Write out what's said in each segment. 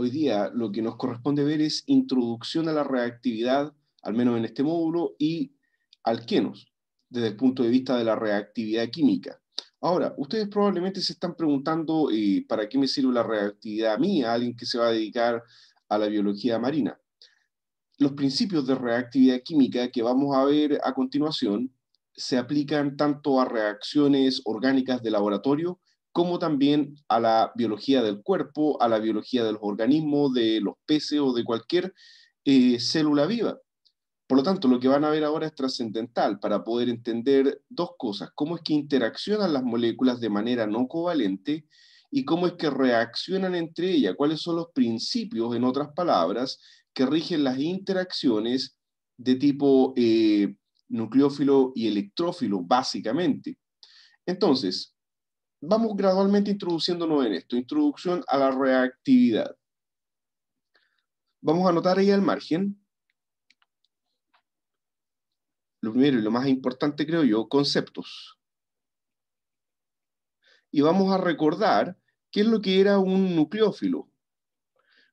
Hoy día lo que nos corresponde ver es introducción a la reactividad, al menos en este módulo, y alquenos, desde el punto de vista de la reactividad química. Ahora, ustedes probablemente se están preguntando eh, para qué me sirve la reactividad mía, alguien que se va a dedicar a la biología marina. Los principios de reactividad química que vamos a ver a continuación se aplican tanto a reacciones orgánicas de laboratorio como también a la biología del cuerpo, a la biología de los organismos, de los peces o de cualquier eh, célula viva. Por lo tanto, lo que van a ver ahora es trascendental para poder entender dos cosas, cómo es que interaccionan las moléculas de manera no covalente y cómo es que reaccionan entre ellas, cuáles son los principios, en otras palabras, que rigen las interacciones de tipo eh, nucleófilo y electrófilo, básicamente. Entonces, vamos gradualmente introduciéndonos en esto. Introducción a la reactividad. Vamos a anotar ahí al margen. Lo primero y lo más importante, creo yo, conceptos. Y vamos a recordar qué es lo que era un nucleófilo.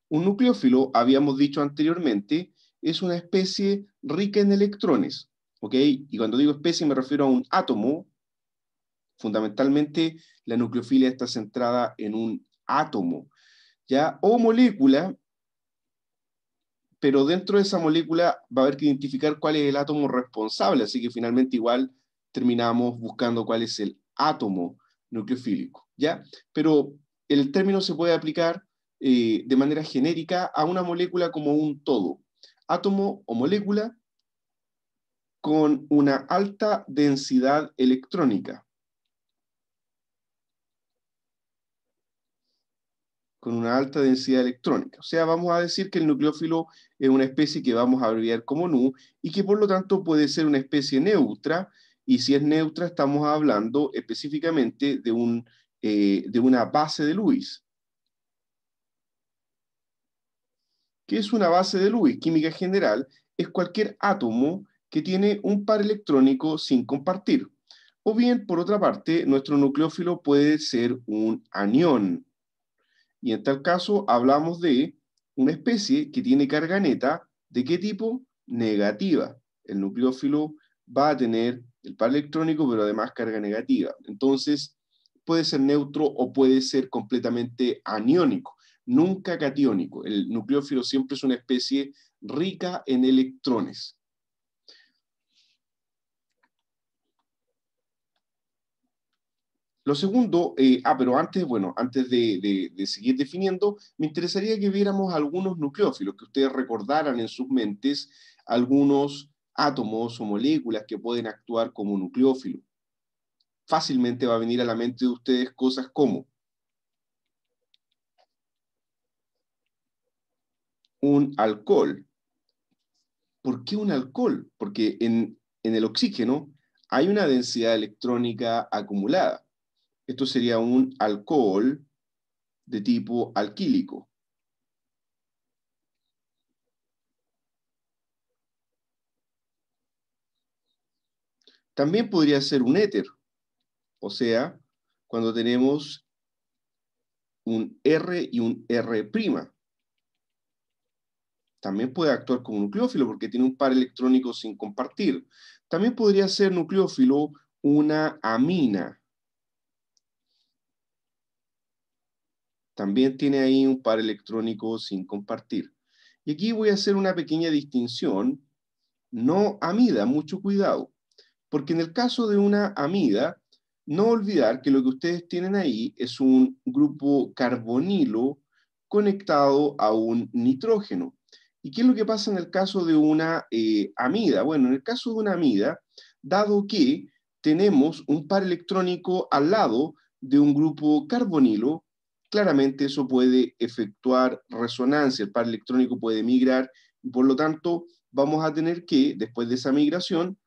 Un nucleófilo, habíamos dicho anteriormente, es una especie rica en electrones. ¿ok? Y cuando digo especie me refiero a un átomo, fundamentalmente la nucleofilia está centrada en un átomo, ¿ya? O molécula, pero dentro de esa molécula va a haber que identificar cuál es el átomo responsable, así que finalmente igual terminamos buscando cuál es el átomo nucleofílico, ¿ya? Pero el término se puede aplicar eh, de manera genérica a una molécula como un todo, átomo o molécula con una alta densidad electrónica. con una alta densidad electrónica. O sea, vamos a decir que el nucleófilo es una especie que vamos a abreviar como NU y que por lo tanto puede ser una especie neutra, y si es neutra estamos hablando específicamente de, un, eh, de una base de Lewis. ¿Qué es una base de Lewis? Química general es cualquier átomo que tiene un par electrónico sin compartir. O bien, por otra parte, nuestro nucleófilo puede ser un anión. Y en tal caso hablamos de una especie que tiene carga neta, ¿de qué tipo? Negativa. El nucleófilo va a tener el par electrónico, pero además carga negativa. Entonces, puede ser neutro o puede ser completamente aniónico, nunca catiónico. El nucleófilo siempre es una especie rica en electrones. Lo segundo, eh, ah, pero antes, bueno, antes de, seguir definiendo, me interesaría que viéramos algunos nucleófilos, que ustedes recordaran en sus mentes algunos átomos o moléculas que pueden actuar como nucleófilo. Fácilmente va a venir a la mente de ustedes cosas como un alcohol. ¿Por qué un alcohol? Porque en el oxígeno hay una densidad electrónica acumulada esto sería un alcohol de tipo alquílico. También podría ser un éter, o sea, cuando tenemos un R y un R'. También puede actuar como nucleófilo porque tiene un par electrónico sin compartir. También podría ser nucleófilo una amina, también tiene ahí un par electrónico sin compartir. Y aquí voy a hacer una pequeña distinción, no amida, mucho cuidado, porque en el caso de una amida, no olvidar que lo que ustedes tienen ahí es un grupo carbonilo conectado a un nitrógeno. ¿Y qué es lo que pasa en el caso de una eh, amida? Bueno, en el caso de una amida, dado que tenemos un par electrónico al lado de un grupo carbonilo, claramente eso puede efectuar resonancia, el par electrónico puede migrar y por lo tanto vamos a tener que, después de esa migración,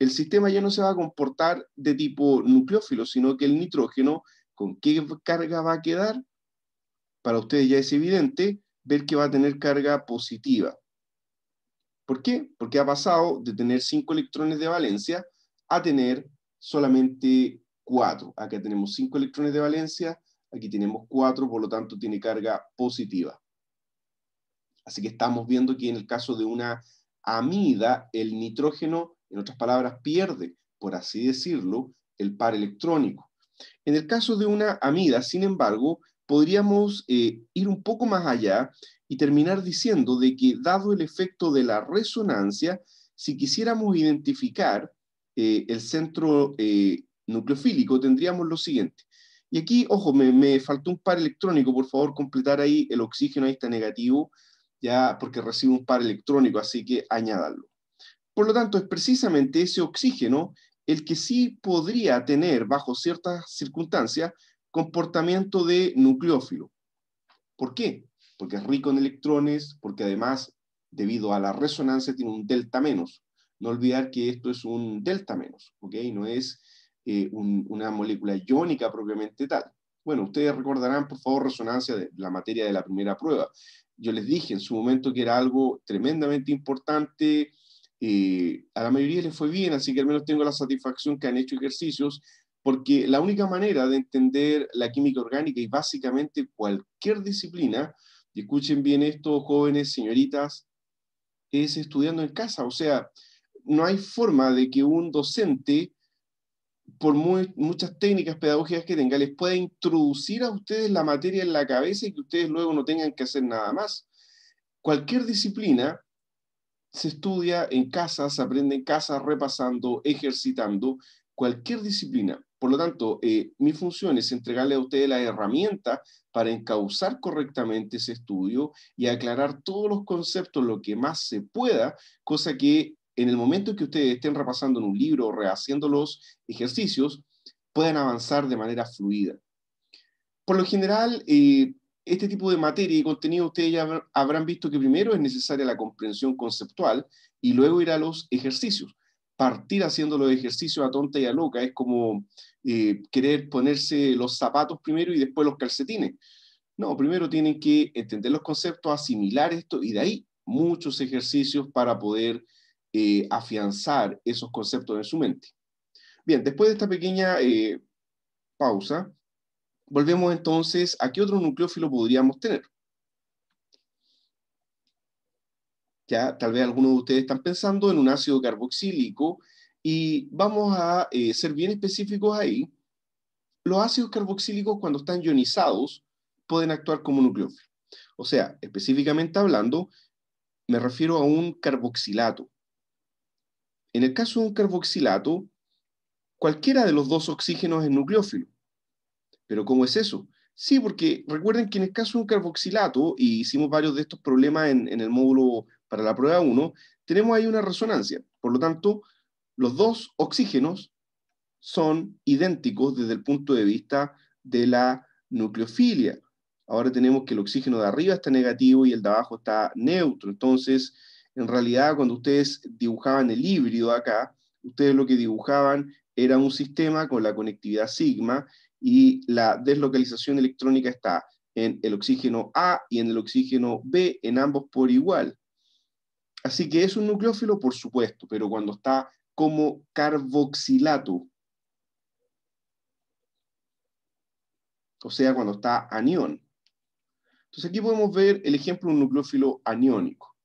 el sistema ya no se va a comportar de tipo nucleófilo, sino que el nitrógeno, ¿con qué carga va a quedar? Para ustedes ya es evidente ver que va a tener carga positiva. ¿Por qué? Porque ha pasado de tener 5 electrones de valencia a tener solamente cuatro. Acá tenemos cinco electrones de valencia Aquí tenemos cuatro, por lo tanto tiene carga positiva. Así que estamos viendo que en el caso de una amida, el nitrógeno, en otras palabras, pierde, por así decirlo, el par electrónico. En el caso de una amida, sin embargo, podríamos eh, ir un poco más allá y terminar diciendo de que dado el efecto de la resonancia, si quisiéramos identificar eh, el centro eh, nucleofílico, tendríamos lo siguiente. Y aquí, ojo, me, me, faltó un par electrónico, por favor, completar ahí el oxígeno, ahí está negativo, ya porque recibe un par electrónico, así que añádalo. Por lo tanto, es precisamente ese oxígeno el que sí podría tener, bajo ciertas circunstancias, comportamiento de nucleófilo. ¿Por qué? Porque es rico en electrones, porque además, debido a la resonancia, tiene un delta menos. No olvidar que esto es un delta menos, ¿ok? No es eh, una molécula iónica propiamente tal. Bueno, ustedes recordarán, por favor, resonancia de la materia de la primera prueba. Yo les dije en su momento que era algo tremendamente importante. Eh, a la mayoría les fue bien, así que al menos tengo la satisfacción que han hecho ejercicios, porque la única manera de entender la química orgánica y básicamente cualquier disciplina, escuchen bien esto, jóvenes, señoritas, es estudiando en casa. O sea, no hay forma de que un docente por muchas técnicas pedagógicas que tenga, les pueda introducir a ustedes la materia en la cabeza y que ustedes luego no tengan que hacer nada más. Cualquier disciplina se estudia en casa, se aprende en casa, repasando, ejercitando, cualquier disciplina. Por lo tanto, eh, mi función es entregarle a ustedes la herramienta para encauzar correctamente ese estudio y aclarar todos los conceptos lo que más se pueda, cosa que en el momento que ustedes estén repasando en un libro o rehaciendo los ejercicios, puedan avanzar de manera fluida. Por lo general, eh, este tipo de materia y contenido ustedes ya habrán visto que primero es necesaria la comprensión conceptual y luego ir a los ejercicios. Partir haciendo los ejercicios a tonta y a loca es como eh, querer ponerse los zapatos primero y después los calcetines. No, primero tienen que entender los conceptos, asimilar esto y de ahí muchos ejercicios para poder eh, afianzar esos conceptos en su mente. Bien, después de esta pequeña eh, pausa, volvemos entonces a qué otro nucleófilo podríamos tener. Ya tal vez algunos de ustedes están pensando en un ácido carboxílico y vamos a eh, ser bien específicos ahí. Los ácidos carboxílicos cuando están ionizados pueden actuar como nucleófilo. O sea, específicamente hablando, me refiero a un carboxilato. En el caso de un carboxilato, cualquiera de los dos oxígenos es nucleófilo. Pero ¿cómo es eso? Sí, porque recuerden que en el caso de un carboxilato, y hicimos varios de estos problemas en, el módulo para la prueba 1, tenemos ahí una resonancia. Por lo tanto, los dos oxígenos son idénticos desde el punto de vista de la nucleofilia. Ahora tenemos que el oxígeno de arriba está negativo y el de abajo está neutro. Entonces, en realidad cuando ustedes dibujaban el híbrido acá, ustedes lo que dibujaban era un sistema con la conectividad sigma y la deslocalización electrónica está en el oxígeno A y en el oxígeno B, en ambos por igual. Así que es un nucleófilo, por supuesto, pero cuando está como carboxilato, o sea, cuando está anión. Entonces aquí podemos ver el ejemplo de un nucleófilo aniónico.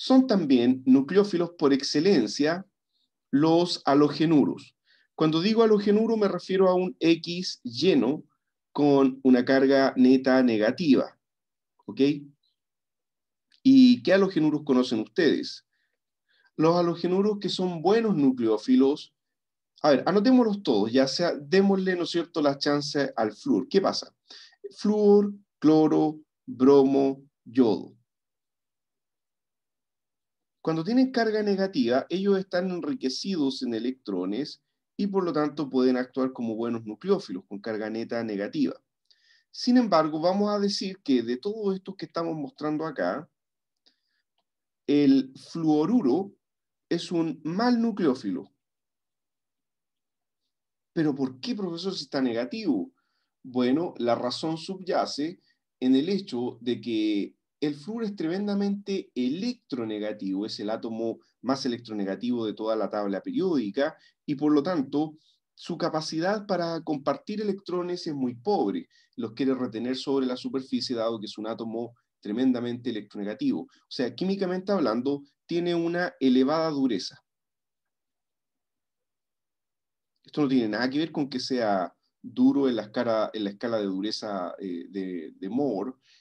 Son también nucleófilos por excelencia los halogenuros. Cuando digo halogenuro me refiero a un X lleno con una carga neta negativa. ¿Ok? ¿Y qué halogenuros conocen ustedes? Los halogenuros que son buenos nucleófilos, a ver, anotémoslos todos, ya sea, démosle, ¿no es cierto?, la chance al flúor. ¿Qué pasa? Flúor, cloro, bromo, yodo. Cuando tienen carga negativa, ellos están enriquecidos en electrones y por lo tanto pueden actuar como buenos nucleófilos con carga neta negativa. Sin embargo, vamos a decir que de todos estos que estamos mostrando acá, el fluoruro es un mal nucleófilo. ¿Pero por qué, profesor, si está negativo? Bueno, la razón subyace en el hecho de que el flúor es tremendamente electronegativo, es el átomo más electronegativo de toda la tabla periódica y por lo tanto su capacidad para compartir electrones es muy pobre, los quiere retener sobre la superficie dado que es un átomo tremendamente electronegativo. O sea, químicamente hablando, tiene una elevada dureza. Esto no tiene nada que ver con que sea duro en la escala, de dureza eh, de, de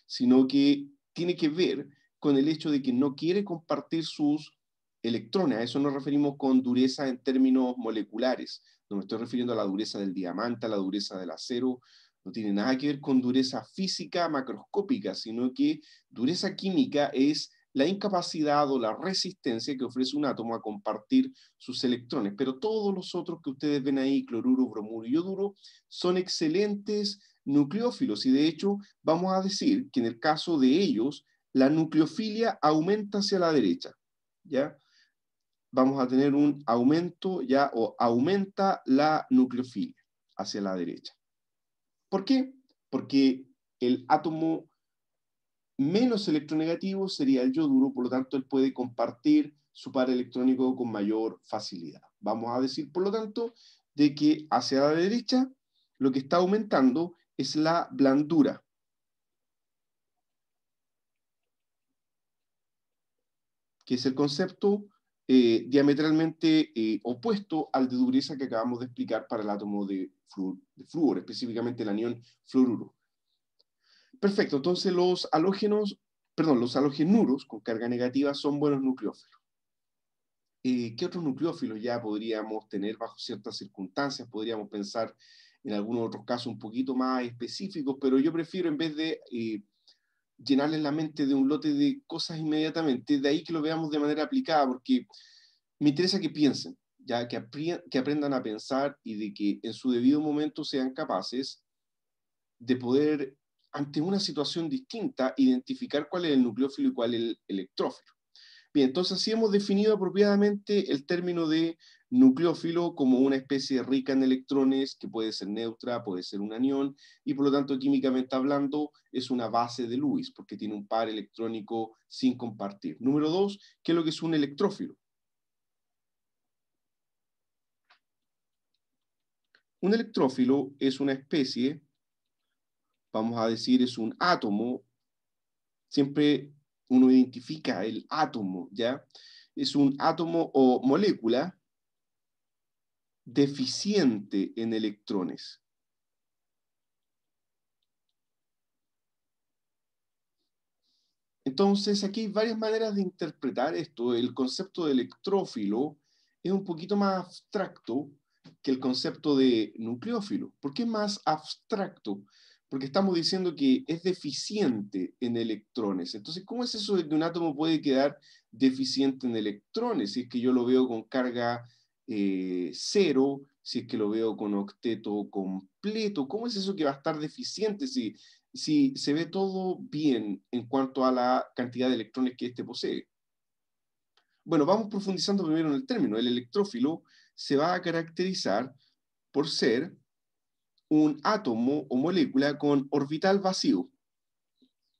sino que tiene que ver con el hecho de que no quiere compartir sus electrones. A eso nos referimos con dureza en términos moleculares. No me estoy refiriendo a la dureza del diamante, a la dureza del acero. No tiene nada que ver con dureza física macroscópica, sino que dureza química es la incapacidad o la resistencia que ofrece un átomo a compartir sus electrones. Pero todos los otros que ustedes ven ahí, cloruro, bromuro y yoduro, son excelentes nucleófilos y de hecho vamos a decir que en el caso de ellos la nucleofilia aumenta hacia la derecha, ¿ya? Vamos a tener un aumento ya o aumenta la nucleofilia hacia la derecha. ¿Por qué? Porque el átomo menos electronegativo sería el yoduro, por lo tanto él puede compartir su par electrónico con mayor facilidad. Vamos a decir, por lo tanto, de que hacia la derecha lo que está aumentando es la blandura. que es el concepto eh, diametralmente eh, opuesto al de dureza que acabamos de explicar para el átomo de, flúor, específicamente el anión fluoruro. Perfecto, entonces los halógenos, perdón, los halogenuros con carga negativa son buenos nucleófilos. Eh, ¿Qué otros nucleófilos ya podríamos tener bajo ciertas circunstancias? Podríamos pensar en algunos otros casos un poquito más específicos, pero yo prefiero en vez de eh, llenarles la mente de un lote de cosas inmediatamente, de ahí que lo veamos de manera aplicada, porque me interesa que piensen, ya que, que aprendan a pensar y de que en su debido momento sean capaces de poder, ante una situación distinta, identificar cuál es el nucleófilo y cuál es el electrófilo. Bien, entonces así hemos definido apropiadamente el término de nucleófilo como una especie rica en electrones que puede ser neutra, puede ser un anión y por lo tanto químicamente hablando es una base de Lewis porque tiene un par electrónico sin compartir. Número dos, ¿qué es lo que es un electrófilo? Un electrófilo es una especie, vamos a decir, es un átomo. Siempre uno identifica el átomo, ¿ya? Es un átomo o molécula deficiente en electrones. Entonces, aquí hay varias maneras de interpretar esto. El concepto de electrófilo es un poquito más abstracto que el concepto de nucleófilo. ¿Por qué es más abstracto? Porque estamos diciendo que es deficiente en electrones. Entonces, ¿cómo es eso de que un átomo puede quedar deficiente en electrones si es que yo lo veo con carga eh, cero, si es que lo veo con octeto completo, ¿cómo es eso que va a estar deficiente si, si se ve todo bien en cuanto a la cantidad de electrones que éste posee? Bueno, vamos profundizando primero en el término. El electrófilo se va a caracterizar por ser un átomo o molécula con orbital vacío.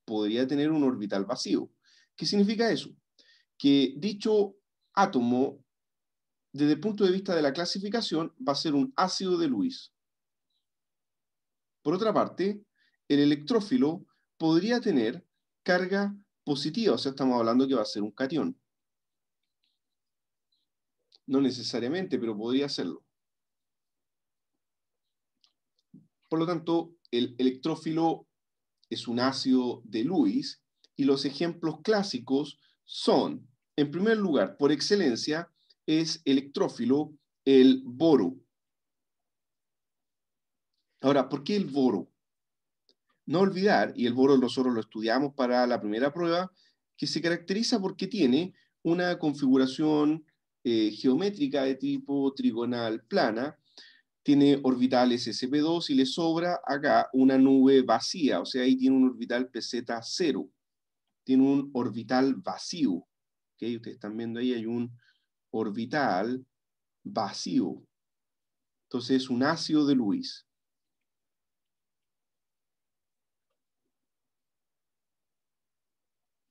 Podría tener un orbital vacío. ¿Qué significa eso? Que dicho átomo desde el punto de vista de la clasificación, va a ser un ácido de Lewis. Por otra parte, el electrófilo podría tener carga positiva, o sea, estamos hablando que va a ser un catión. No necesariamente, pero podría serlo. Por lo tanto, el electrófilo es un ácido de Lewis y los ejemplos clásicos son, en primer lugar, por excelencia, es electrófilo el boro. Ahora, ¿por qué el boro? No olvidar, y el boro nosotros lo estudiamos para la primera prueba, que se caracteriza porque tiene una configuración eh, geométrica de tipo trigonal plana, tiene orbitales SP2 y le sobra acá una nube vacía, o sea, ahí tiene un orbital PZ0, tiene un orbital vacío. ¿okay? Ustedes están viendo ahí, hay un orbital vacío. Entonces es un ácido de Lewis.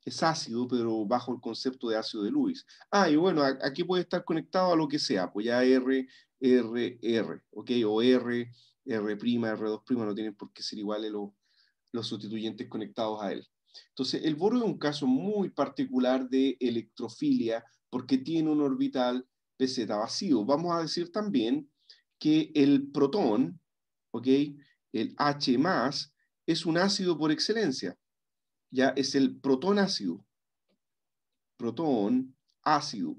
Es ácido, pero bajo el concepto de ácido de Lewis. Ah, y bueno, aquí puede estar conectado a lo que sea, pues ya R, R, R, ¿ok? O R, R', R2', no tienen por qué ser iguales los, los sustituyentes conectados a él. Entonces, el boro es un caso muy particular de electrofilia porque tiene un orbital PZ vacío. Vamos a decir también que el protón, ¿ok? El H es un ácido por excelencia. Ya es el protón ácido. Protón ácido.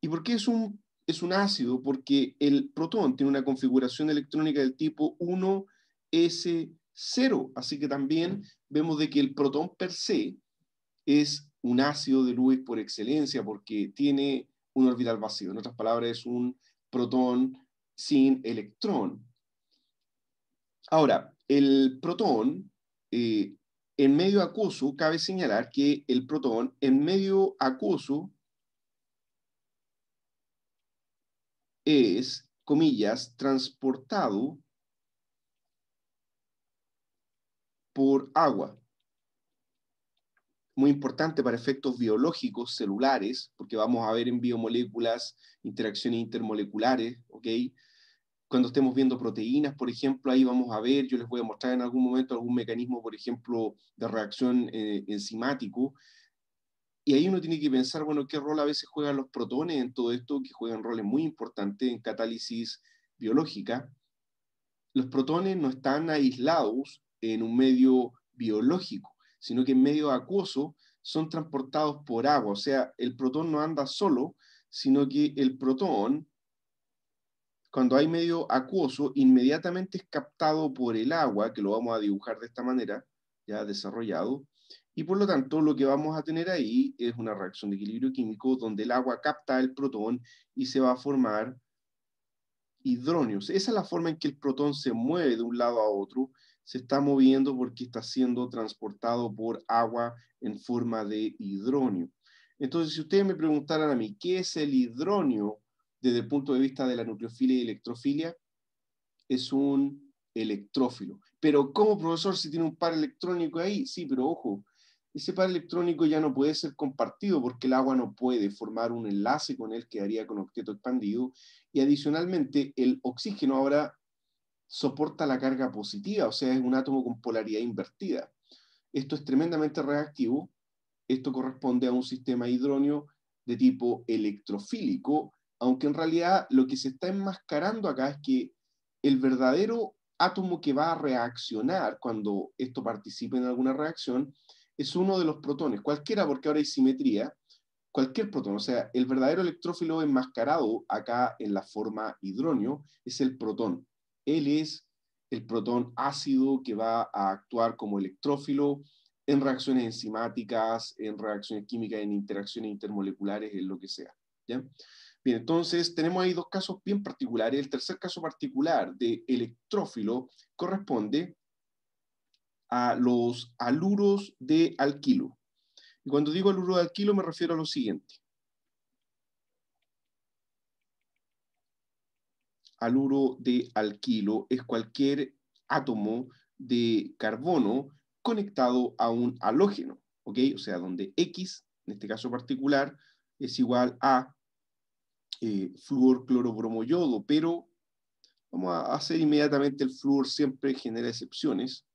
¿Y por qué es un, es un ácido? Porque el protón tiene una configuración electrónica del tipo 1s0. Así que también vemos de que el protón per se es un ácido de Lewis por excelencia porque tiene un orbital vacío. En otras palabras, es un protón sin electrón. Ahora, el protón eh, en medio acuoso, cabe señalar que el protón en medio acuoso es, comillas, transportado por agua muy importante para efectos biológicos celulares, porque vamos a ver en biomoléculas interacciones intermoleculares, ¿ok? Cuando estemos viendo proteínas, por ejemplo, ahí vamos a ver, yo les voy a mostrar en algún momento algún mecanismo, por ejemplo, de reacción eh, enzimático. Y ahí uno tiene que pensar, bueno, qué rol a veces juegan los protones en todo esto, que juegan roles muy importantes en catálisis biológica. Los protones no están aislados en un medio biológico sino que en medio acuoso son transportados por agua. O sea, el protón no anda solo, sino que el protón, cuando hay medio acuoso, inmediatamente es captado por el agua, que lo vamos a dibujar de esta manera, ya desarrollado, y por lo tanto lo que vamos a tener ahí es una reacción de equilibrio químico donde el agua capta el protón y se va a formar hidróneos. Esa es la forma en que el protón se mueve de un lado a otro se está moviendo porque está siendo transportado por agua en forma de hidróneo. Entonces, si ustedes me preguntaran a mí, ¿qué es el hidróneo desde el punto de vista de la nucleofilia y electrofilia? Es un electrófilo. Pero ¿cómo, profesor, si tiene un par electrónico ahí? Sí, pero ojo, ese par electrónico ya no puede ser compartido porque el agua no puede formar un enlace con él que haría con octeto expandido. Y adicionalmente, el oxígeno ahora soporta la carga positiva, o sea, es un átomo con polaridad invertida. Esto es tremendamente reactivo. Esto corresponde a un sistema hidróneo de tipo electrofílico, aunque en realidad lo que se está enmascarando acá es que el verdadero átomo que va a reaccionar cuando esto participe en alguna reacción es uno de los protones, cualquiera, porque ahora hay simetría, cualquier protón, o sea, el verdadero electrófilo enmascarado acá en la forma hidróneo es el protón. Él es el protón ácido que va a actuar como electrófilo en reacciones enzimáticas, en reacciones químicas, en interacciones intermoleculares, en lo que sea. Bien, entonces tenemos ahí dos casos bien particulares. El tercer caso particular de electrófilo corresponde a los aluros de alquilo. Y cuando digo aluro de alquilo me refiero a lo siguiente. aluro de alquilo es cualquier átomo de carbono conectado a un halógeno, ¿ok? O sea, donde X, en este caso particular, es igual a eh, flúor yodo. pero vamos a hacer inmediatamente el flúor, siempre genera excepciones.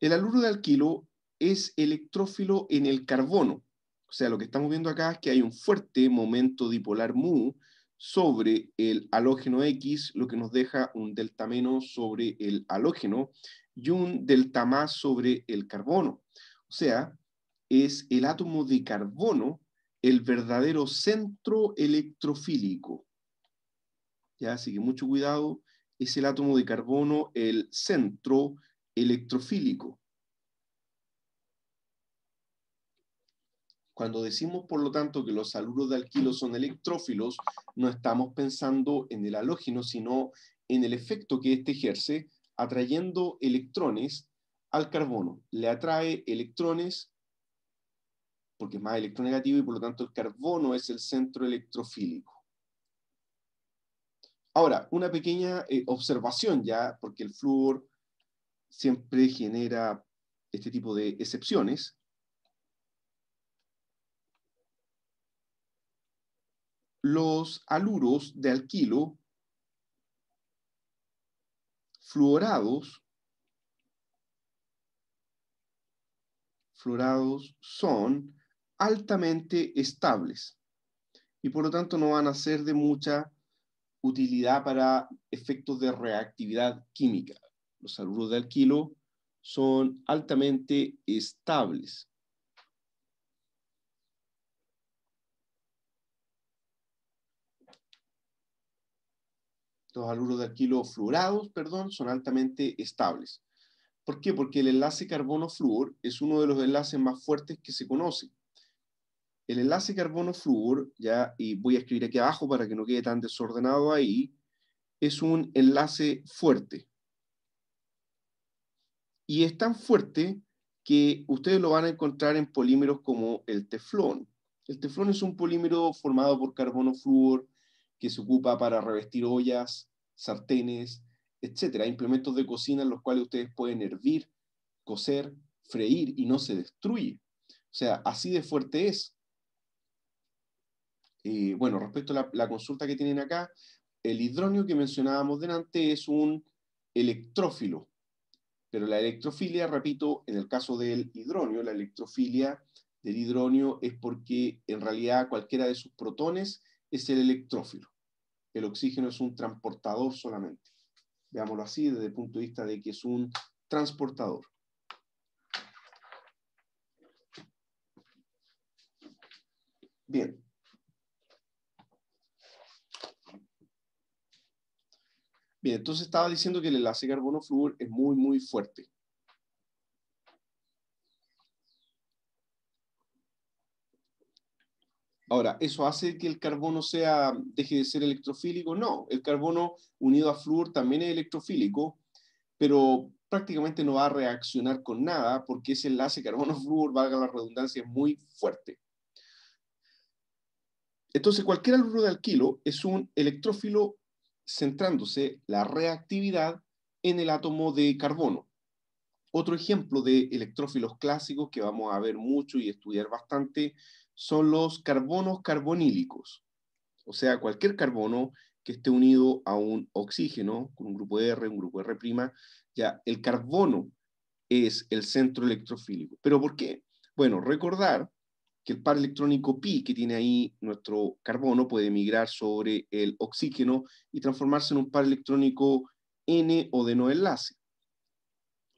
El aluro de alquilo es electrófilo en el carbono. O sea, lo que estamos viendo acá es que hay un fuerte momento dipolar mu sobre el halógeno X, lo que nos deja un delta menos sobre el halógeno y un delta más sobre el carbono. O sea, es el átomo de carbono el verdadero centro electrofílico. Ya, así que mucho cuidado, es el átomo de carbono el centro electrofílico. Cuando decimos, por lo tanto, que los saluros de alquilo son electrófilos, no estamos pensando en el halógeno, sino en el efecto que éste ejerce atrayendo electrones al carbono. Le atrae electrones porque es más electronegativo y por lo tanto el carbono es el centro electrofílico. Ahora, una pequeña eh, observación ya, porque el flúor siempre genera este tipo de excepciones. los aluros de alquilo fluorados, son altamente estables y por lo tanto no van a ser de mucha utilidad para efectos de reactividad química. Los aluros de alquilo son altamente estables. estos aluros de alquilo fluorados, perdón, son altamente estables. ¿Por qué? Porque el enlace carbono fluor es uno de los enlaces más fuertes que se conoce. El enlace carbono fluor ya, y voy a escribir aquí abajo para que no quede tan desordenado ahí, es un enlace fuerte. Y es tan fuerte que ustedes lo van a encontrar en polímeros como el teflón. El teflón es un polímero formado por carbono fluor que se ocupa para revestir ollas, sartenes, etcétera, implementos de cocina en los cuales ustedes pueden hervir, cocer, freír y no se destruye. O sea, así de fuerte es. Eh, bueno, respecto a la, consulta que tienen acá, el hidrógeno que mencionábamos delante es un electrófilo, pero la electrofilia, repito, en el caso del hidrógeno, la electrofilia del hidróneo es porque en realidad cualquiera de sus protones es el electrófilo. El oxígeno es un transportador solamente. Veámoslo así desde el punto de vista de que es un transportador. Bien. Bien, entonces estaba diciendo que el enlace carbono-flúor es muy, muy fuerte. Ahora, ¿eso hace que el carbono sea, deje de ser electrofílico? No, el carbono unido a flúor también es electrofílico, pero prácticamente no va a reaccionar con nada porque ese enlace carbono-flúor, valga la redundancia, es muy fuerte. Entonces, cualquier aluro de alquilo es un electrófilo centrándose la reactividad en el átomo de carbono. Otro ejemplo de electrófilos clásicos que vamos a ver mucho y estudiar bastante son los carbonos carbonílicos. O sea, cualquier carbono que esté unido a un oxígeno, con un grupo R, un grupo R', ya el carbono es el centro electrofílico. ¿Pero por qué? Bueno, recordar que el par electrónico pi que tiene ahí nuestro carbono puede migrar sobre el oxígeno y transformarse en un par electrónico N o de no enlace.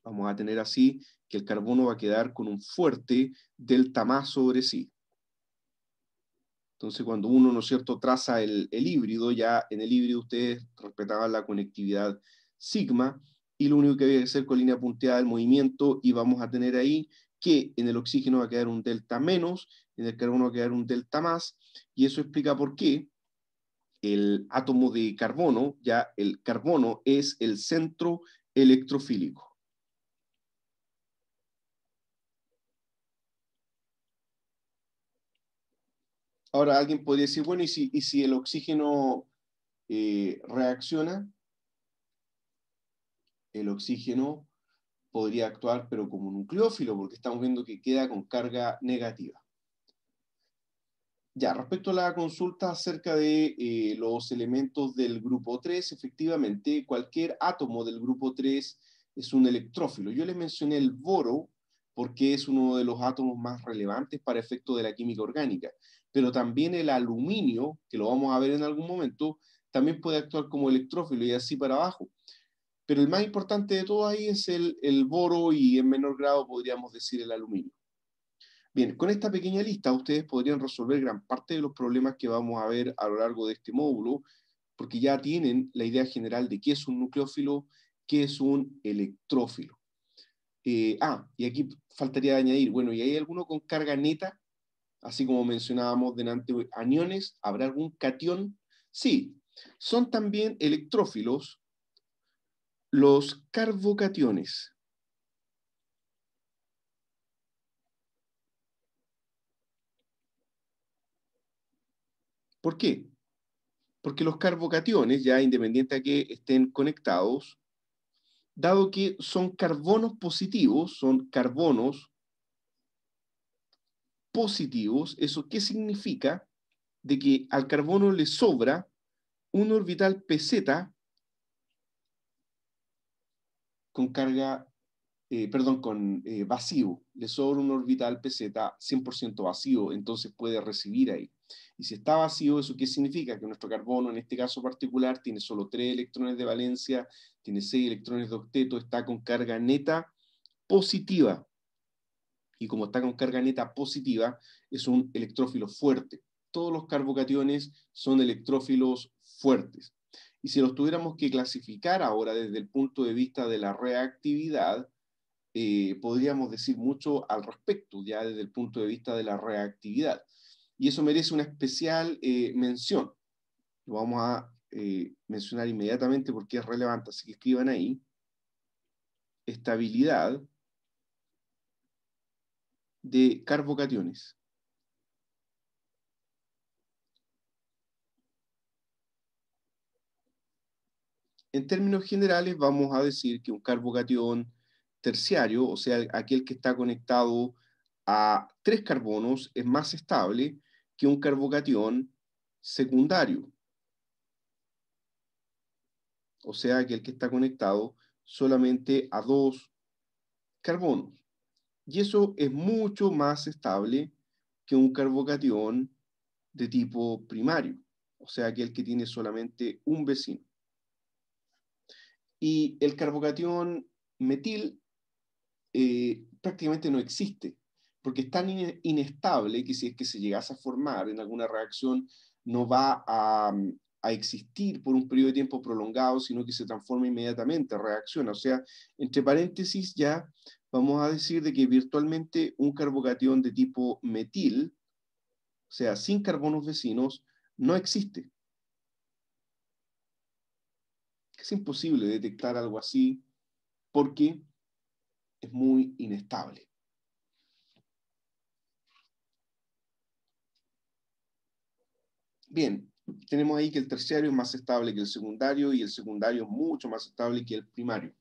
Vamos a tener así que el carbono va a quedar con un fuerte delta más sobre sí. Entonces, cuando uno, ¿no es cierto?, traza el, el híbrido, ya en el híbrido ustedes respetaban la conectividad sigma y lo único que había que hacer con línea punteada el movimiento y vamos a tener ahí que en el oxígeno va a quedar un delta menos, en el carbono va a quedar un delta más, y eso explica por qué el átomo de carbono, ya el carbono es el centro electrofílico. Ahora alguien podría decir, bueno, ¿y si, el oxígeno eh, reacciona? El oxígeno podría actuar, pero como nucleófilo, porque estamos viendo que queda con carga negativa. Ya, respecto a la consulta acerca de eh, los elementos del grupo 3, efectivamente, cualquier átomo del grupo 3 es un electrófilo. Yo les mencioné el boro porque es uno de los átomos más relevantes para efecto de la química orgánica pero también el aluminio, que lo vamos a ver en algún momento, también puede actuar como electrófilo y así para abajo. Pero el más importante de todo ahí es el, boro y en menor grado podríamos decir el aluminio. Bien, con esta pequeña lista ustedes podrían resolver gran parte de los problemas que vamos a ver a lo largo de este módulo, porque ya tienen la idea general de qué es un nucleófilo, qué es un electrófilo. Eh, ah, y aquí faltaría añadir, bueno, ¿y hay alguno con carga neta? así como mencionábamos delante, aniones, ¿habrá algún catión? Sí, son también electrófilos los carbocationes. ¿Por qué? Porque los carbocationes, ya independiente de que estén conectados, dado que son carbonos positivos, son carbonos positivos, ¿eso qué significa? De que al carbono le sobra un orbital pz con carga, eh, perdón, con eh, vacío. Le sobra un orbital pz 100% vacío, entonces puede recibir ahí. Y si está vacío, ¿eso qué significa? Que nuestro carbono, en este caso particular, tiene solo tres electrones de valencia, tiene seis electrones de octeto, está con carga neta positiva y como está con carga neta positiva, es un electrófilo fuerte. Todos los carbocationes son electrófilos fuertes. Y si los tuviéramos que clasificar ahora desde el punto de vista de la reactividad, eh, podríamos decir mucho al respecto, ya desde el punto de vista de la reactividad. Y eso merece una especial eh, mención. Lo vamos a eh, mencionar inmediatamente porque es relevante, así que escriban ahí. Estabilidad de carbocationes. En términos generales, vamos a decir que un carbocation terciario, o sea, aquel que está conectado a tres carbonos, es más estable que un carbocation secundario. O sea, aquel que está conectado solamente a dos carbonos. Y eso es mucho más estable que un carbocatión de tipo primario, o sea, aquel que tiene solamente un vecino. Y el carbocatión metil eh, prácticamente no existe, porque es tan inestable que si es que se llegase a formar en alguna reacción, no va mm, a, existir por un periodo de tiempo prolongado, sino que se transforma inmediatamente, reacciona. O sea, entre paréntesis, ya vamos a decir de que virtualmente un carbocatión de tipo metil, o sea, sin carbonos vecinos, no existe. Es imposible detectar algo así porque es muy inestable. Bien, tenemos ahí que el terciario es más estable que el secundario y el secundario es mucho más estable que el primario.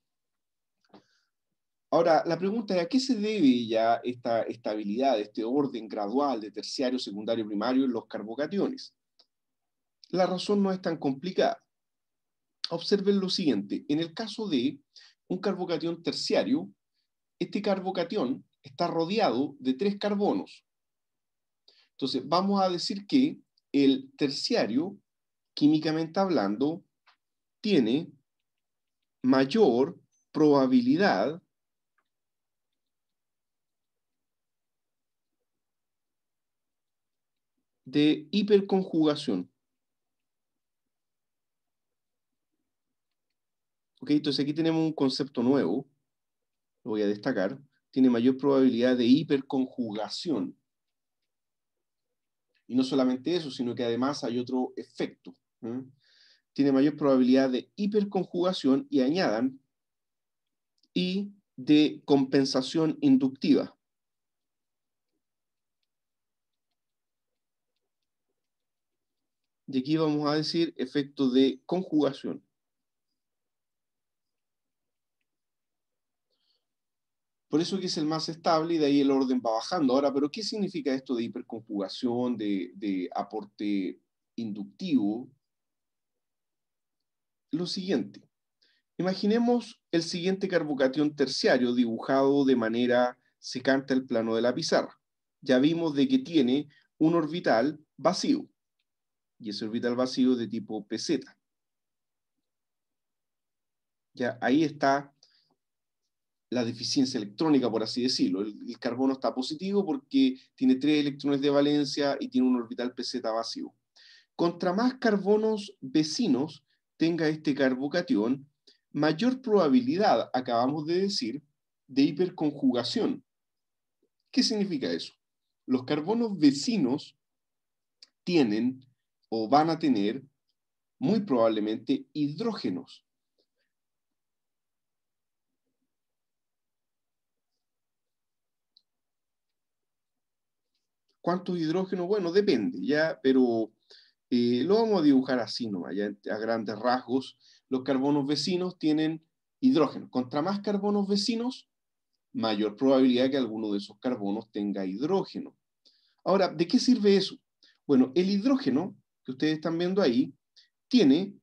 Ahora, la pregunta es, ¿a qué se debe ya esta estabilidad, este orden gradual de terciario, secundario, primario en los carbocationes? La razón no es tan complicada. Observen lo siguiente, en el caso de un carbocatión terciario, este carbocatión está rodeado de tres carbonos. Entonces, vamos a decir que el terciario, químicamente hablando, tiene mayor probabilidad de hiperconjugación. Ok, entonces aquí tenemos un concepto nuevo, lo voy a destacar, tiene mayor probabilidad de hiperconjugación. Y no solamente eso, sino que además hay otro efecto. Tiene mayor probabilidad de hiperconjugación y añadan y de compensación inductiva. y aquí vamos a decir efecto de conjugación. Por eso que es el más estable y de ahí el orden va bajando. Ahora, ¿pero qué significa esto de hiperconjugación, de, de aporte inductivo? Lo siguiente. Imaginemos el siguiente carbocatión terciario dibujado de manera secante al plano de la pizarra. Ya vimos de que tiene un orbital vacío y ese orbital vacío de tipo PZ. Ya ahí está la deficiencia electrónica, por así decirlo. El, carbono está positivo porque tiene tres electrones de valencia y tiene un orbital PZ vacío. Contra más carbonos vecinos tenga este carbocatión, mayor probabilidad, acabamos de decir, de hiperconjugación. ¿Qué significa eso? Los carbonos vecinos tienen o van a tener muy probablemente hidrógenos. ¿Cuántos hidrógenos? Bueno, depende, ya, pero eh, lo vamos a dibujar así nomás, a grandes rasgos. Los carbonos vecinos tienen hidrógeno. Contra más carbonos vecinos, mayor probabilidad que alguno de esos carbonos tenga hidrógeno. Ahora, ¿de qué sirve eso? Bueno, el hidrógeno que ustedes están viendo ahí tiene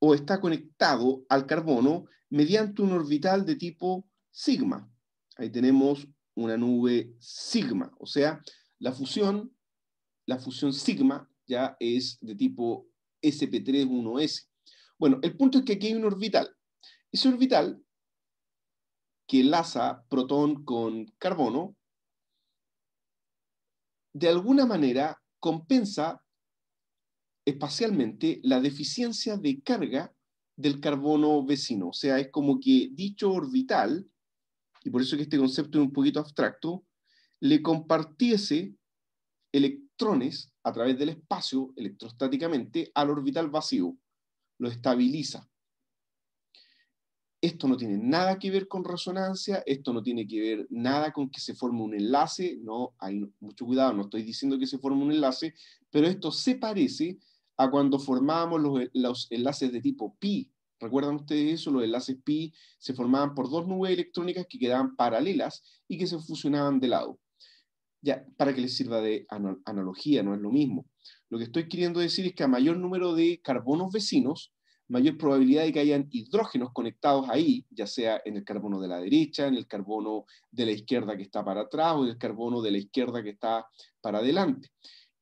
o está conectado al carbono mediante un orbital de tipo sigma. Ahí tenemos una nube sigma, o sea, la fusión, la fusión sigma ya es de tipo SP31S. Bueno, el punto es que aquí hay un orbital. Ese orbital que enlaza protón con carbono, de alguna manera compensa espacialmente la deficiencia de carga del carbono vecino. O sea, es como que dicho orbital, y por eso que este concepto es un poquito abstracto, le compartiese electrones a través del espacio electrostáticamente al orbital vacío. Lo estabiliza. Esto no tiene nada que ver con resonancia, esto no tiene que ver nada con que se forme un enlace, no, hay mucho cuidado, no estoy diciendo que se forme un enlace, pero esto se parece a cuando formábamos los, eh, enlaces de tipo pi. ¿Recuerdan ustedes eso? Los enlaces pi se formaban por dos nubes electrónicas que quedaban paralelas y que se fusionaban de lado. Ya, para que les sirva de analogía, no es lo mismo. Lo que estoy queriendo decir es que a mayor número de carbonos vecinos, mayor probabilidad de que hayan hidrógenos conectados ahí, ya sea en el carbono de la derecha, en el carbono de la izquierda que está para atrás o en el carbono de la izquierda que está para adelante.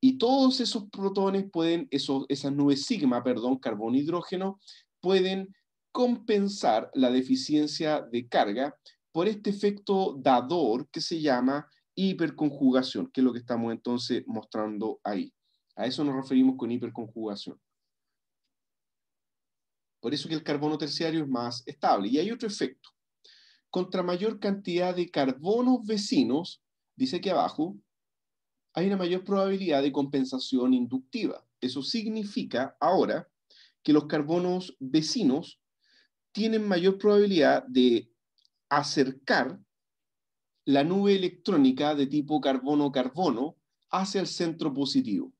Y todos esos protones pueden, esas nubes sigma, perdón, carbono-hidrógeno, pueden compensar la deficiencia de carga por este efecto dador que se llama hiperconjugación, que es lo que estamos entonces mostrando ahí. A eso nos referimos con hiperconjugación. Por eso que el carbono terciario es más estable. Y hay otro efecto. Contra mayor cantidad de carbonos vecinos, dice que abajo, hay una mayor probabilidad de compensación inductiva. Eso significa ahora que los carbonos vecinos tienen mayor probabilidad de acercar la nube electrónica de tipo carbono-carbono hacia el centro positivo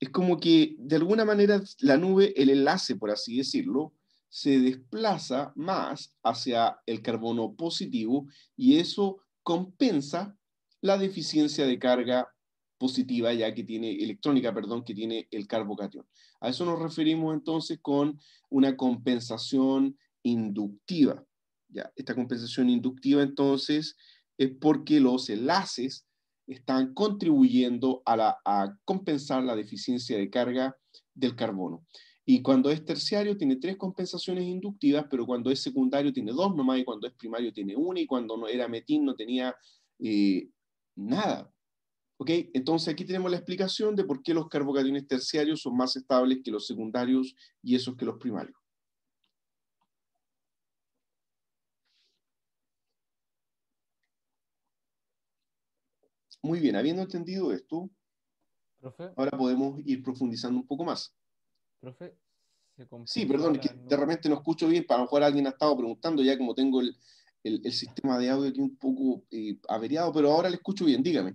es como que de alguna manera la nube, el enlace, por así decirlo, se desplaza más hacia el carbono positivo y eso compensa la deficiencia de carga positiva ya que tiene electrónica, perdón, que tiene el carbocatión. A eso nos referimos entonces con una compensación inductiva. Ya, esta compensación inductiva entonces es porque los enlaces están contribuyendo a, compensar la deficiencia de carga del carbono. Y cuando es terciario tiene tres compensaciones inductivas, pero cuando es secundario tiene dos nomás, y cuando es primario tiene una, y cuando no era metín no tenía eh, nada. Entonces aquí tenemos la explicación de por qué los carbocationes terciarios son más estables que los secundarios y esos que los primarios. Muy bien, habiendo entendido esto, ahora podemos ir profundizando un poco más. Sí, perdón, de repente no escucho bien, para lo mejor alguien ha estado preguntando, ya como tengo el, sistema de audio aquí un poco eh, averiado, pero ahora le escucho bien, dígame.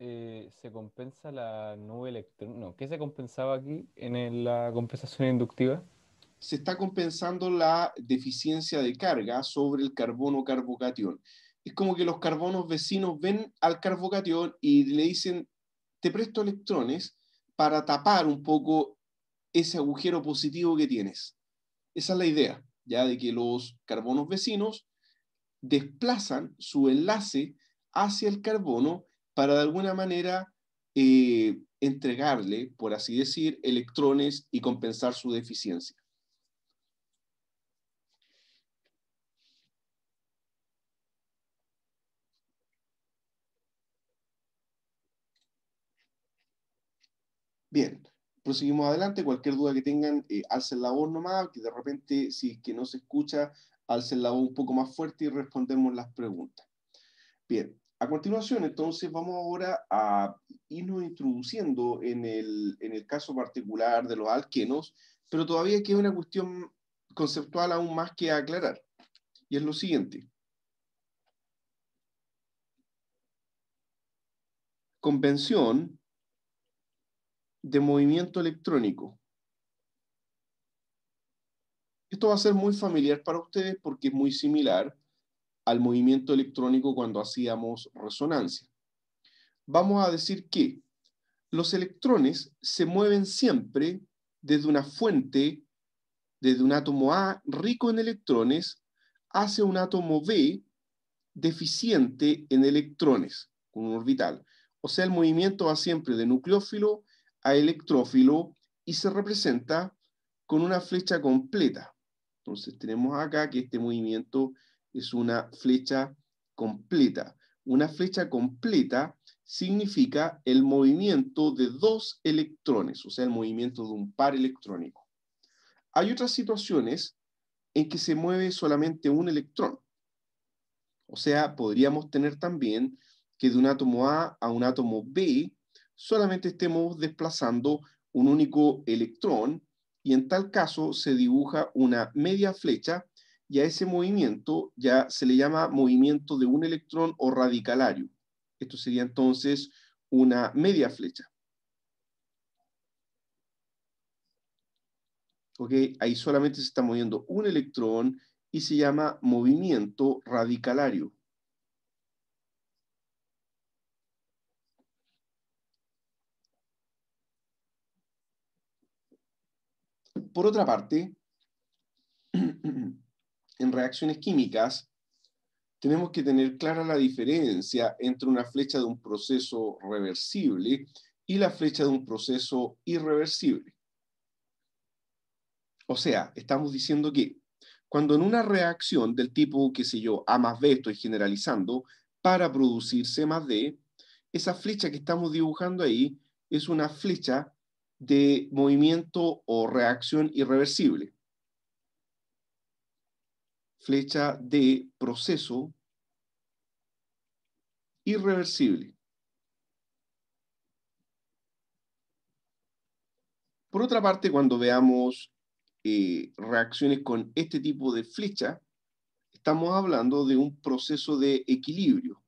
Eh, ¿Se compensa la nube electrónica? No, ¿qué se compensaba aquí en la compensación inductiva? Se está compensando la deficiencia de carga sobre el carbono-carbocatión es como que los carbonos vecinos ven al carbocation y le dicen, te presto electrones para tapar un poco ese agujero positivo que tienes. Esa es la idea, ya de que los carbonos vecinos desplazan su enlace hacia el carbono para de alguna manera eh, entregarle, por así decir, electrones y compensar su deficiencia. Bien, proseguimos adelante. Cualquier duda que tengan, eh, alcen la voz nomás, que de repente, si es que no se escucha, alcen la voz un poco más fuerte y respondemos las preguntas. Bien, a continuación, entonces, vamos ahora a irnos introduciendo en el, en el caso particular de los alquenos, pero todavía queda una cuestión conceptual aún más que aclarar, y es lo siguiente. Convención de movimiento electrónico. Esto va a ser muy familiar para ustedes porque es muy similar al movimiento electrónico cuando hacíamos resonancia. Vamos a decir que los electrones se mueven siempre desde una fuente, desde un átomo A rico en electrones, hacia un átomo B deficiente en electrones, con un orbital. O sea, el movimiento va siempre de nucleófilo a electrófilo y se representa con una flecha completa. Entonces tenemos acá que este movimiento es una flecha completa. Una flecha completa significa el movimiento de dos electrones, o sea, el movimiento de un par electrónico. Hay otras situaciones en que se mueve solamente un electrón. O sea, podríamos tener también que de un átomo A a un átomo B solamente estemos desplazando un único electrón y en tal caso se dibuja una media flecha y a ese movimiento ya se le llama movimiento de un electrón o radicalario. Esto sería entonces una media flecha. ¿Ok? Ahí solamente se está moviendo un electrón y se llama movimiento radicalario. Por otra parte, en reacciones químicas, tenemos que tener clara la diferencia entre una flecha de un proceso reversible y la flecha de un proceso irreversible. O sea, estamos diciendo que cuando en una reacción del tipo, qué sé yo, A más B, estoy generalizando, para producir C más D, esa flecha que estamos dibujando ahí es una flecha de movimiento o reacción irreversible. Flecha de proceso irreversible. Por otra parte, cuando veamos eh, reacciones con este tipo de flecha, estamos hablando de un proceso de equilibrio.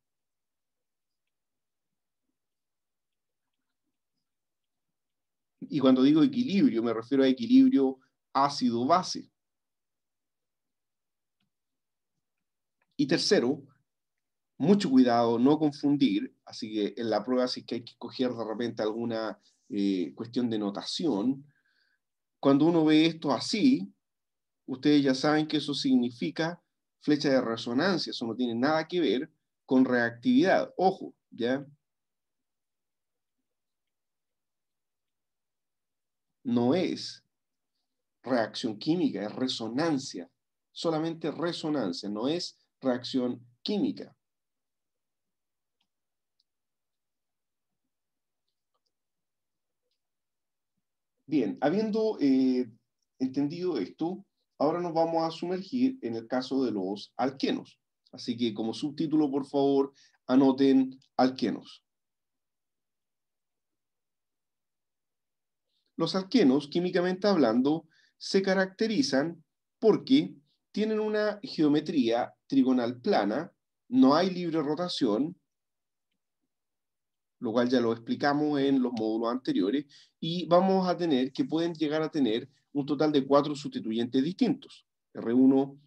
y cuando digo equilibrio, me refiero a equilibrio ácido-base. Y tercero, mucho cuidado, no confundir, así que en la prueba sí que hay que coger de repente alguna eh, cuestión de notación, cuando uno ve esto así, ustedes ya saben que eso significa flecha de resonancia, eso no tiene nada que ver con reactividad, ojo, ¿ya? no es reacción química, es resonancia, solamente resonancia, no es reacción química. Bien, habiendo eh, entendido esto, ahora nos vamos a sumergir en el caso de los alquenos. Así que como subtítulo, por favor, anoten alquenos. Los alquenos, químicamente hablando, se caracterizan porque tienen una geometría trigonal plana, no hay libre rotación, lo cual ya lo explicamos en los módulos anteriores, y vamos a tener que pueden llegar a tener un total de cuatro sustituyentes distintos, R1,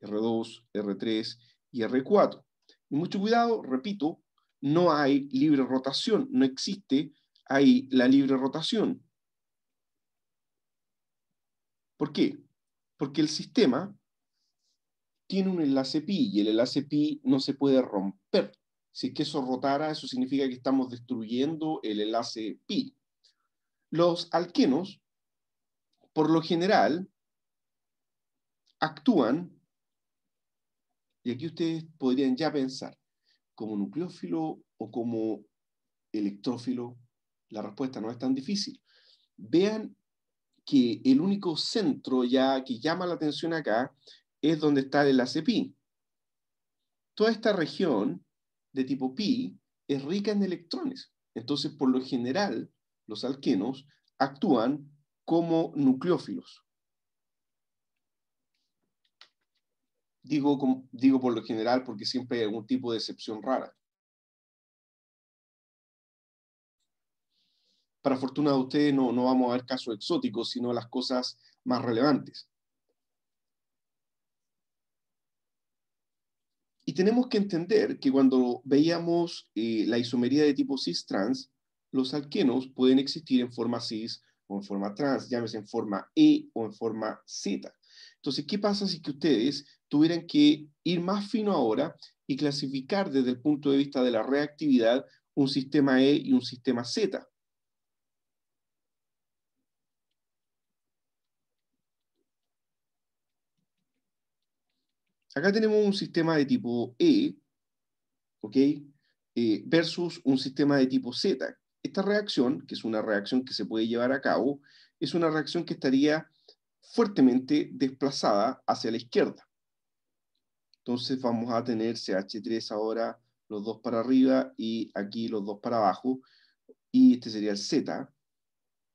R2, R3 y R4. Y mucho cuidado, repito, no hay libre rotación, no existe ahí la libre rotación. ¿Por qué? Porque el sistema tiene un enlace pi y el enlace pi no se puede romper. Si es que eso rotara, eso significa que estamos destruyendo el enlace pi. Los alquenos, por lo general, actúan, y aquí ustedes podrían ya pensar, como nucleófilo o como electrófilo, la respuesta no es tan difícil. Vean que el único centro ya que llama la atención acá es donde está el ACP. Toda esta región de tipo pi es rica en electrones. Entonces, por lo general, los alquenos actúan como nucleófilos. digo por lo general porque siempre hay algún tipo de excepción rara. para fortuna de ustedes no, no vamos a ver casos exóticos, sino las cosas más relevantes. Y tenemos que entender que cuando veíamos eh, la isomería de tipo cis-trans, los alquenos pueden existir en forma cis o en forma trans, llámese en forma E o en forma Z. Entonces, ¿qué pasa si que ustedes tuvieran que ir más fino ahora y clasificar desde el punto de vista de la reactividad un sistema E y un sistema Z? Acá tenemos un sistema de tipo E, ¿ok? Eh, versus un sistema de tipo Z. Esta reacción, que es una reacción que se puede llevar a cabo, es una reacción que estaría fuertemente desplazada hacia la izquierda. Entonces vamos a tener CH3 ahora, los dos para arriba y aquí los dos para abajo, y este sería el Z,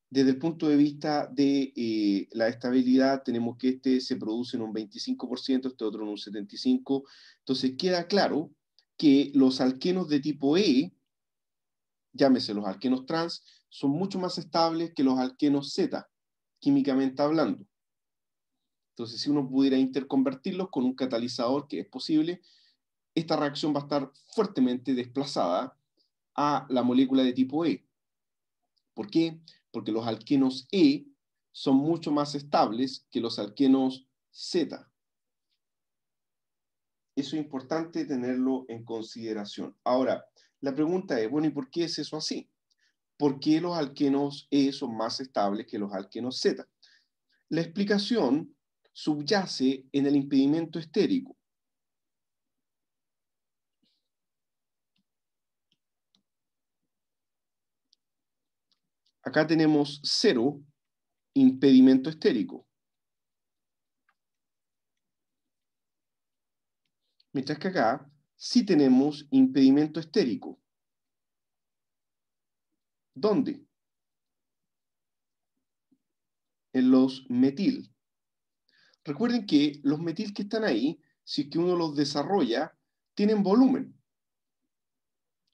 desde el punto de vista de eh, la estabilidad, tenemos que este se produce en un 25%, este otro en un 75%. Entonces queda claro que los alquenos de tipo E, llámese los alquenos trans, son mucho más estables que los alquenos Z, químicamente hablando. Entonces, si uno pudiera interconvertirlos con un catalizador, que es posible, esta reacción va a estar fuertemente desplazada a la molécula de tipo E. ¿Por qué? porque los alquenos E son mucho más estables que los alquenos Z. Eso es importante tenerlo en consideración. Ahora, la pregunta es, bueno, ¿y por qué es eso así? ¿Por qué los alquenos E son más estables que los alquenos Z? La explicación subyace en el impedimento estérico. acá tenemos cero impedimento estérico. Mientras que acá sí tenemos impedimento estérico. ¿Dónde? En los metil. Recuerden que los metil que están ahí, si que uno los desarrolla, tienen volumen.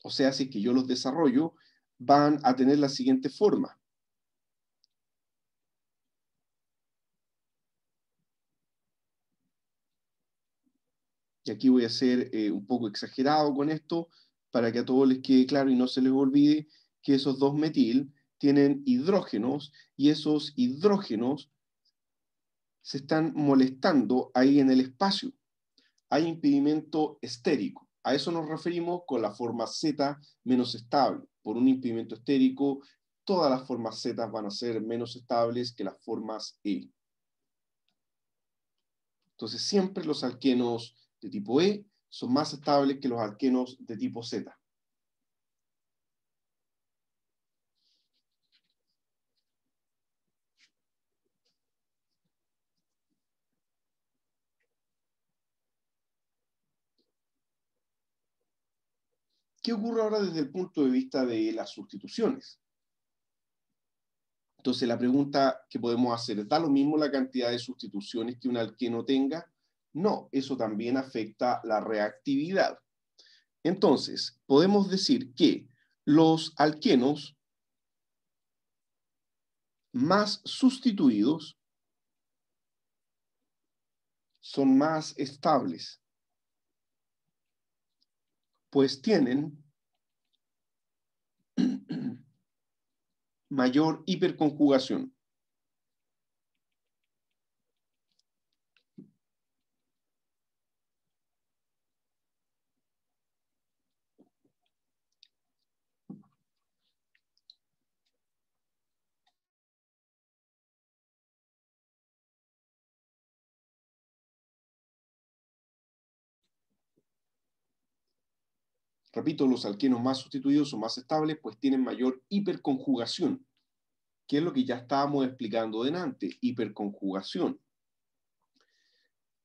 O sea, si es que yo los desarrollo, van a tener la siguiente forma. Y aquí voy a ser eh, un poco exagerado con esto para que a todos les quede claro y no se les olvide que esos dos metil tienen hidrógenos y esos hidrógenos se están molestando ahí en el espacio. Hay impedimento estérico. A eso nos referimos con la forma Z menos estable por un impedimento estérico, todas las formas Z van a ser menos estables que las formas E. Entonces siempre los alquenos de tipo E son más estables que los alquenos de tipo Z. ¿Qué ocurre ahora desde el punto de vista de las sustituciones? Entonces, la pregunta que podemos hacer, ¿da lo mismo la cantidad de sustituciones que un alqueno tenga? No, eso también afecta la reactividad. Entonces, podemos decir que los alquenos más sustituidos son más estables pues tienen mayor hiperconjugación. Repito, los alquenos más sustituidos o más estables pues tienen mayor hiperconjugación, que es lo que ya estábamos explicando delante, hiperconjugación.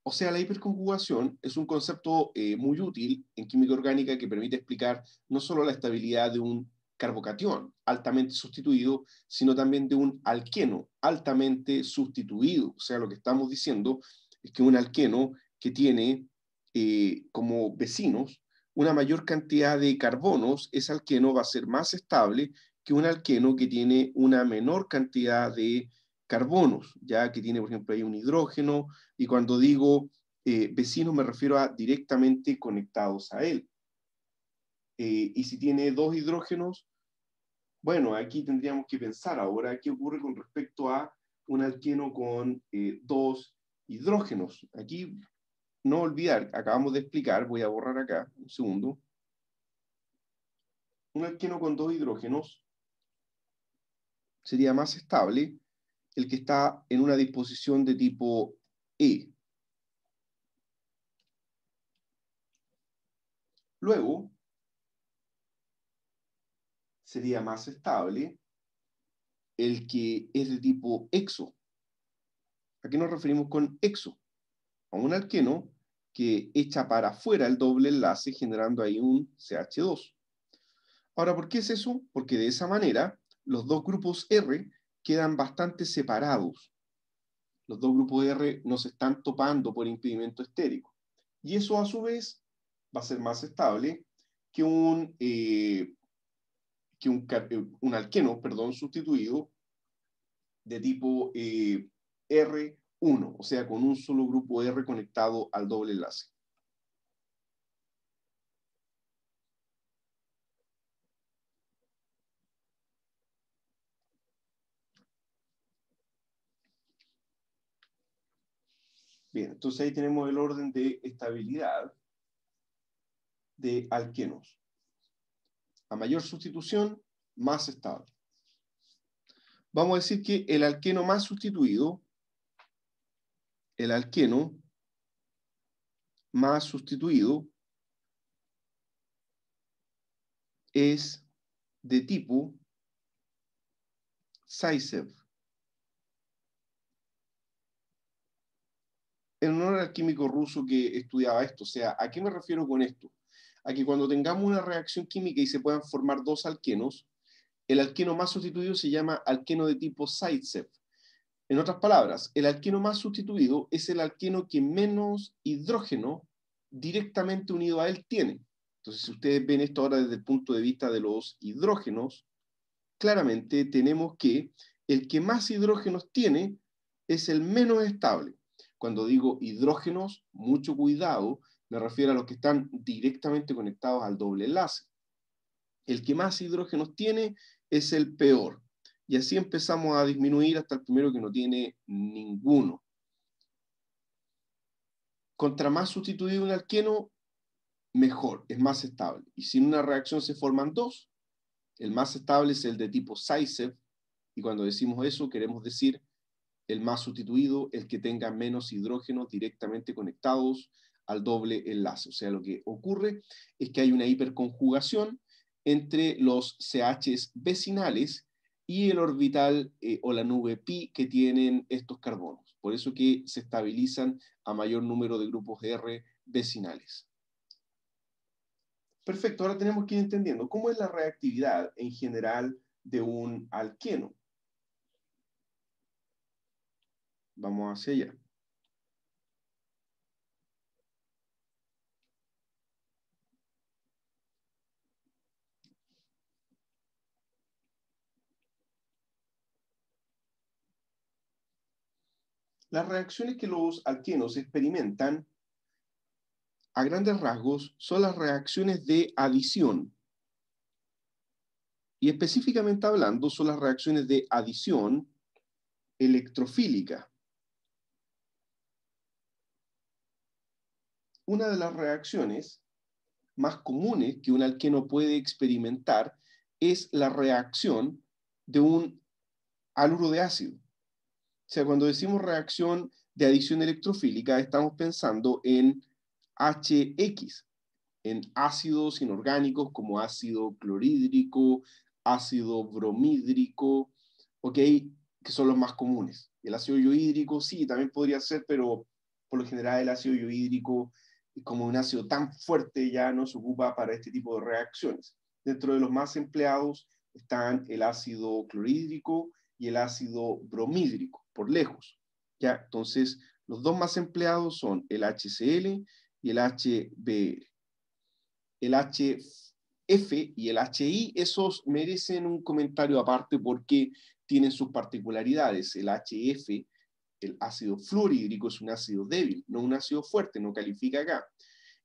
O sea, la hiperconjugación es un concepto eh, muy útil en química orgánica que permite explicar no solo la estabilidad de un carbocatión altamente sustituido, sino también de un alqueno altamente sustituido. O sea, lo que estamos diciendo es que un alqueno que tiene eh, como vecinos una mayor cantidad de carbonos, ese alqueno va a ser más estable que un alqueno que tiene una menor cantidad de carbonos, ya que tiene, por ejemplo, ahí un hidrógeno, y cuando digo eh, vecinos me refiero a directamente conectados a él. Eh, y si tiene dos hidrógenos, bueno, aquí tendríamos que pensar ahora qué ocurre con respecto a un alqueno con eh, dos hidrógenos. Aquí no olvidar, acabamos de explicar, voy a borrar acá, un segundo. Un alqueno con dos hidrógenos sería más estable el que está en una disposición de tipo E. Luego, sería más estable el que es de tipo exo. ¿A qué nos referimos con exo? A un alqueno que echa para afuera el doble enlace generando ahí un CH2. Ahora, ¿por qué es eso? Porque de esa manera los dos grupos R quedan bastante separados. Los dos grupos R no se están topando por impedimento estérico. Y eso a su vez va a ser más estable que un, eh, eh, un, alqueno perdón, sustituido de tipo eh, R uno, o sea, con un solo grupo e R conectado al doble enlace. Bien, entonces ahí tenemos el orden de estabilidad de alquenos. A mayor sustitución, más estable. Vamos a decir que el alqueno más sustituido el alqueno más sustituido es de tipo Saisev. En honor al químico ruso que estudiaba esto, o sea, ¿a qué me refiero con esto? A que cuando tengamos una reacción química y se puedan formar dos alquenos, el alqueno más sustituido se llama alqueno de tipo Zaitsev. En otras palabras, el alquino más sustituido es el alqueno que menos hidrógeno directamente unido a él tiene. Entonces, si ustedes ven esto ahora desde el punto de vista de los hidrógenos, claramente tenemos que el que más hidrógenos tiene es el menos estable. Cuando digo hidrógenos, mucho cuidado, me refiero a los que están directamente conectados al doble enlace. El que más hidrógenos tiene es el peor y así empezamos a disminuir hasta el primero que no tiene ninguno. Contra más sustituido un alqueno, mejor, es más estable. Y si en una reacción se forman dos, el más estable es el de tipo Zaitsev, y cuando decimos eso queremos decir el más sustituido, el que tenga menos hidrógenos directamente conectados al doble enlace. O sea, lo que ocurre es que hay una hiperconjugación entre los CHs vecinales y el orbital eh, o la nube pi que tienen estos carbonos. Por eso que se estabilizan a mayor número de grupos R vecinales. Perfecto, ahora tenemos que ir entendiendo cómo es la reactividad en general de un alqueno. Vamos hacia allá. Las reacciones que los alquenos experimentan a grandes rasgos son las reacciones de adición. Y específicamente hablando son las reacciones de adición electrofílica. Una de las reacciones más comunes que un alqueno puede experimentar es la reacción de un aluro de ácido. O sea, cuando decimos reacción de adición electrofílica, estamos pensando en HX, en ácidos inorgánicos como ácido clorhídrico, ácido bromídrico, ¿ok? Que son los más comunes. El ácido yohídrico sí, también podría ser, pero por lo general el ácido yohídrico, como un ácido tan fuerte, ya no se ocupa para este tipo de reacciones. Dentro de los más empleados están el ácido clorhídrico y el ácido bromídrico por lejos. ¿ya? Entonces, los dos más empleados son el HCl y el HBl. El HF y el HI, esos merecen un comentario aparte porque tienen sus particularidades. El HF, el ácido fluorhídrico, es un ácido débil, no un ácido fuerte, no califica acá.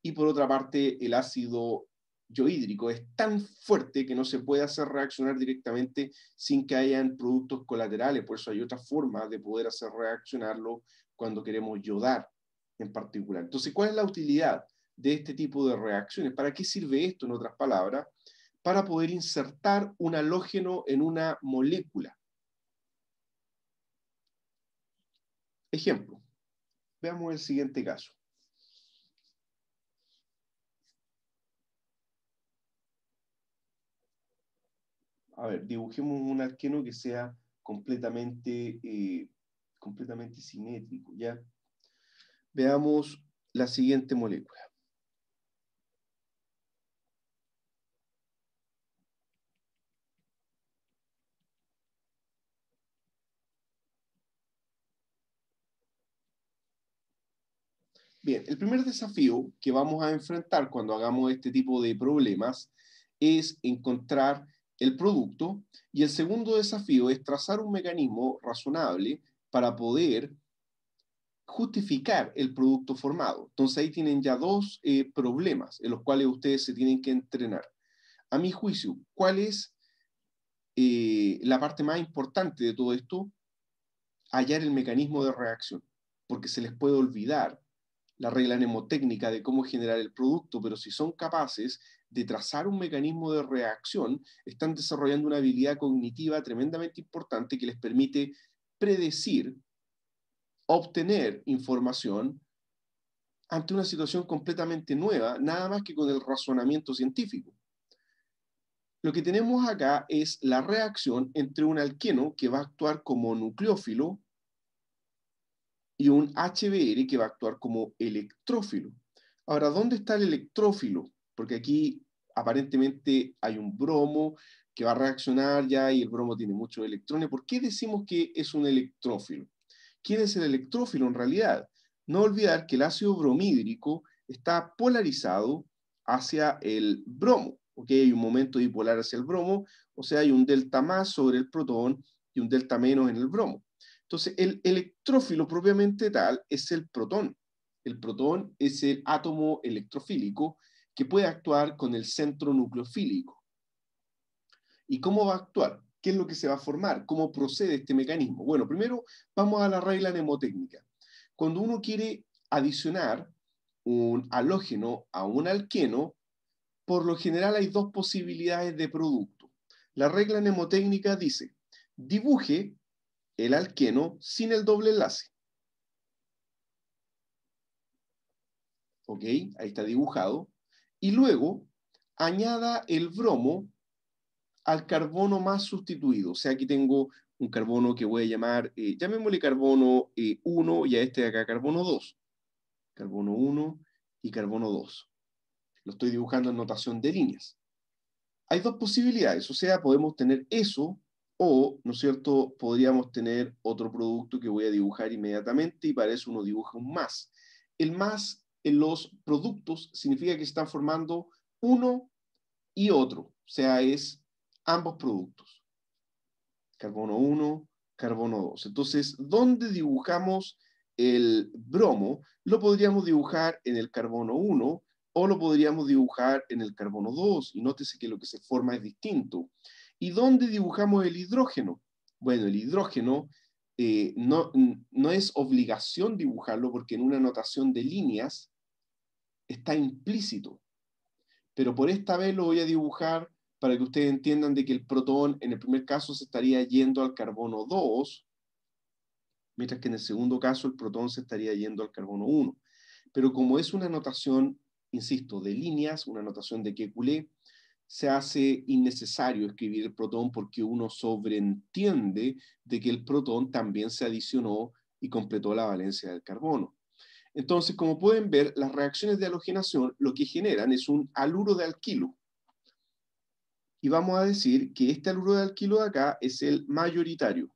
Y por otra parte, el ácido hídrico es tan fuerte que no se puede hacer reaccionar directamente sin que hayan productos colaterales. Por eso hay otra forma de poder hacer reaccionarlo cuando queremos yodar en particular. Entonces, ¿cuál es la utilidad de este tipo de reacciones? ¿Para qué sirve esto, en otras palabras? Para poder insertar un halógeno en una molécula. Ejemplo, veamos el siguiente caso. a ver, dibujemos un alqueno que sea completamente, eh, completamente simétrico, ¿ya? Veamos la siguiente molécula. Bien, el primer desafío que vamos a enfrentar cuando hagamos este tipo de problemas es encontrar el producto y el segundo desafío es trazar un mecanismo razonable para poder justificar el producto formado. Entonces ahí tienen ya dos eh, problemas en los cuales ustedes se tienen que entrenar. A mi juicio, ¿cuál es eh, la parte más importante de todo esto? Hallar el mecanismo de reacción, porque se les puede olvidar la regla mnemotécnica de cómo generar el producto, pero si son capaces de trazar un mecanismo de reacción, están desarrollando una habilidad cognitiva tremendamente importante que les permite predecir, obtener información ante una situación completamente nueva, nada más que con el razonamiento científico. Lo que tenemos acá es la reacción entre un alqueno que va a actuar como nucleófilo y un HBr que va a actuar como electrófilo. Ahora, ¿dónde está el electrófilo? porque aquí aparentemente hay un bromo que va a reaccionar ya y el bromo tiene muchos electrones. ¿Por qué decimos que es un electrófilo? ¿Quién es el electrófilo en realidad? No olvidar que el ácido bromídrico está polarizado hacia el bromo. okay, Hay un momento dipolar hacia el bromo, o sea, hay un delta más sobre el protón y un delta menos en el bromo. Entonces, el electrófilo propiamente tal es el protón. El protón es el átomo electrofílico que puede actuar con el centro nucleofílico. ¿Y cómo va a actuar? ¿Qué es lo que se va a formar? ¿Cómo procede este mecanismo? Bueno, primero vamos a la regla mnemotécnica. Cuando uno quiere adicionar un halógeno a un alqueno, por lo general hay dos posibilidades de producto. La regla mnemotécnica dice, dibuje el alqueno sin el doble enlace. ¿Ok? Ahí está dibujado y luego añada el bromo al carbono más sustituido. O sea, aquí tengo un carbono que voy a llamar, eh, llamémosle carbono 1 eh, y a este de acá carbono 2. Carbono 1 y carbono 2. Lo estoy dibujando en notación de líneas. Hay dos posibilidades, o sea, podemos tener eso o, ¿no es cierto?, podríamos tener otro producto que voy a dibujar inmediatamente y para eso uno dibuja un más. El más en los productos significa que están formando uno y otro, o sea, es ambos productos. Carbono 1, carbono 2. Entonces, ¿dónde dibujamos el bromo? Lo podríamos dibujar en el carbono 1 o lo podríamos dibujar en el carbono 2. Y nótese que lo que se forma es distinto. ¿Y dónde dibujamos el hidrógeno? Bueno, el hidrógeno eh, no, no, es obligación dibujarlo porque en una notación de líneas está implícito. Pero por esta vez lo voy a dibujar para que ustedes entiendan de que el protón en el primer caso se estaría yendo al carbono 2, mientras que en el segundo caso el protón se estaría yendo al carbono 1. Pero como es una notación, insisto, de líneas, una notación de Kekulé, se hace innecesario escribir el protón porque uno sobreentiende de que el protón también se adicionó y completó la valencia del carbono. Entonces, como pueden ver, las reacciones de halogenación lo que generan es un aluro de alquilo. Y vamos a decir que este aluro de alquilo de acá es el mayoritario.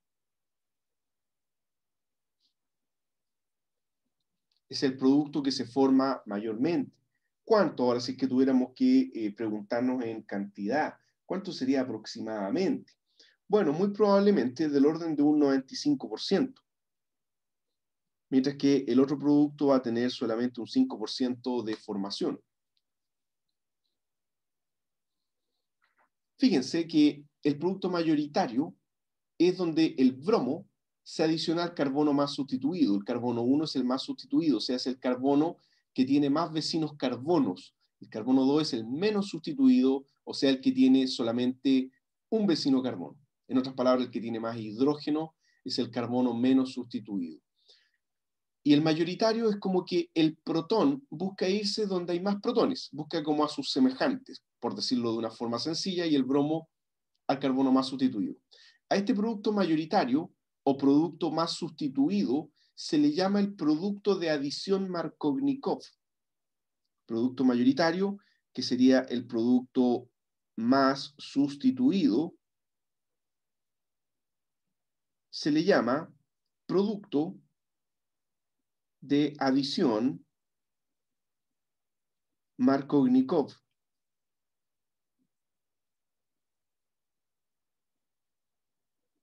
Es el producto que se forma mayormente. ¿Cuánto? Ahora sí que tuviéramos que eh, preguntarnos en cantidad, ¿cuánto sería aproximadamente? Bueno, muy probablemente del orden de un 95% mientras que el otro producto va a tener solamente un 5% de formación. Fíjense que el producto mayoritario es donde el bromo se adiciona al carbono más sustituido. El carbono 1 es el más sustituido, o sea, es el carbono que tiene más vecinos carbonos. El carbono 2 es el menos sustituido, o sea, el que tiene solamente un vecino carbono. En otras palabras, el que tiene más hidrógeno es el carbono menos sustituido. Y el mayoritario es como que el protón busca irse donde hay más protones, busca como a sus semejantes, por decirlo de una forma sencilla, y el bromo al carbono más sustituido. A este producto mayoritario o producto más sustituido se le llama el producto de adición Markovnikov. Producto mayoritario, que sería el producto más sustituido, se le llama producto de adición, Markovnikov.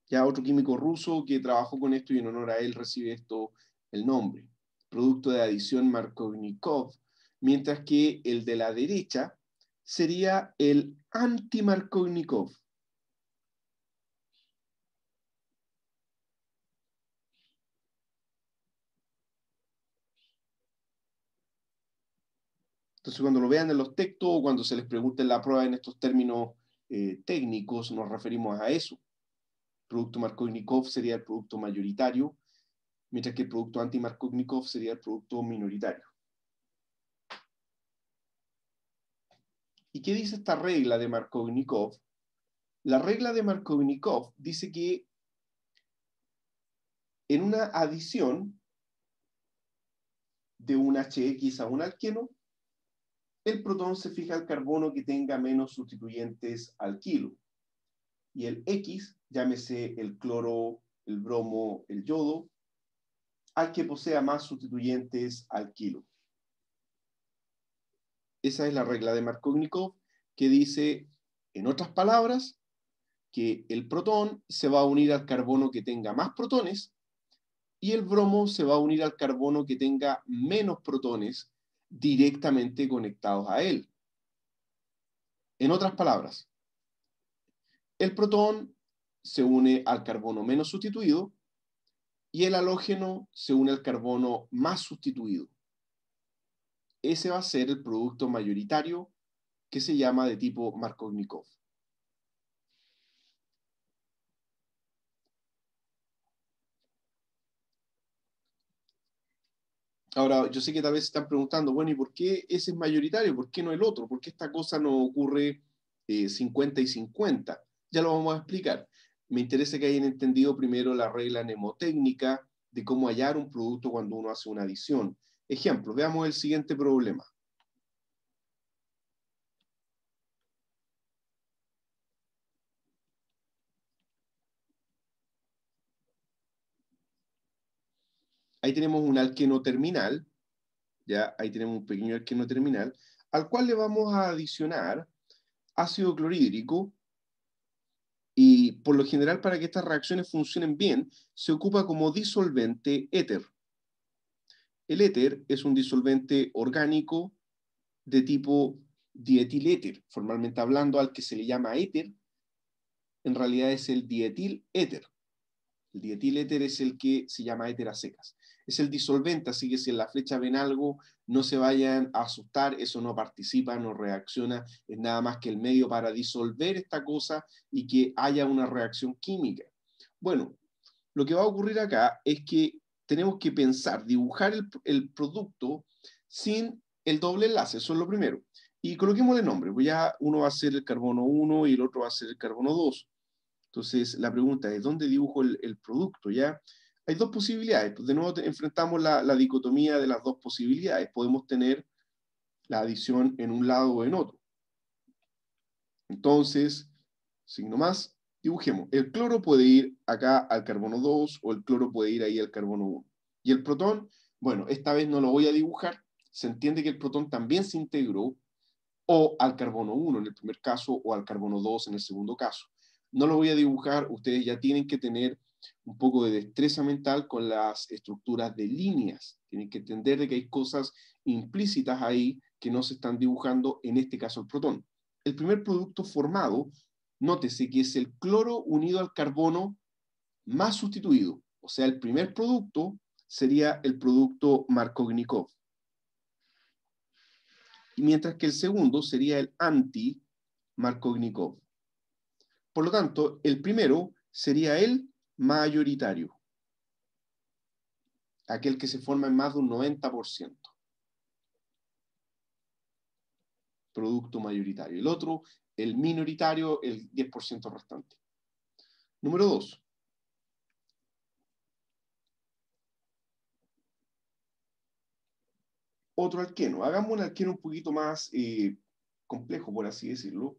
Ya otro químico ruso que trabajó con esto y en honor a él recibe esto el nombre. Producto de adición Markovnikov, mientras que el de la derecha sería el anti-Markovnikov. Entonces, cuando lo vean en los textos o cuando se les pregunte la prueba en estos términos eh, técnicos, nos referimos a eso. El producto Markovnikov sería el producto mayoritario, mientras que el producto anti-Markovnikov sería el producto minoritario. ¿Y qué dice esta regla de Markovnikov? La regla de Markovnikov dice que en una adición de un HX a un alqueno, el protón se fija al carbono que tenga menos sustituyentes al kilo. Y el X, llámese el cloro, el bromo, el yodo, al que posea más sustituyentes al kilo. Esa es la regla de Markovnikov que dice, en otras palabras, que el protón se va a unir al carbono que tenga más protones y el bromo se va a unir al carbono que tenga menos protones directamente conectados a él. En otras palabras, el protón se une al carbono menos sustituido y el halógeno se une al carbono más sustituido. Ese va a ser el producto mayoritario que se llama de tipo Markovnikov. Ahora, yo sé que tal vez están preguntando, bueno, ¿y por qué ese es mayoritario? ¿Por qué no el otro? ¿Por qué esta cosa no ocurre 50 eh, y 50? Ya lo vamos a explicar. Me interesa que hayan entendido primero la regla mnemotécnica de cómo hallar un producto cuando uno hace una adición. Ejemplo, veamos el siguiente problema. Ahí tenemos un alqueno terminal, ya ahí tenemos un pequeño alqueno terminal, al cual le vamos a adicionar ácido clorhídrico y por lo general para que estas reacciones funcionen bien se ocupa como disolvente éter. El éter es un disolvente orgánico de tipo dietiléter, formalmente hablando al que se le llama éter, en realidad es el dietil El dietil éter es el que se llama éter a secas es el disolvente, así que si en la flecha ven algo, no se vayan a asustar, eso no participa, no reacciona, es nada más que el medio para disolver esta cosa y que haya una reacción química. Bueno, lo que va a ocurrir acá es que tenemos que pensar, dibujar el, producto sin el doble enlace, eso es lo primero. Y coloquemos el nombre, pues ya uno va a ser el carbono 1 y el otro va a ser el carbono 2. Entonces, la pregunta es, ¿dónde dibujo el, el producto? ¿Ya? hay dos posibilidades. Pues, de nuevo enfrentamos la, la, dicotomía de las dos posibilidades. Podemos tener la adición en un lado o en otro. Entonces, signo más, dibujemos. El cloro puede ir acá al carbono 2 o el cloro puede ir ahí al carbono 1. Y el protón, bueno, esta vez no lo voy a dibujar. Se entiende que el protón también se integró o al carbono 1 en el primer caso o al carbono 2 en el segundo caso. No lo voy a dibujar, ustedes ya tienen que tener un poco de destreza mental con las estructuras de líneas. Tienen que entender de que hay cosas implícitas ahí que no se están dibujando, en este caso el protón. El primer producto formado, nótese que es el cloro unido al carbono más sustituido. O sea, el primer producto sería el producto Markovnikov. Mientras que el segundo sería el anti-Markovnikov. Por lo tanto, el primero sería el mayoritario, aquel que se forma en más de un 90%. Producto mayoritario. El otro, el minoritario, el 10% restante. Número dos. Otro alqueno. Hagamos un alqueno un poquito más eh, complejo, por así decirlo,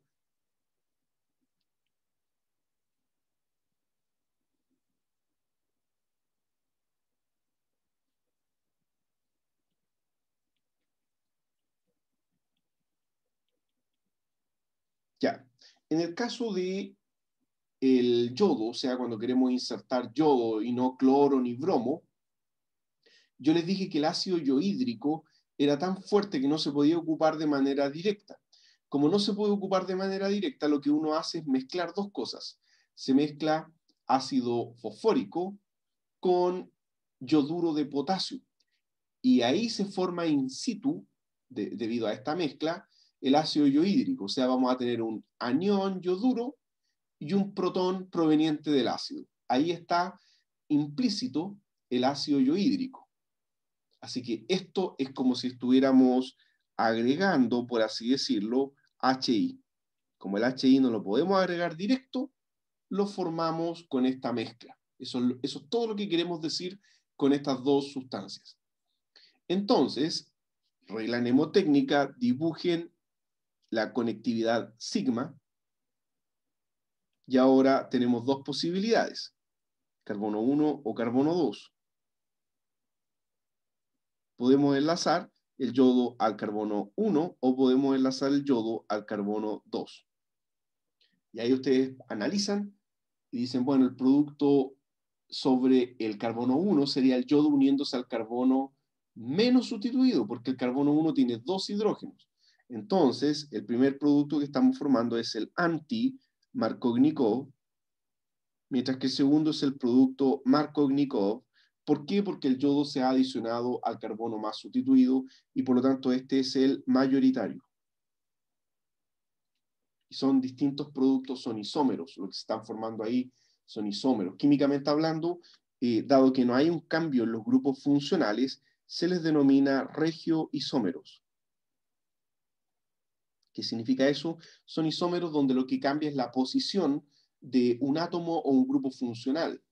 En el caso de el yodo, o sea, cuando queremos insertar yodo y no cloro ni bromo, yo les dije que el ácido yohídrico era tan fuerte que no se podía ocupar de manera directa. Como no se puede ocupar de manera directa, lo que uno hace es mezclar dos cosas. Se mezcla ácido fosfórico con yoduro de potasio. Y ahí se forma in situ, debido a esta mezcla, el ácido yohídrico, o sea, vamos a tener un anión yoduro y un protón proveniente del ácido. Ahí está implícito el ácido yohídrico. Así que esto es como si estuviéramos agregando, por así decirlo, HI. Como el HI no lo podemos agregar directo, lo formamos con esta mezcla. Eso, eso es todo lo que queremos decir con estas dos sustancias. Entonces, regla mnemotécnica, dibujen la conectividad sigma. Y ahora tenemos dos posibilidades, carbono 1 o carbono 2. Podemos enlazar el yodo al carbono 1 o podemos enlazar el yodo al carbono 2. Y ahí ustedes analizan y dicen, bueno, el producto sobre el carbono 1 sería el yodo uniéndose al carbono menos sustituido, porque el carbono 1 tiene dos hidrógenos. Entonces, el primer producto que estamos formando es el anti-Markovnikov, mientras que el segundo es el producto Markovnikov. ¿Por qué? Porque el yodo se ha adicionado al carbono más sustituido y por lo tanto este es el mayoritario. son distintos productos, son isómeros, lo que se están formando ahí son isómeros. Químicamente hablando, eh, dado que no hay un cambio en los grupos funcionales, se les denomina regioisómeros. ¿Qué significa eso? Son isómeros donde lo que cambia es la posición de un átomo o un grupo funcional.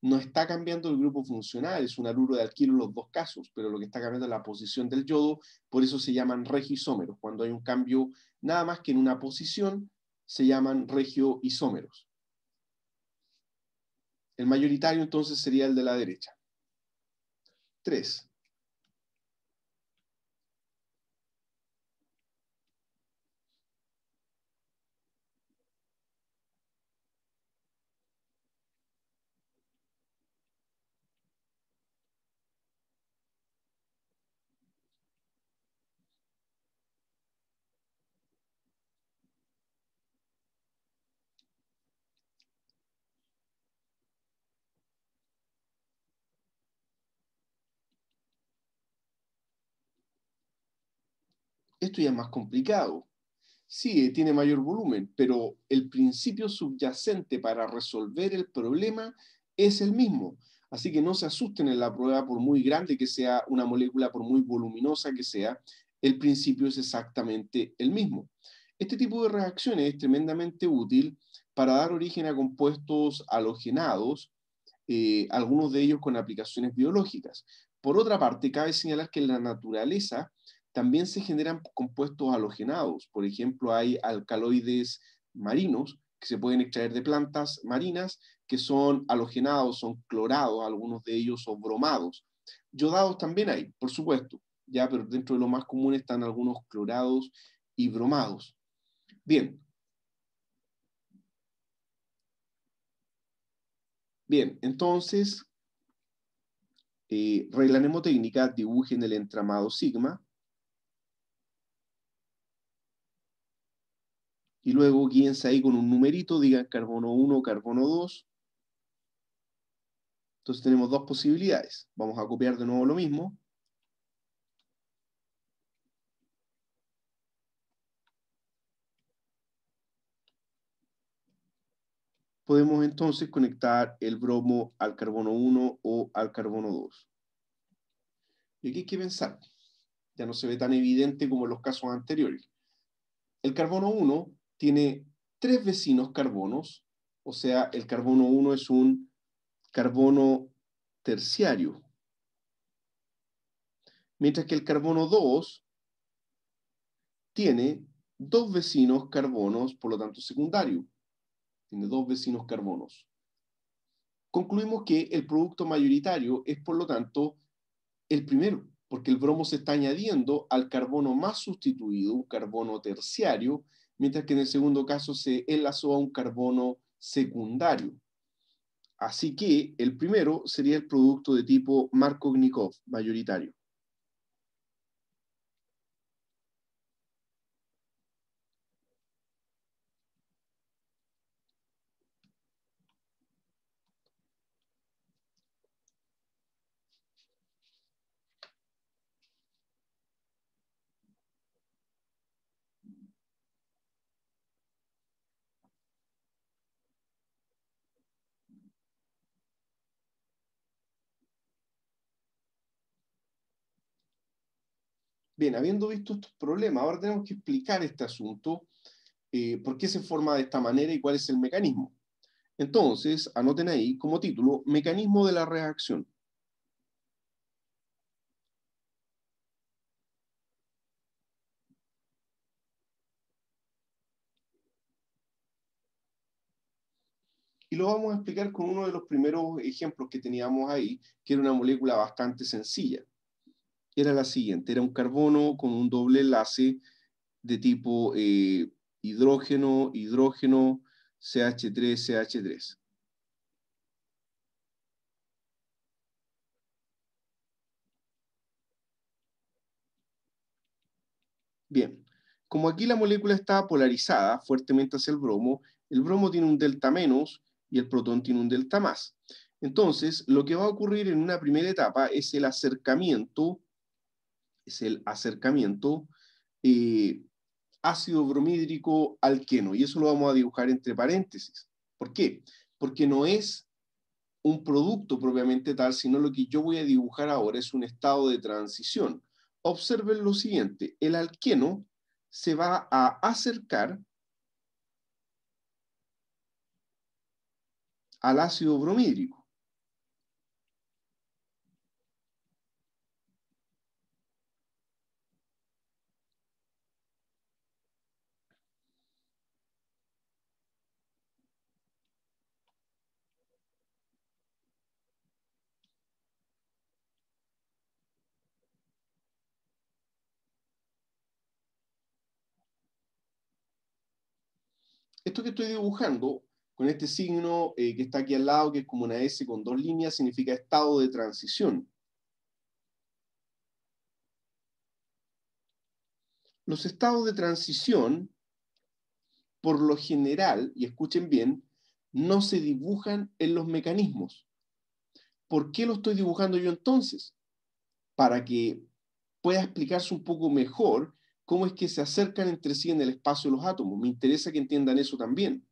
No está cambiando el grupo funcional, es un aluro de alquilo en los dos casos, pero lo que está cambiando es la posición del yodo, por eso se llaman regioisómeros. Cuando hay un cambio nada más que en una posición, se llaman regioisómeros. El mayoritario entonces sería el de la derecha. Tres. es más complicado. Sí, tiene mayor volumen, pero el principio subyacente para resolver el problema es el mismo. Así que no se asusten en la prueba, por muy grande que sea una molécula, por muy voluminosa que sea, el principio es exactamente el mismo. Este tipo de reacciones es tremendamente útil para dar origen a compuestos halogenados, eh, algunos de ellos con aplicaciones biológicas. Por otra parte, cabe señalar que la naturaleza también se generan compuestos halogenados. Por ejemplo, hay alcaloides marinos que se pueden extraer de plantas marinas que son halogenados, son clorados, algunos de ellos son bromados. Yodados también hay, por supuesto, ya, pero dentro de lo más común están algunos clorados y bromados. Bien. Bien, entonces, eh, regla mnemotécnica, dibujen el entramado sigma, y luego guíense ahí con un numerito, digan carbono 1, carbono 2. Entonces tenemos dos posibilidades. Vamos a copiar de nuevo lo mismo. Podemos entonces conectar el bromo al carbono 1 o al carbono 2. Y aquí hay que pensar. Ya no se ve tan evidente como en los casos anteriores. El carbono 1 tiene tres vecinos carbonos, o sea, el carbono 1 es un carbono terciario, mientras que el carbono 2 tiene dos vecinos carbonos, por lo tanto secundario. Tiene dos vecinos carbonos. Concluimos que el producto mayoritario es, por lo tanto, el primero, porque el bromo se está añadiendo al carbono más sustituido, un carbono terciario, mientras que en el segundo caso se enlazó a un carbono secundario. Así que el primero sería el producto de tipo Markovnikov mayoritario. Bien, habiendo visto estos problemas, ahora tenemos que explicar este asunto, eh, por qué se forma de esta manera y cuál es el mecanismo. Entonces, anoten ahí como título, mecanismo de la reacción. Y lo vamos a explicar con uno de los primeros ejemplos que teníamos ahí, que era una molécula bastante sencilla era la siguiente, era un carbono con un doble enlace de tipo eh, hidrógeno, hidrógeno, CH3, CH3. Bien, como aquí la molécula está polarizada fuertemente hacia el bromo, el bromo tiene un delta menos y el protón tiene un delta más. Entonces, lo que va a ocurrir en una primera etapa es el acercamiento es el acercamiento eh, ácido bromídrico alqueno. Y eso lo vamos a dibujar entre paréntesis. ¿Por qué? Porque no es un producto propiamente tal, sino lo que yo voy a dibujar ahora es un estado de transición. Observen lo siguiente, el alqueno se va a acercar al ácido bromídrico. que estoy dibujando con este signo eh, que está aquí al lado, que es como una S con dos líneas, significa estado de transición. Los estados de transición, por lo general, y escuchen bien, no se dibujan en los mecanismos. ¿Por qué lo estoy dibujando yo entonces? Para que pueda explicarse un poco mejor cómo es que se acercan entre sí en el espacio de los átomos. Me interesa que entiendan eso también,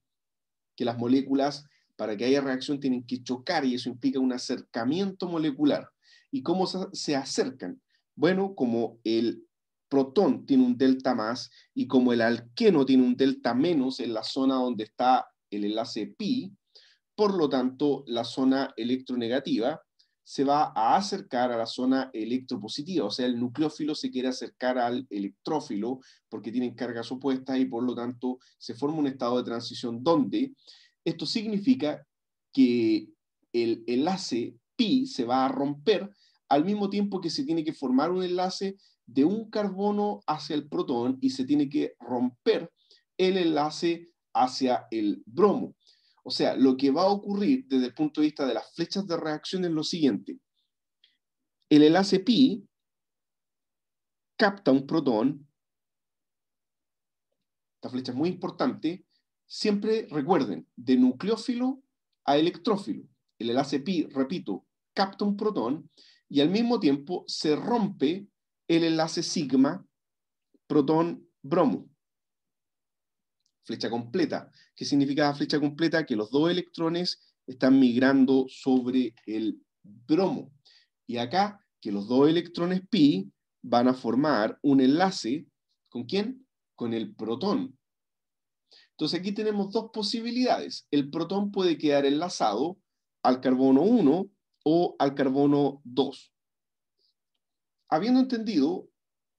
que las moléculas, para que haya reacción, tienen que chocar y eso implica un acercamiento molecular. ¿Y cómo se acercan? Bueno, como el protón tiene un delta más y como el alqueno tiene un delta menos en la zona donde está el enlace pi, por lo tanto, la zona electronegativa, se va a acercar a la zona electropositiva, o sea, el nucleófilo se quiere acercar al electrófilo porque tienen cargas opuestas y por lo tanto se forma un estado de transición donde esto significa que el enlace pi se va a romper al mismo tiempo que se tiene que formar un enlace de un carbono hacia el protón y se tiene que romper el enlace hacia el bromo. O sea, lo que va a ocurrir desde el punto de vista de las flechas de reacción es lo siguiente. El enlace pi capta un protón. Esta flecha es muy importante. Siempre recuerden, de nucleófilo a electrófilo. El enlace pi, repito, capta un protón y al mismo tiempo se rompe el enlace sigma protón-bromo flecha completa. ¿Qué significa flecha completa? Que los dos electrones están migrando sobre el bromo. Y acá, que los dos electrones pi van a formar un enlace, ¿con quién? Con el protón. Entonces aquí tenemos dos posibilidades. El protón puede quedar enlazado al carbono 1 o al carbono 2. Habiendo entendido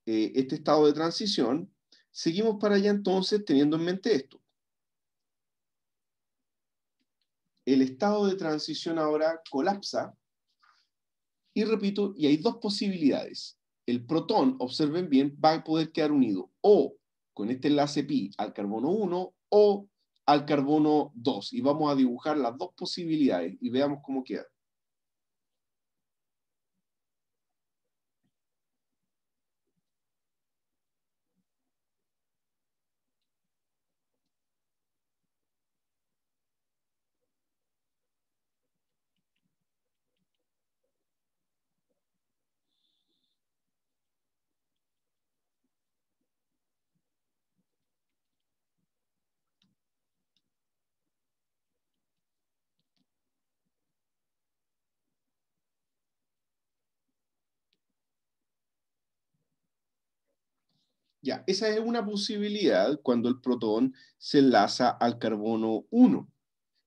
eh, este estado de transición, Seguimos para allá entonces teniendo en mente esto. El estado de transición ahora colapsa y repito, y hay dos posibilidades. El protón, observen bien, va a poder quedar unido o con este enlace pi al carbono 1 o al carbono 2. Y vamos a dibujar las dos posibilidades y veamos cómo queda. Ya, esa es una posibilidad cuando el protón se enlaza al carbono 1.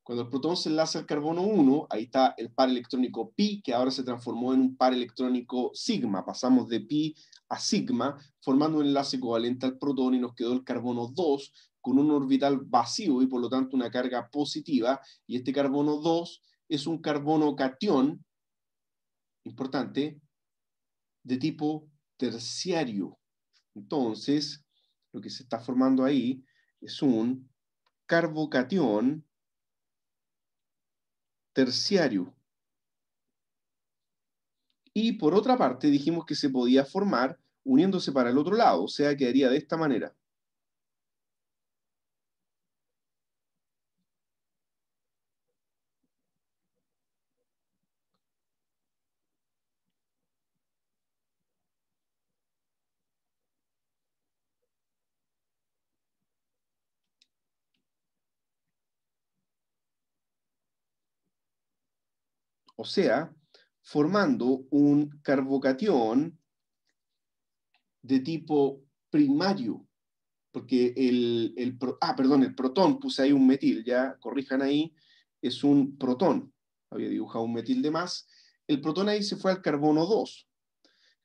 Cuando el protón se enlaza al carbono 1, ahí está el par electrónico pi, que ahora se transformó en un par electrónico sigma. Pasamos de pi a sigma, formando un enlace covalente al protón y nos quedó el carbono 2 con un orbital vacío y por lo tanto una carga positiva. Y este carbono 2 es un carbono cation, importante, de tipo terciario. Entonces, lo que se está formando ahí es un carbocatión terciario. Y por otra parte, dijimos que se podía formar uniéndose para el otro lado, o sea, quedaría de esta manera. o sea, formando un carbocatión de tipo primario, porque el, el, ah, perdón, el protón, puse ahí un metil, ya corrijan ahí, es un protón, había dibujado un metil de más, el protón ahí se fue al carbono 2.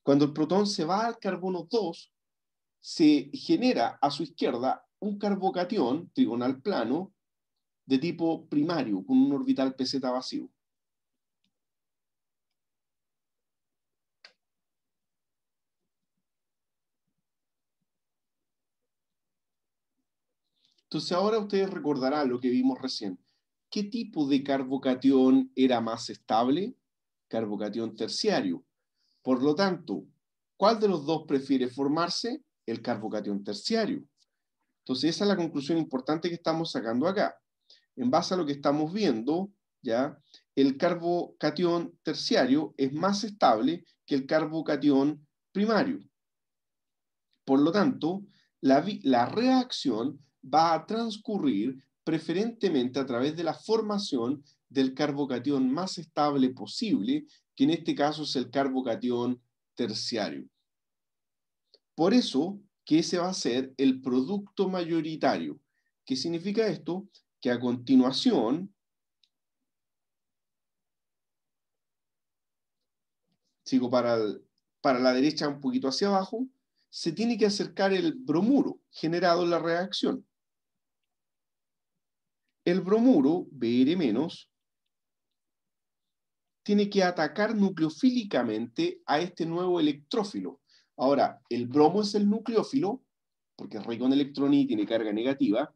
Cuando el protón se va al carbono 2, se genera a su izquierda un carbocatión trigonal plano de tipo primario, con un orbital PZ vacío. Entonces ahora ustedes recordarán lo que vimos recién. ¿Qué tipo de carbocatión era más estable? Carbocatión terciario. Por lo tanto, ¿cuál de los dos prefiere formarse? El carbocatión terciario. Entonces esa es la conclusión importante que estamos sacando acá. En base a lo que estamos viendo, ¿ya? el carbocatión terciario es más estable que el carbocatión primario. Por lo tanto, la, la reacción va a transcurrir preferentemente a través de la formación del carbocatión más estable posible, que en este caso es el carbocatión terciario. Por eso que ese va a ser el producto mayoritario. ¿Qué significa esto? Que a continuación, sigo para, para la derecha un poquito hacia abajo, se tiene que acercar el bromuro generado en la reacción. El bromuro, BR-, tiene que atacar nucleofílicamente a este nuevo electrófilo. Ahora, el bromo es el nucleófilo, porque es rico en y tiene carga negativa,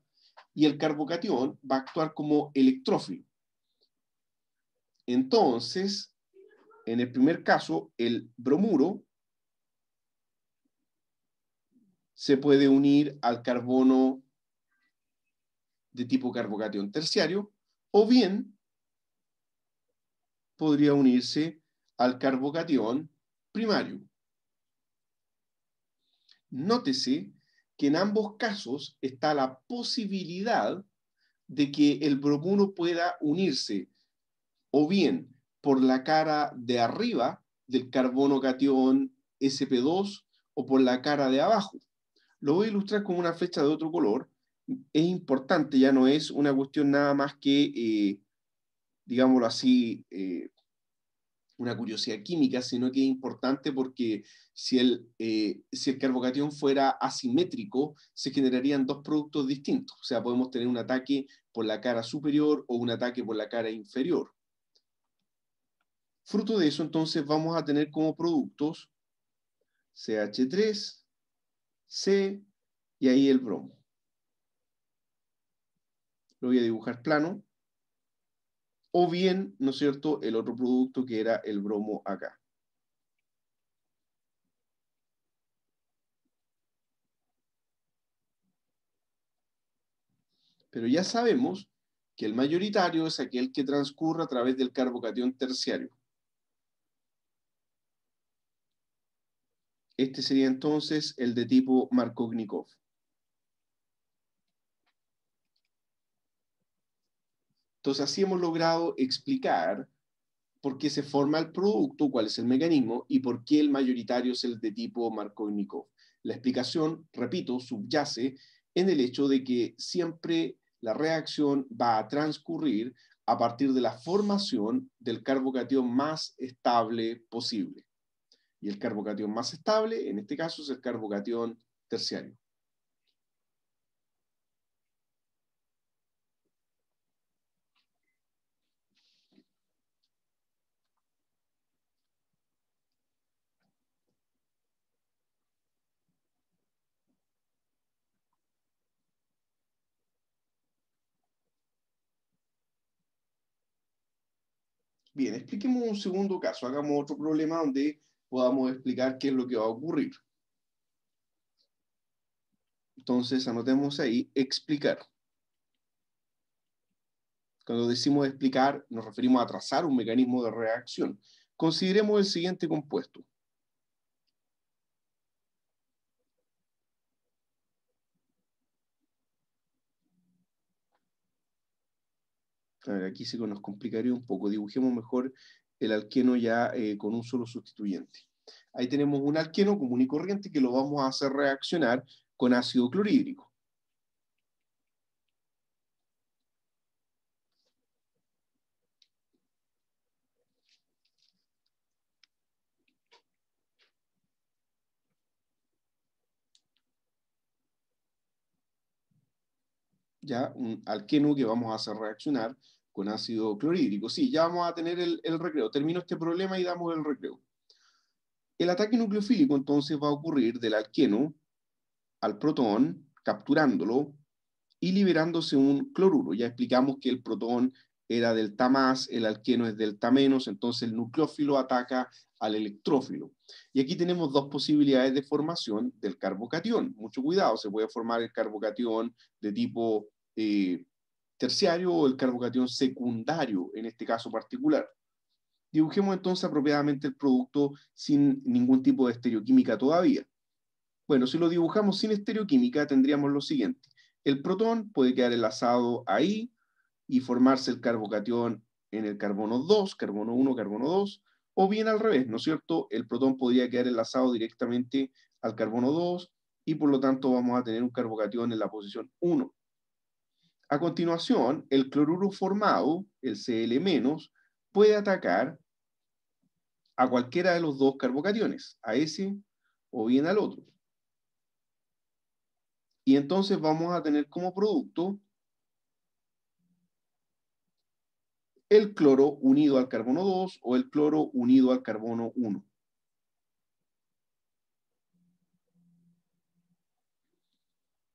y el carbocatión va a actuar como electrófilo. Entonces, en el primer caso, el bromuro se puede unir al carbono de tipo carbocatión terciario, o bien podría unirse al carbocatión primario. Nótese que en ambos casos está la posibilidad de que el bromuro pueda unirse o bien por la cara de arriba del carbono SP2 o por la cara de abajo. Lo voy a ilustrar con una flecha de otro color es importante, ya no es una cuestión nada más que, eh, digámoslo así, eh, una curiosidad química, sino que es importante porque si el, eh, si el carbocatión fuera asimétrico, se generarían dos productos distintos. O sea, podemos tener un ataque por la cara superior o un ataque por la cara inferior. Fruto de eso, entonces, vamos a tener como productos CH3, C y ahí el bromo lo voy a dibujar plano, o bien, ¿no es cierto?, el otro producto que era el bromo acá. Pero ya sabemos que el mayoritario es aquel que transcurre a través del carbocatión terciario. Este sería entonces el de tipo Markovnikov. Entonces, así hemos logrado explicar por qué se forma el producto, cuál es el mecanismo y por qué el mayoritario es el de tipo Markovnikov. La explicación, repito, subyace en el hecho de que siempre la reacción va a transcurrir a partir de la formación del carbocatión más estable posible. Y el carbocatión más estable, en este caso, es el carbocatión terciario. Bien, expliquemos un segundo caso, hagamos otro problema donde podamos explicar qué es lo que va a ocurrir. Entonces, anotemos ahí, explicar. Cuando decimos explicar, nos referimos a trazar un mecanismo de reacción. Consideremos el siguiente compuesto. aquí se nos complicaría un poco. Dibujemos mejor el alqueno ya eh, con un solo sustituyente. Ahí tenemos un alqueno común y corriente que lo vamos a hacer reaccionar con ácido clorhídrico. ya un alqueno que vamos a hacer reaccionar con ácido clorhídrico. Sí, ya vamos a tener el, recreo. Termino este problema y damos el recreo. El ataque nucleofílico entonces va a ocurrir del alqueno al protón, capturándolo y liberándose un cloruro. Ya explicamos que el protón era delta más, el alqueno es delta menos, entonces el nucleófilo ataca al electrófilo. Y aquí tenemos dos posibilidades de formación del carbocatión. Mucho cuidado, se puede formar el carbocatión de tipo eh, terciario o el carbocatión secundario en este caso particular. Dibujemos entonces apropiadamente el producto sin ningún tipo de estereoquímica todavía. Bueno, si lo dibujamos sin estereoquímica tendríamos lo siguiente. El protón puede quedar enlazado ahí y formarse el carbocatión en el carbono 2, carbono 1, carbono 2, o bien al revés, ¿no es cierto? El protón podría quedar enlazado directamente al carbono 2 y por lo tanto vamos a tener un carbocatión en la posición 1. A continuación, el cloruro formado, el Cl-, puede atacar a cualquiera de los dos carbocationes, a ese o bien al otro. Y entonces vamos a tener como producto el cloro unido al carbono 2 o el cloro unido al carbono 1.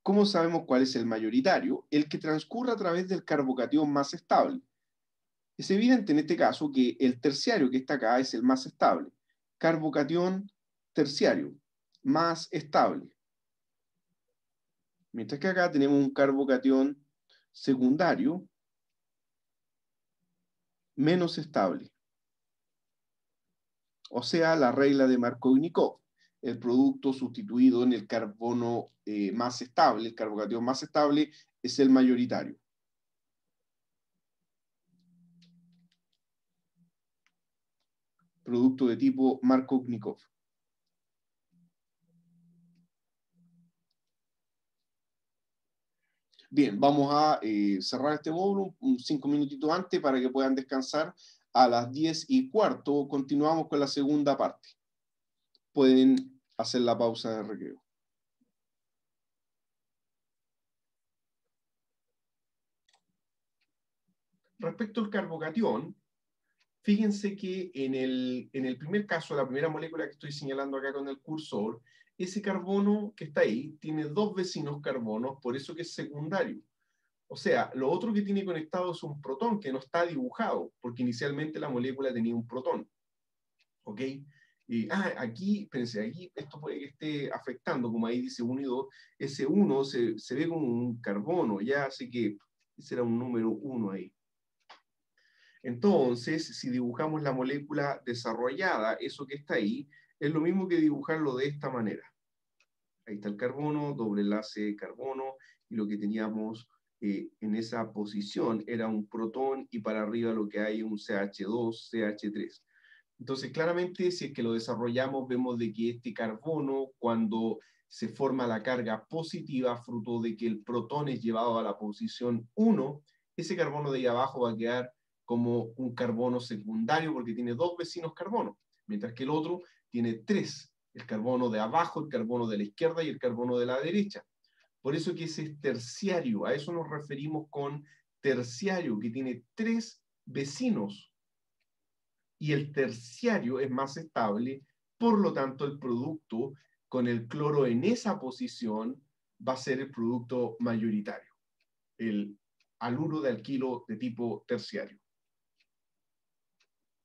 ¿Cómo sabemos cuál es el mayoritario? El que transcurre a través del carbocatión más estable. Es evidente en este caso que el terciario que está acá es el más estable. Carbocatión terciario, más estable. Mientras que acá tenemos un carbocatión secundario, menos estable. O sea, la regla de Markovnikov el producto sustituido en el carbono eh, más estable, el carbocatión más estable, es el mayoritario. Producto de tipo Markovnikov. Bien, vamos a eh, cerrar este módulo cinco minutitos antes para que puedan descansar. A las diez y cuarto continuamos con la segunda parte. Pueden hacer la pausa de recreo. Respecto al carbocatión, fíjense que en el, en el primer caso, la primera molécula que estoy señalando acá con el cursor, ese carbono que está ahí tiene dos vecinos carbonos, por eso que es secundario. O sea, lo otro que tiene conectado es un protón que no está dibujado, porque inicialmente la molécula tenía un protón. ¿Ok? Y ah, aquí, pensé, aquí esto puede que esté afectando, como ahí dice 1 y 2, ese 1 se, ve como un carbono, ya, así que será un número 1 ahí. Entonces, si dibujamos la molécula desarrollada, eso que está ahí, es lo mismo que dibujarlo de esta manera. Ahí está el carbono, doble enlace carbono, y lo que teníamos eh, en esa posición era un protón y para arriba lo que hay un CH2, CH3. Entonces, claramente, si es que lo desarrollamos, vemos de que este carbono, cuando se forma la carga positiva, fruto de que el protón es llevado a la posición 1, ese carbono de ahí abajo va a quedar como un carbono secundario porque tiene dos vecinos carbonos, mientras que el otro tiene tres, el carbono de abajo, el carbono de la izquierda y el carbono de la derecha. Por eso que ese es terciario, a eso nos referimos con terciario, que tiene tres vecinos y el terciario es más estable, por lo tanto el producto con el cloro en esa posición va a ser el producto mayoritario, el aluro de alquilo de tipo terciario.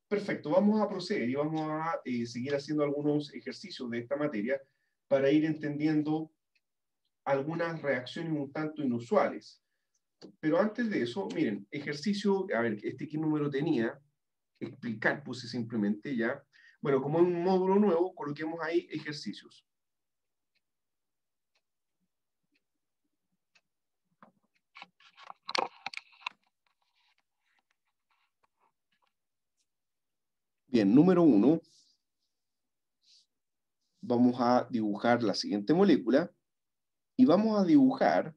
Perfecto, vamos a proceder y vamos a eh, seguir haciendo algunos ejercicios de esta materia para ir entendiendo algunas reacciones un tanto inusuales. Pero antes de eso, miren, ejercicio, a ver, este qué número tenía, explicar, puse simplemente ya. Bueno, como un módulo nuevo, coloquemos ahí ejercicios. Bien, número uno, vamos a dibujar la siguiente molécula y vamos a dibujar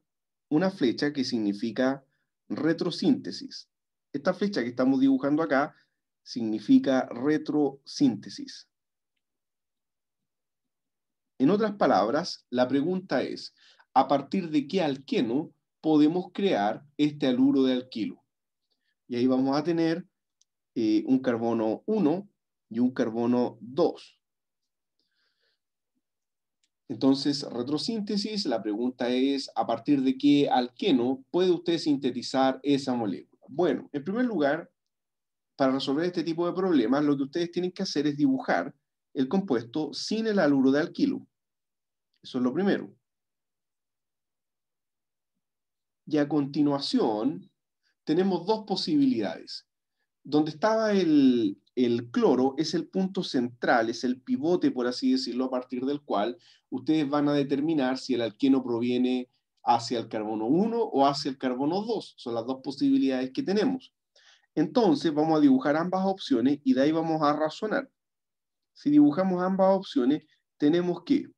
una flecha que significa retrosíntesis. Esta flecha que estamos dibujando acá significa retrosíntesis. En otras palabras, la pregunta es, ¿a partir de qué alqueno podemos crear este aluro de alquilo? Y ahí vamos a tener eh, un carbono 1 y un carbono 2. Entonces, retrosíntesis, la pregunta es, ¿a partir de qué alqueno puede usted sintetizar esa molécula? Bueno, en primer lugar, para resolver este tipo de problemas, lo que ustedes tienen que hacer es dibujar el compuesto sin el aluro de alquilo. Eso es lo primero. Y a continuación, tenemos dos posibilidades. Donde estaba el, el cloro es el punto central, es el pivote, por así decirlo, a partir del cual ustedes van a determinar si el alqueno proviene hacia el carbono 1 o hacia el carbono 2. Son las dos posibilidades que tenemos. Entonces vamos a dibujar ambas opciones y de ahí vamos a razonar. Si dibujamos ambas opciones, tenemos que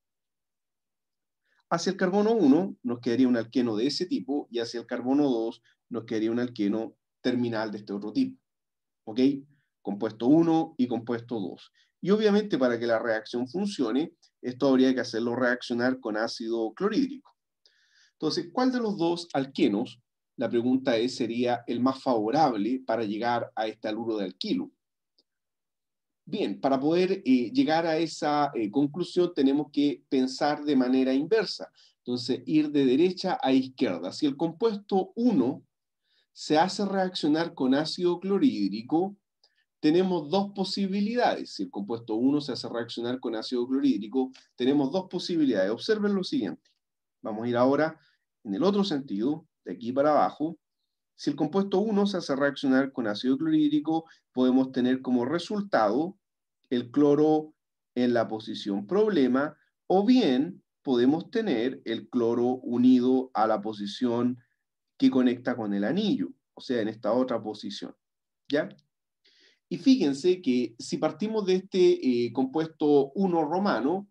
hacia el carbono 1 nos quedaría un alqueno de ese tipo y hacia el carbono 2 nos quedaría un alqueno terminal de este otro tipo. ¿Ok? Compuesto 1 y compuesto 2. Y obviamente para que la reacción funcione, esto habría que hacerlo reaccionar con ácido clorhídrico. Entonces, ¿cuál de los dos alquenos la pregunta es, sería el más favorable para llegar a este aluro de alquilo. Bien, para poder eh, llegar a esa eh, conclusión tenemos que pensar de manera inversa. Entonces, ir de derecha a izquierda. Si el compuesto 1 se hace reaccionar con ácido clorhídrico, tenemos dos posibilidades. Si el compuesto 1 se hace reaccionar con ácido clorhídrico, tenemos dos posibilidades. Observen lo siguiente. Vamos a ir ahora en el otro sentido, de aquí para abajo, si el compuesto 1 se hace reaccionar con ácido clorhídrico, podemos tener como resultado el cloro en la posición problema o bien podemos tener el cloro unido a la posición que conecta con el anillo, o sea, en esta otra posición. ¿Ya? Y fíjense que si partimos de este eh, compuesto 1 romano,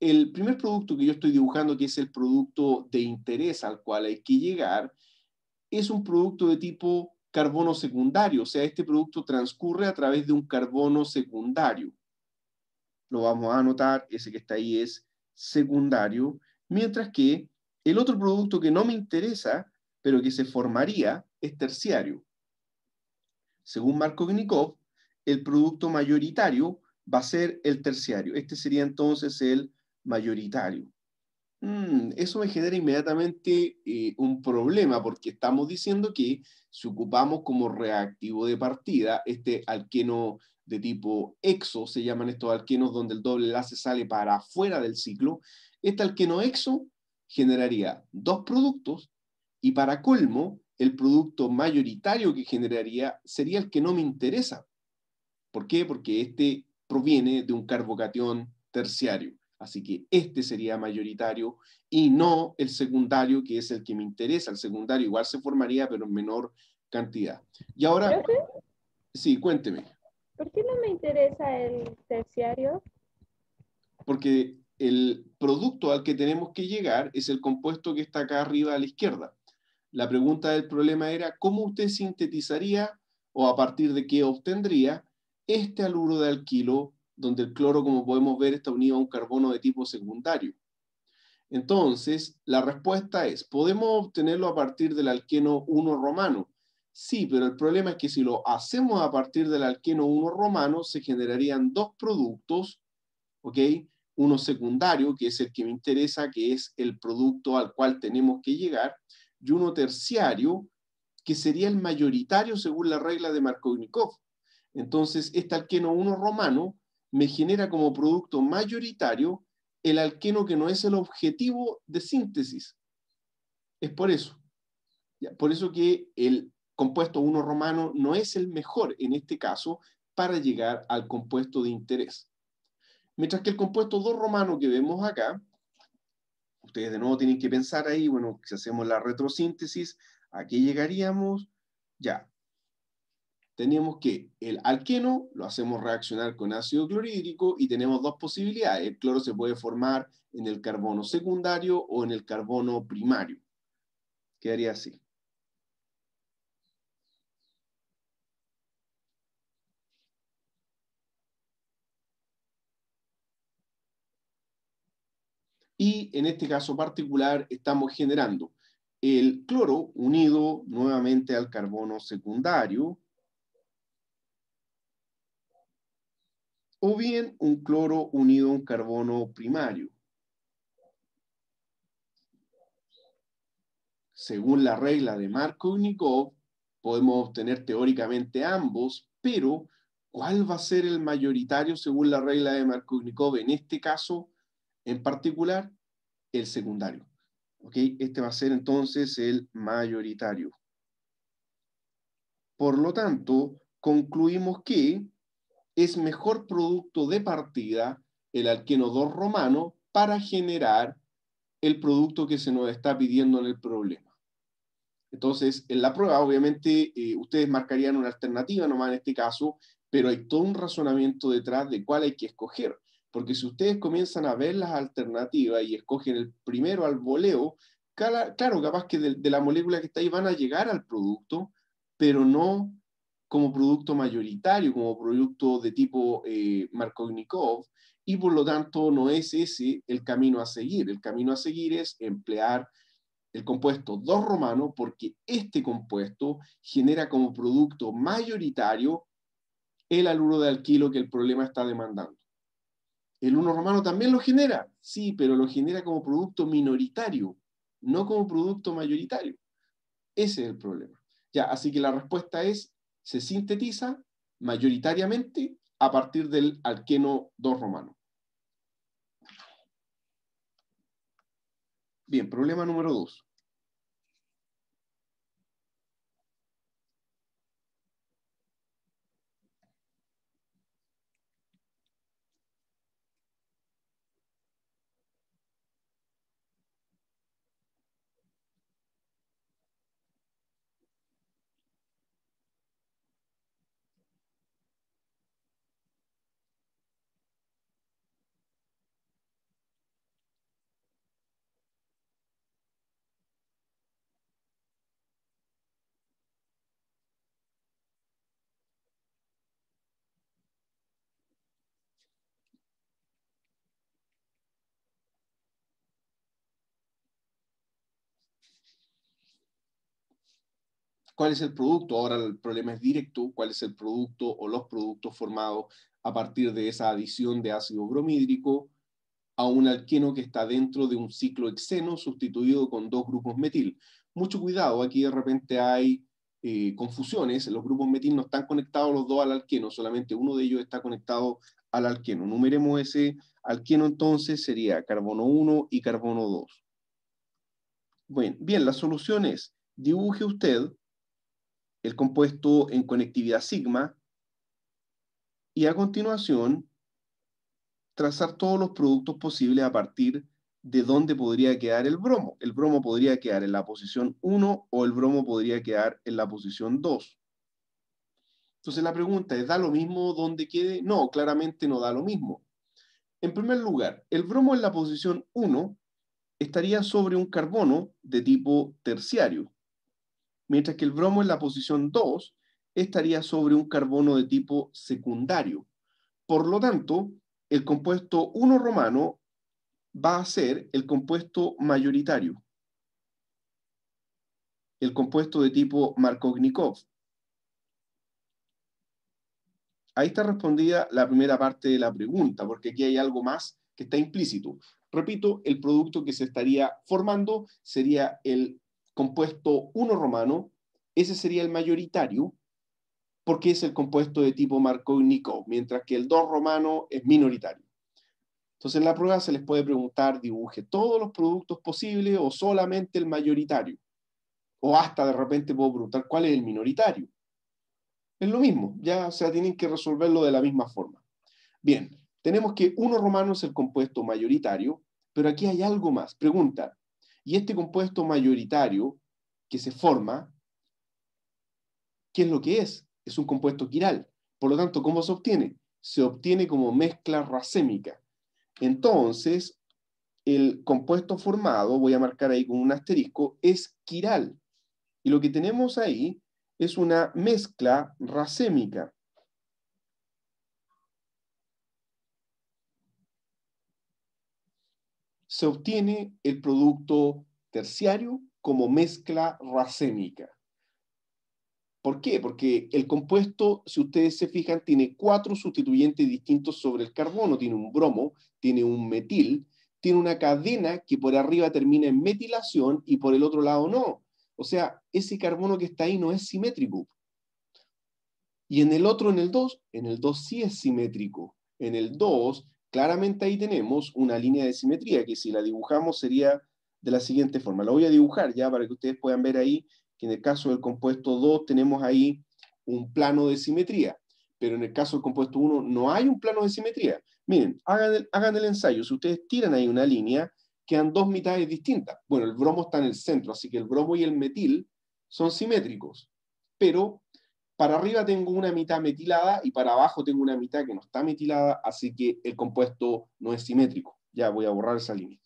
el primer producto que yo estoy dibujando, que es el producto de interés al cual hay que llegar, es un producto de tipo carbono secundario, o sea, este producto transcurre a través de un carbono secundario. Lo vamos a anotar, ese que está ahí es secundario, mientras que el otro producto que no me interesa, pero que se formaría, es terciario. Según Marco Gnikov, el producto mayoritario va a ser el terciario. Este sería entonces el mayoritario. Mm, eso me genera inmediatamente eh, un problema porque estamos diciendo que si ocupamos como reactivo de partida este alqueno de tipo exo, se llaman estos alquenos donde el doble enlace sale para afuera del ciclo, este alqueno exo generaría dos productos y para colmo, el producto mayoritario que generaría sería el que no me interesa. ¿Por qué? Porque este proviene de un carbocatión terciario. Así que este sería mayoritario y no el secundario, que es el que me interesa. El secundario igual se formaría, pero en menor cantidad. Y ahora, sí, cuénteme. ¿Por qué no me interesa el terciario? Porque el producto al que tenemos que llegar es el compuesto que está acá arriba a la izquierda. La pregunta del problema era, ¿cómo usted sintetizaría o a partir de qué obtendría este aluro de alquilo donde el cloro, como podemos ver, está unido a un carbono de tipo secundario. Entonces, la respuesta es, ¿podemos obtenerlo a partir del alqueno 1 romano? Sí, pero el problema es que si lo hacemos a partir del alqueno 1 romano, se generarían dos productos, ¿ok? Uno secundario, que es el que me interesa, que es el producto al cual tenemos que llegar, y uno terciario, que sería el mayoritario según la regla de Markovnikov. Entonces, este alqueno 1 romano me genera como producto mayoritario el alqueno que no es el objetivo de síntesis. Es por eso. Por eso que el compuesto 1 romano no es el mejor en este caso para llegar al compuesto de interés. Mientras que el compuesto 2 romano que vemos acá, ustedes de nuevo tienen que pensar ahí, bueno, si hacemos la retrosíntesis, aquí llegaríamos? Ya, tenemos que el alqueno lo hacemos reaccionar con ácido clorhídrico y tenemos dos posibilidades. El cloro se puede formar en el carbono secundario o en el carbono primario. Quedaría así. Y en este caso particular estamos generando el cloro unido nuevamente al carbono secundario, o bien un cloro unido a un carbono primario. Según la regla de Markovnikov, podemos obtener teóricamente ambos, pero ¿cuál va a ser el mayoritario según la regla de Markovnikov en este caso en particular? El secundario. Este va a ser entonces el mayoritario. Por lo tanto, concluimos que es mejor producto de partida el alqueno romano para generar el producto que se nos está pidiendo en el problema. Entonces, en la prueba, obviamente, eh, ustedes marcarían una alternativa nomás en este caso, pero hay todo un razonamiento detrás de cuál hay que escoger. Porque si ustedes comienzan a ver las alternativas y escogen el primero al voleo, claro, capaz que de, de la molécula que está ahí van a llegar al producto, pero no como producto mayoritario, como producto de tipo eh, Markovnikov, y por lo tanto no es ese el camino a seguir. El camino a seguir es emplear el compuesto 2 romano porque este compuesto genera como producto mayoritario el aluro de alquilo que el problema está demandando. El 1 romano también lo genera, sí, pero lo genera como producto minoritario, no como producto mayoritario. Ese es el problema. Ya, así que la respuesta es se sintetiza mayoritariamente a partir del alqueno 2 romano. Bien, problema número 2. cuál es el producto. Ahora el problema es directo, cuál es el producto o los productos formados a partir de esa adición de ácido bromídrico a un alqueno que está dentro de un ciclo exeno sustituido con dos grupos metil. Mucho cuidado, aquí de repente hay eh, confusiones, los grupos metil no están conectados los dos al alqueno, solamente uno de ellos está conectado al alqueno. Numeremos ese alqueno entonces, sería carbono 1 y carbono 2. Bueno, bien, la solución es, dibuje usted el compuesto en conectividad sigma y a continuación trazar todos los productos posibles a partir de dónde podría quedar el bromo. El bromo podría quedar en la posición 1 o el bromo podría quedar en la posición 2. Entonces la pregunta es, ¿da lo mismo dónde quede? No, claramente no da lo mismo. En primer lugar, el bromo en la posición 1 estaría sobre un carbono de tipo terciario mientras que el bromo en la posición 2 estaría sobre un carbono de tipo secundario. Por lo tanto, el compuesto 1 romano va a ser el compuesto mayoritario, el compuesto de tipo Markovnikov. Ahí está respondida la primera parte de la pregunta, porque aquí hay algo más que está implícito. Repito, el producto que se estaría formando sería el compuesto 1 romano, ese sería el mayoritario, porque es el compuesto de tipo marco único, mientras que el 2 romano es minoritario. Entonces, en la prueba se les puede preguntar, dibuje todos los productos posibles o solamente el mayoritario. O hasta de repente puedo preguntar cuál es el minoritario. Es lo mismo, ya, sea, tienen que resolverlo de la misma forma. Bien, tenemos que 1 romano es el compuesto mayoritario, pero aquí hay algo más. Pregunta, y este compuesto mayoritario que se forma, ¿qué es lo que es? Es un compuesto quiral. Por lo tanto, ¿cómo se obtiene? Se obtiene como mezcla racémica. Entonces, el compuesto formado, voy a marcar ahí con un asterisco, es quiral. Y lo que tenemos ahí es una mezcla racémica. se obtiene el producto terciario como mezcla racémica. ¿Por qué? Porque el compuesto, si ustedes se fijan, tiene cuatro sustituyentes distintos sobre el carbono. Tiene un bromo, tiene un metil, tiene una cadena que por arriba termina en metilación y por el otro lado no. O sea, ese carbono que está ahí no es simétrico. Y en el otro, en el 2, en el 2 sí es simétrico. En el 2 claramente ahí tenemos una línea de simetría que si la dibujamos sería de la siguiente forma. La voy a dibujar ya para que ustedes puedan ver ahí que en el caso del compuesto 2 tenemos ahí un plano de simetría, pero en el caso del compuesto 1 no hay un plano de simetría. Miren, hagan el, ensayo. Si ustedes tiran ahí una línea, quedan dos mitades distintas. Bueno, el bromo está en el centro, así que el bromo y el metil son simétricos, pero para arriba tengo una mitad metilada y para abajo tengo una mitad que no está metilada, así que el compuesto no es simétrico. Ya voy a borrar esa línea.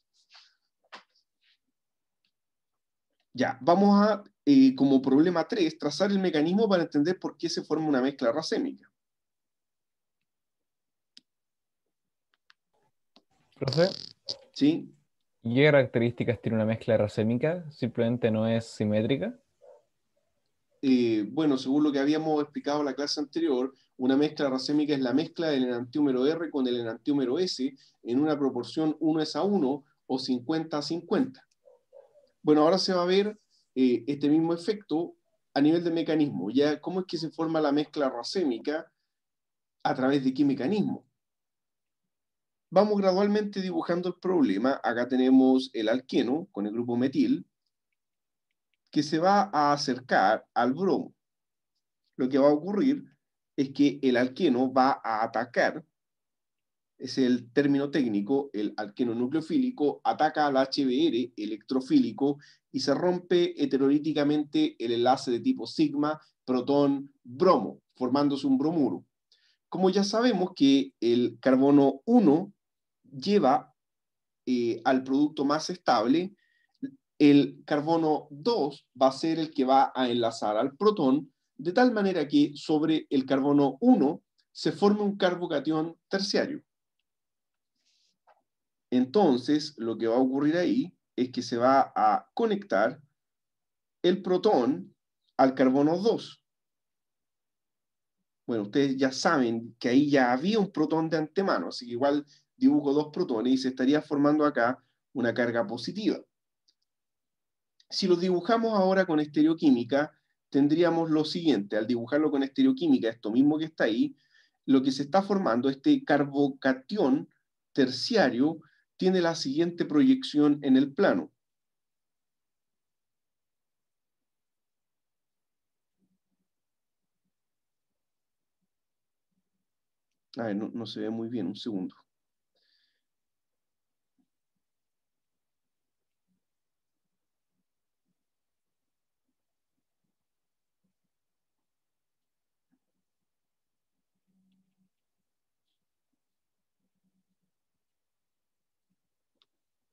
Ya, vamos a, eh, como problema 3, trazar el mecanismo para entender por qué se forma una mezcla racémica. ¿Profe? Sí. qué características tiene una mezcla racémica? ¿Simplemente no es simétrica? Eh, bueno, según lo que habíamos explicado en la clase anterior, una mezcla racémica es la mezcla del enantiómero R con el enantiómero S en una proporción 1 es a 1 o 50 a 50. Bueno, ahora se va a ver eh, este mismo efecto a nivel de mecanismo. Ya, ¿Cómo es que se forma la mezcla racémica? ¿A través de qué mecanismo? Vamos gradualmente dibujando el problema. Acá tenemos el alqueno con el grupo metil, que se va a acercar al bromo. Lo que va a ocurrir es que el alqueno va a atacar, es el término técnico, el alqueno nucleofílico ataca al HBR electrofílico y se rompe heterolíticamente el enlace de tipo sigma, protón, bromo, formándose un bromuro. Como ya sabemos que el carbono 1 lleva eh, al producto más estable, el carbono 2 va a ser el que va a enlazar al protón, de tal manera que sobre el carbono 1 se forme un carbocatión terciario. Entonces, lo que va a ocurrir ahí es que se va a conectar el protón al carbono 2. Bueno, ustedes ya saben que ahí ya había un protón de antemano, así que igual dibujo dos protones y se estaría formando acá una carga positiva. Si lo dibujamos ahora con estereoquímica, tendríamos lo siguiente, al dibujarlo con estereoquímica, esto mismo que está ahí, lo que se está formando, este carbocatión terciario, tiene la siguiente proyección en el plano. A ver, no se ve muy bien, un segundo.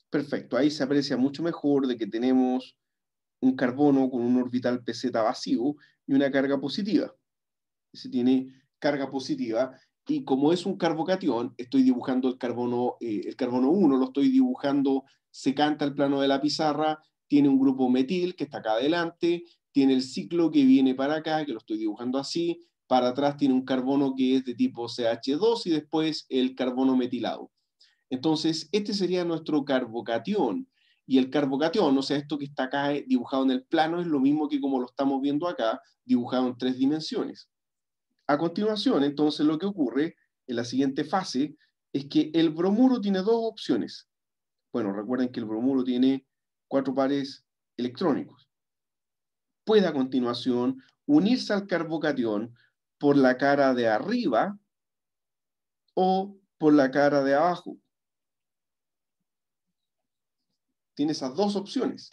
perfecto, ahí se aprecia mucho mejor de que tenemos un carbono con un orbital pz vacío y una carga positiva. Se tiene carga positiva y como es un carbocatión, estoy dibujando el carbono, eh, el carbono 1, lo estoy dibujando, se canta el plano de la pizarra, tiene un grupo metil que está acá adelante, tiene el ciclo que viene para acá, que lo estoy dibujando así, para atrás tiene un carbono que es de tipo CH2 y después el carbono metilado. Entonces, este sería nuestro carbocatión. Y el carbocatión, o sea, esto que está acá eh, dibujado en el plano, es lo mismo que como lo estamos viendo acá, dibujado en tres dimensiones. A continuación, entonces, lo que ocurre en la siguiente fase es que el bromuro tiene dos opciones. Bueno, recuerden que el bromuro tiene cuatro pares electrónicos. Puede a continuación unirse al carbocatión por la cara de arriba o por la cara de abajo. Tiene esas dos opciones.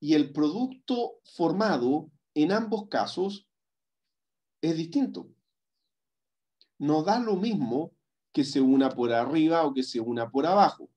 Y el producto formado en ambos casos es distinto. No da lo mismo que se una por arriba o que se una por abajo.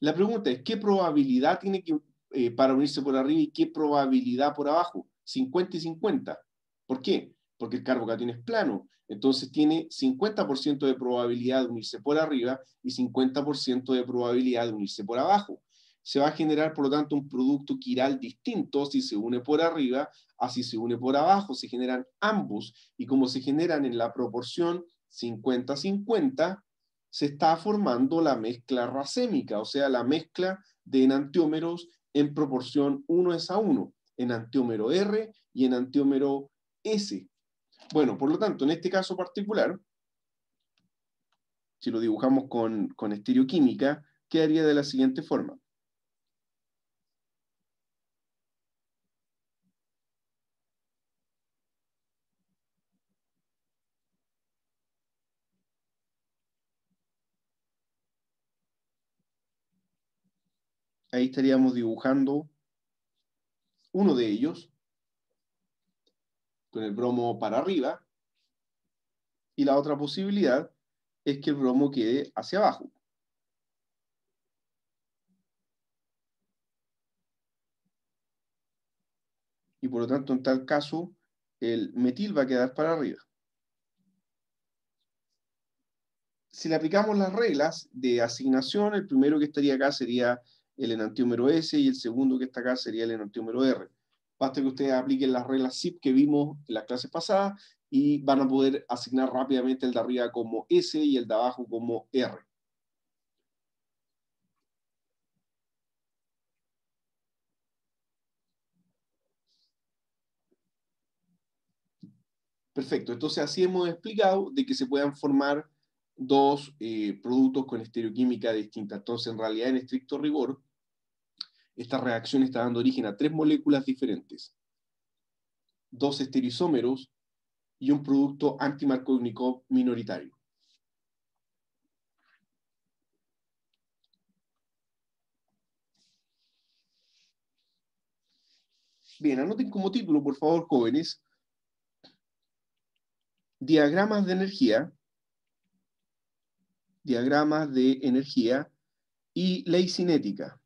La pregunta es, ¿qué probabilidad tiene que, eh, para unirse por arriba y qué probabilidad por abajo? 50 y 50. ¿Por qué? Porque el tiene es plano. Entonces tiene 50% de probabilidad de unirse por arriba y 50% de probabilidad de unirse por abajo se va a generar, por lo tanto, un producto quiral distinto si se une por arriba a si se une por abajo. Se generan ambos y como se generan en la proporción 50-50, se está formando la mezcla racémica, o sea, la mezcla de enantiómeros en proporción 1 es a 1, enantiómero R y enantiómero S. Bueno, por lo tanto, en este caso particular, si lo dibujamos con, con estereoquímica, quedaría de la siguiente forma. Ahí estaríamos dibujando uno de ellos con el bromo para arriba. Y la otra posibilidad es que el bromo quede hacia abajo. Y por lo tanto, en tal caso, el metil va a quedar para arriba. Si le aplicamos las reglas de asignación, el primero que estaría acá sería el enantiómero S y el segundo que está acá sería el enantiómero R. Basta que ustedes apliquen las reglas SIP que vimos en las clases pasadas y van a poder asignar rápidamente el de arriba como S y el de abajo como R. Perfecto, entonces así hemos explicado de que se puedan formar dos eh, productos con estereoquímica distinta. Entonces, en realidad, en estricto rigor, esta reacción está dando origen a tres moléculas diferentes, dos esterisómeros y un producto antimarcónico minoritario. Bien, anoten como título, por favor, jóvenes, diagramas de energía, diagramas de energía y ley cinética.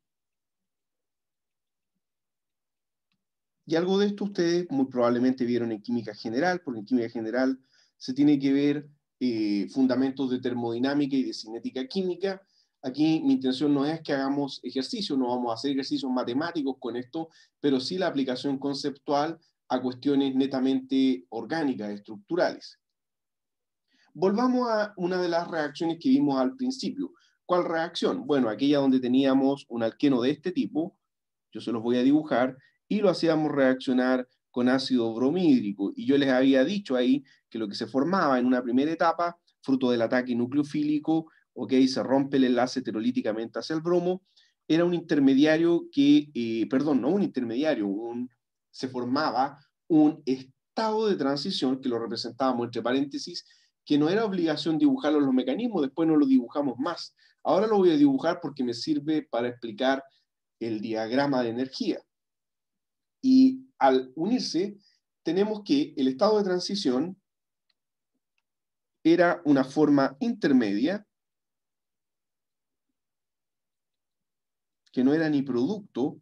Y algo de esto ustedes muy probablemente vieron en química general, porque en química general se tiene que ver eh, fundamentos de termodinámica y de cinética química. Aquí mi intención no es que hagamos ejercicio, no vamos a hacer ejercicios matemáticos con esto, pero sí la aplicación conceptual a cuestiones netamente orgánicas, estructurales. Volvamos a una de las reacciones que vimos al principio. ¿Cuál reacción? Bueno, aquella donde teníamos un alqueno de este tipo, yo se los voy a dibujar, y lo hacíamos reaccionar con ácido bromhídrico. Y yo les había dicho ahí que lo que se formaba en una primera etapa, fruto del ataque nucleofílico, ok, se rompe el enlace heterolíticamente hacia el bromo, era un intermediario que, eh, perdón, no un intermediario, se formaba un estado de transición que lo representábamos entre paréntesis, que no era obligación dibujarlo en los mecanismos, después no lo dibujamos más. Ahora lo voy a dibujar porque me sirve para explicar el diagrama de energía. Y al unirse, tenemos que el estado de transición era una forma intermedia que no era ni producto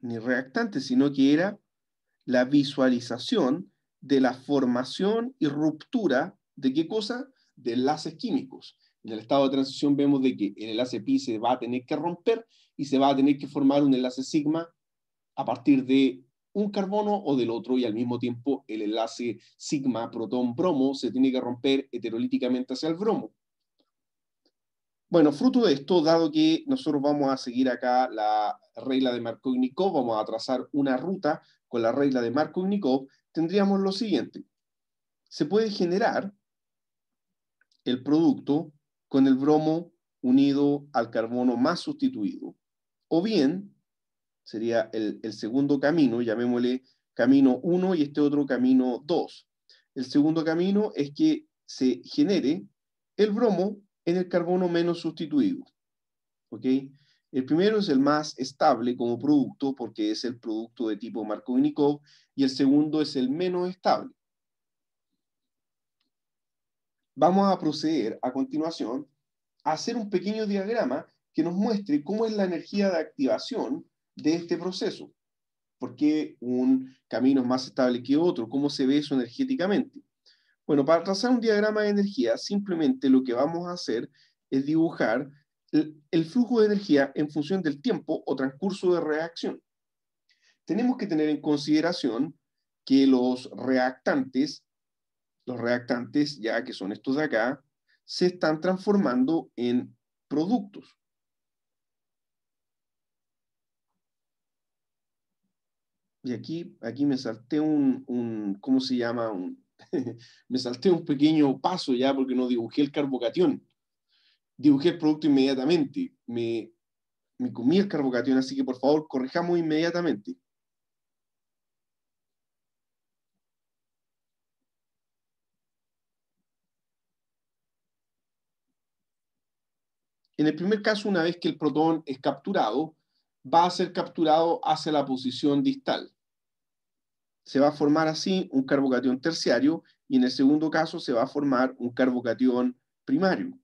ni reactante, sino que era la visualización de la formación y ruptura de qué cosa? De enlaces químicos. En el estado de transición vemos de que el enlace pi se va a tener que romper y se va a tener que formar un enlace sigma a partir de un carbono o del otro y al mismo tiempo el enlace sigma protón-bromo se tiene que romper heterolíticamente hacia el bromo. Bueno, fruto de esto, dado que nosotros vamos a seguir acá la regla de Markovnikov, vamos a trazar una ruta con la regla de Markovnikov, tendríamos lo siguiente. Se puede generar el producto con el bromo unido al carbono más sustituido. O bien, sería el, segundo camino, llamémosle camino 1 y este otro camino 2. El segundo camino es que se genere el bromo en el carbono menos sustituido. El primero es el más estable como producto porque es el producto de tipo Markovnikov y el segundo es el menos estable vamos a proceder a continuación a hacer un pequeño diagrama que nos muestre cómo es la energía de activación de este proceso. ¿Por qué un camino es más estable que otro? ¿Cómo se ve eso energéticamente? Bueno, para trazar un diagrama de energía, simplemente lo que vamos a hacer es dibujar el, flujo de energía en función del tiempo o transcurso de reacción. Tenemos que tener en consideración que los reactantes los reactantes, ya que son estos de acá, se están transformando en productos. Y aquí, aquí me salté un, ¿cómo se llama? Un, me salté un pequeño paso ya porque no dibujé el carbocatión. Dibujé el producto inmediatamente. Me, me comí el carbocatión, así que por favor corrijamos inmediatamente. En el primer caso, una vez que el protón es capturado, va a ser capturado hacia la posición distal. Se va a formar así un carbocatión terciario y en el segundo caso se va a formar un carbocatión primario.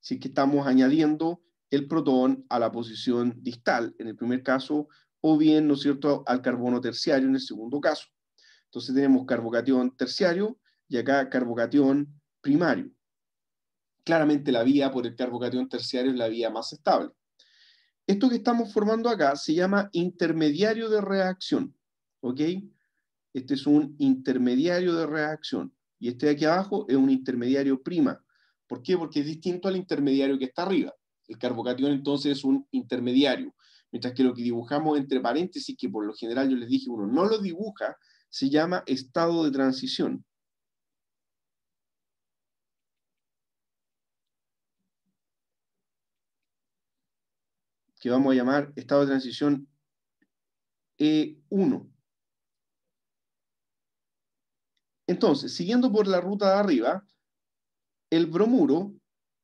Así que estamos añadiendo el protón a la posición distal en el primer caso o bien, ¿no es cierto?, al carbono terciario en el segundo caso. Entonces tenemos carbocatión terciario y acá carbocatión primario claramente la vía por el carbocatión terciario es la vía más estable. Esto que estamos formando acá se llama intermediario de reacción. ¿Ok? Este es un intermediario de reacción. Y este de aquí abajo es un intermediario prima. ¿Por qué? Porque es distinto al intermediario que está arriba. El carbocatión entonces es un intermediario. Mientras que lo que dibujamos entre paréntesis, que por lo general yo les dije uno no lo dibuja, se llama estado de transición. que vamos a llamar estado de transición E1. Entonces, siguiendo por la ruta de arriba, el bromuro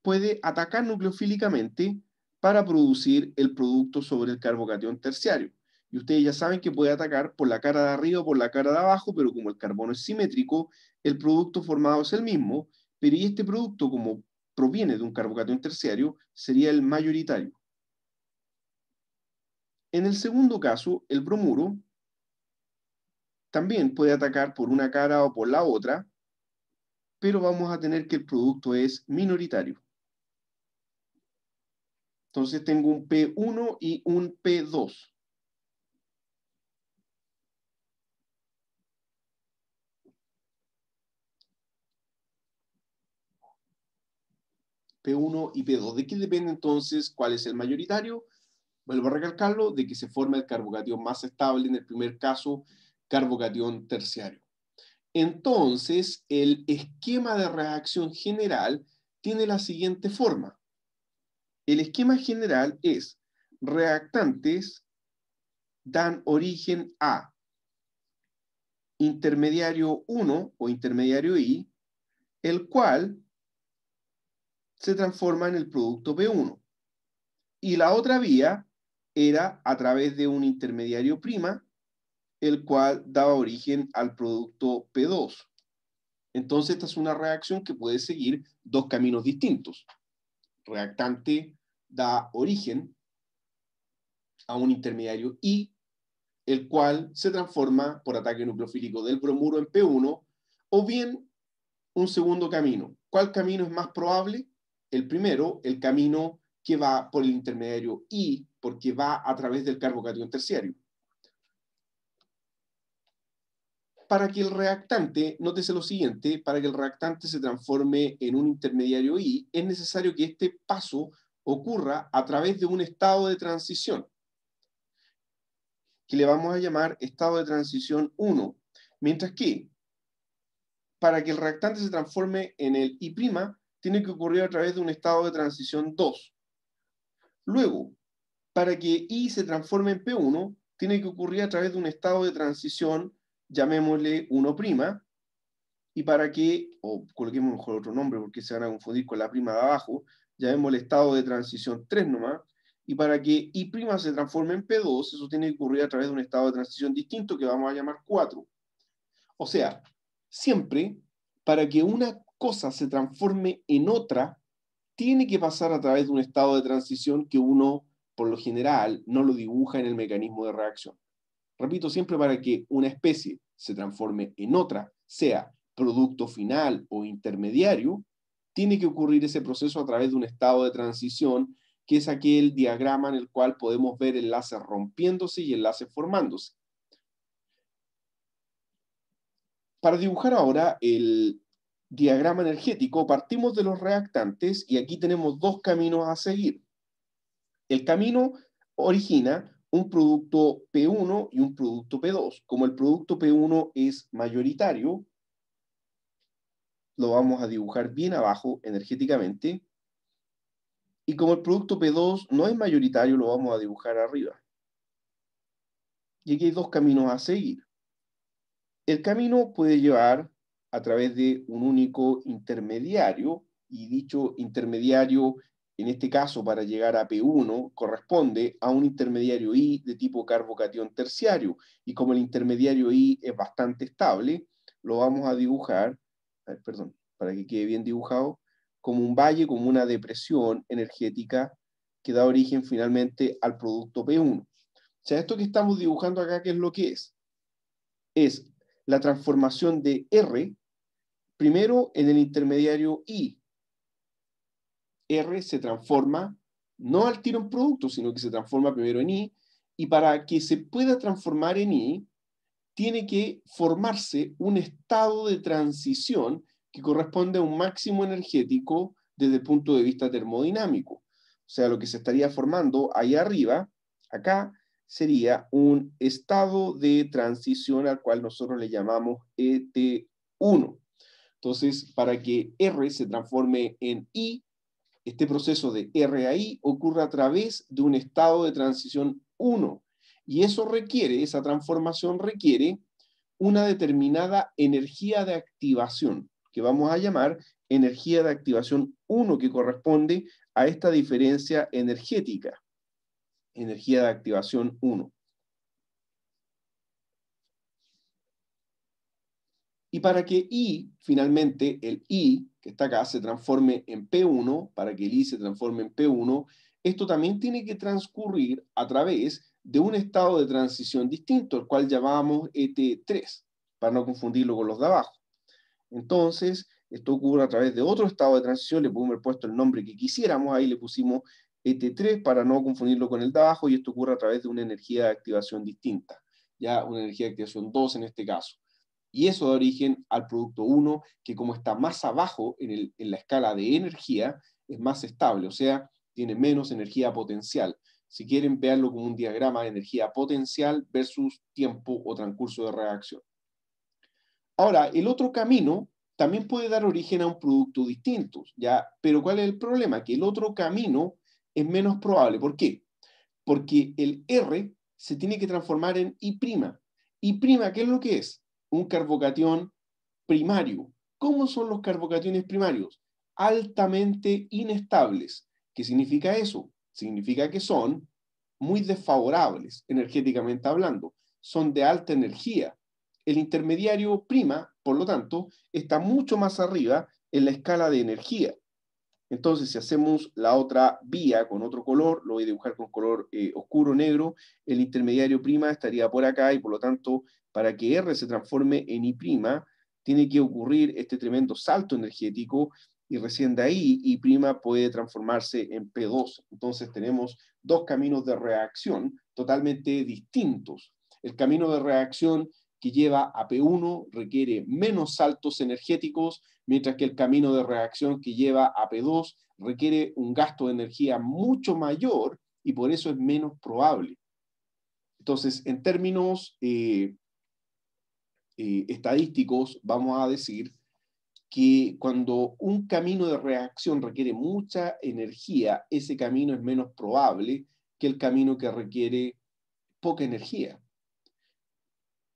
puede atacar nucleofílicamente para producir el producto sobre el carbocatión terciario. Y ustedes ya saben que puede atacar por la cara de arriba o por la cara de abajo, pero como el carbono es simétrico, el producto formado es el mismo, pero este producto, como proviene de un carbocatión terciario, sería el mayoritario. En el segundo caso, el bromuro también puede atacar por una cara o por la otra, pero vamos a tener que el producto es minoritario. Entonces tengo un P1 y un P2. P1 y P2. ¿De qué depende entonces cuál es el mayoritario? vuelvo a recalcarlo, de que se forma el carbocatión más estable, en el primer caso, carbocatión terciario. Entonces, el esquema de reacción general tiene la siguiente forma. El esquema general es reactantes dan origen a intermediario 1 o intermediario I, el cual se transforma en el producto b 1 Y la otra vía era a través de un intermediario prima, el cual daba origen al producto P2. Entonces, esta es una reacción que puede seguir dos caminos distintos. Reactante da origen a un intermediario I, el cual se transforma por ataque nucleofílico del bromuro en P1, o bien un segundo camino. ¿Cuál camino es más probable? El primero, el camino que va por el intermediario I porque va a través del carbocatión terciario. Para que el reactante, nótese lo siguiente, para que el reactante se transforme en un intermediario I, es necesario que este paso ocurra a través de un estado de transición, que le vamos a llamar estado de transición 1, mientras que para que el reactante se transforme en el I', tiene que ocurrir a través de un estado de transición 2. Luego, para que I se transforme en P1, tiene que ocurrir a través de un estado de transición, llamémosle 1', y para que, o coloquemos mejor otro nombre porque se van a confundir con la prima de abajo, llamémosle estado de transición 3 nomás, y para que I' se transforme en P2, eso tiene que ocurrir a través de un estado de transición distinto que vamos a llamar 4. O sea, siempre, para que una cosa se transforme en otra, tiene que pasar a través de un estado de transición que uno por lo general no lo dibuja en el mecanismo de reacción. Repito, siempre para que una especie se transforme en otra, sea producto final o intermediario, tiene que ocurrir ese proceso a través de un estado de transición, que es aquel diagrama en el cual podemos ver enlaces rompiéndose y enlaces formándose. Para dibujar ahora el diagrama energético, partimos de los reactantes y aquí tenemos dos caminos a seguir. El camino origina un producto P1 y un producto P2. Como el producto P1 es mayoritario, lo vamos a dibujar bien abajo energéticamente. Y como el producto P2 no es mayoritario, lo vamos a dibujar arriba. Y aquí hay dos caminos a seguir. El camino puede llevar a través de un único intermediario, y dicho intermediario en este caso para llegar a P1, corresponde a un intermediario I de tipo carbocatión terciario. Y como el intermediario I es bastante estable, lo vamos a dibujar, perdón, para que quede bien dibujado, como un valle, como una depresión energética que da origen finalmente al producto P1. O sea, esto que estamos dibujando acá, ¿qué es lo que es? Es la transformación de R primero en el intermediario I, R se transforma no al tiro en producto, sino que se transforma primero en I, y para que se pueda transformar en I, tiene que formarse un estado de transición que corresponde a un máximo energético desde el punto de vista termodinámico. O sea, lo que se estaría formando ahí arriba, acá, sería un estado de transición al cual nosotros le llamamos ET1. Entonces, para que R se transforme en I, este proceso de RAI ocurre a través de un estado de transición 1 y eso requiere, esa transformación requiere una determinada energía de activación, que vamos a llamar energía de activación 1, que corresponde a esta diferencia energética, energía de activación 1. Y para que I, finalmente, el I, que está acá, se transforme en P1, para que el I se transforme en P1, esto también tiene que transcurrir a través de un estado de transición distinto, el cual llamamos ET3, para no confundirlo con los de abajo. Entonces, esto ocurre a través de otro estado de transición, le podemos haber puesto el nombre que quisiéramos, ahí le pusimos ET3 para no confundirlo con el de abajo, y esto ocurre a través de una energía de activación distinta, ya una energía de activación 2 en este caso. Y eso da origen al producto 1, que como está más abajo en, la escala de energía, es más estable, o sea, tiene menos energía potencial. Si quieren, veanlo como un diagrama de energía potencial versus tiempo o transcurso de reacción. Ahora, el otro camino también puede dar origen a un producto distinto, ¿ya? Pero ¿cuál es el problema? Que el otro camino es menos probable. ¿Por qué? Porque el R se tiene que transformar en I'. ¿Y' qué es lo que es? un carbocatión primario. ¿Cómo son los carbocationes primarios? Altamente inestables. ¿Qué significa eso? Significa que son muy desfavorables energéticamente hablando. Son de alta energía. El intermediario prima, por lo tanto, está mucho más arriba en la escala de energía. Entonces, si hacemos la otra vía con otro color, lo voy a dibujar con color eh, oscuro negro, el intermediario prima estaría por acá y por lo tanto, para que R se transforme en I', prima, tiene que ocurrir este tremendo salto energético y recién de ahí I' puede transformarse en P2. Entonces tenemos dos caminos de reacción totalmente distintos. El camino de reacción que lleva a P1 requiere menos saltos energéticos, mientras que el camino de reacción que lleva a P2 requiere un gasto de energía mucho mayor y por eso es menos probable. Entonces, en términos eh, eh, estadísticos, vamos a decir que cuando un camino de reacción requiere mucha energía, ese camino es menos probable que el camino que requiere poca energía.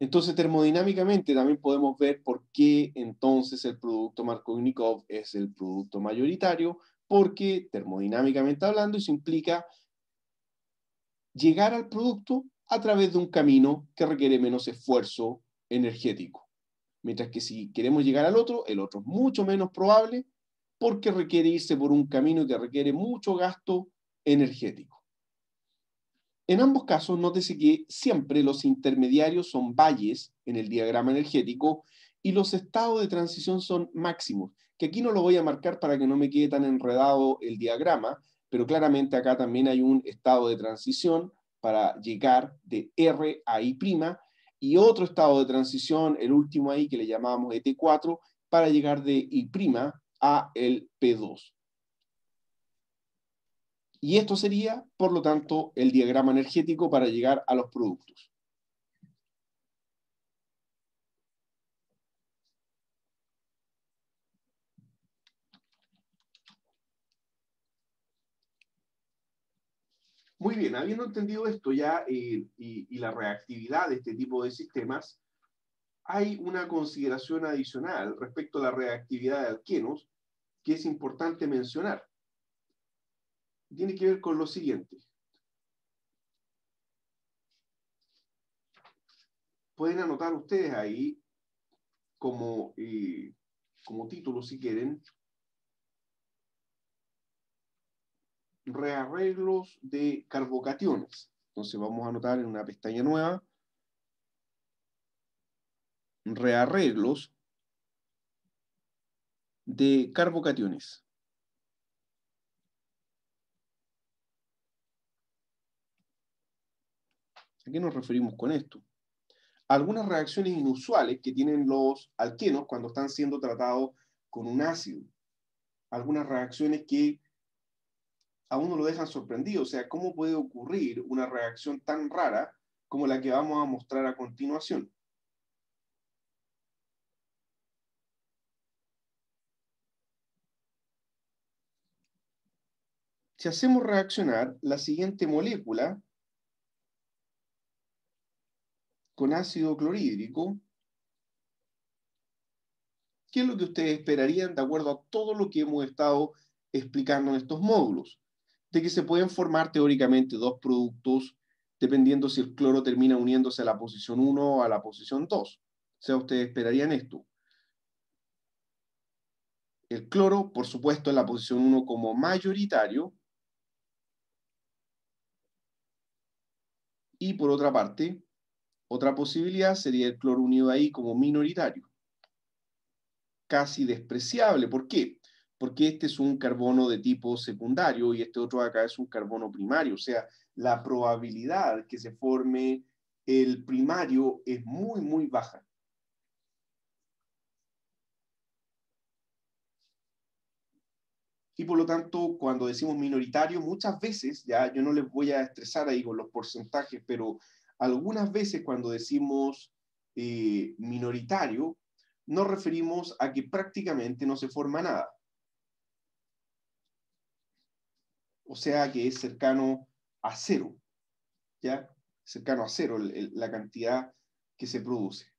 Entonces, termodinámicamente también podemos ver por qué entonces el producto Markovnikov es el producto mayoritario, porque termodinámicamente hablando eso implica llegar al producto a través de un camino que requiere menos esfuerzo energético. Mientras que si queremos llegar al otro, el otro es mucho menos probable porque requiere irse por un camino que requiere mucho gasto energético. En ambos casos, nótese que siempre los intermediarios son valles en el diagrama energético y los estados de transición son máximos, que aquí no lo voy a marcar para que no me quede tan enredado el diagrama, pero claramente acá también hay un estado de transición para llegar de R a I' y otro estado de transición, el último ahí que le llamábamos ET4, para llegar de I' a el P2. Y esto sería, por lo tanto, el diagrama energético para llegar a los productos. Muy bien, habiendo entendido esto ya eh, y, y, la reactividad de este tipo de sistemas, hay una consideración adicional respecto a la reactividad de alquenos que es importante mencionar tiene que ver con lo siguiente. Pueden anotar ustedes ahí como, eh, como título, si quieren, rearreglos de carbocationes. Entonces vamos a anotar en una pestaña nueva, rearreglos de carbocationes. ¿A qué nos referimos con esto? Algunas reacciones inusuales que tienen los alquenos cuando están siendo tratados con un ácido. Algunas reacciones que a uno lo dejan sorprendido. O sea, ¿cómo puede ocurrir una reacción tan rara como la que vamos a mostrar a continuación? Si hacemos reaccionar la siguiente molécula con ácido clorhídrico, ¿qué es lo que ustedes esperarían de acuerdo a todo lo que hemos estado explicando en estos módulos? De que se pueden formar teóricamente dos productos dependiendo si el cloro termina uniéndose a la posición 1 o a la posición 2. O sea, ustedes esperarían esto. El cloro, por supuesto, en la posición 1 como mayoritario. Y por otra parte, otra posibilidad sería el cloro unido ahí como minoritario. Casi despreciable. ¿Por qué? Porque este es un carbono de tipo secundario y este otro acá es un carbono primario. O sea, la probabilidad que se forme el primario es muy, muy baja. Y por lo tanto, cuando decimos minoritario, muchas veces, ya yo no les voy a estresar ahí con los porcentajes, pero algunas veces cuando decimos eh, minoritario, nos referimos a que prácticamente no se forma nada. O sea que es cercano a cero, ¿ya? Cercano a cero la cantidad que se produce.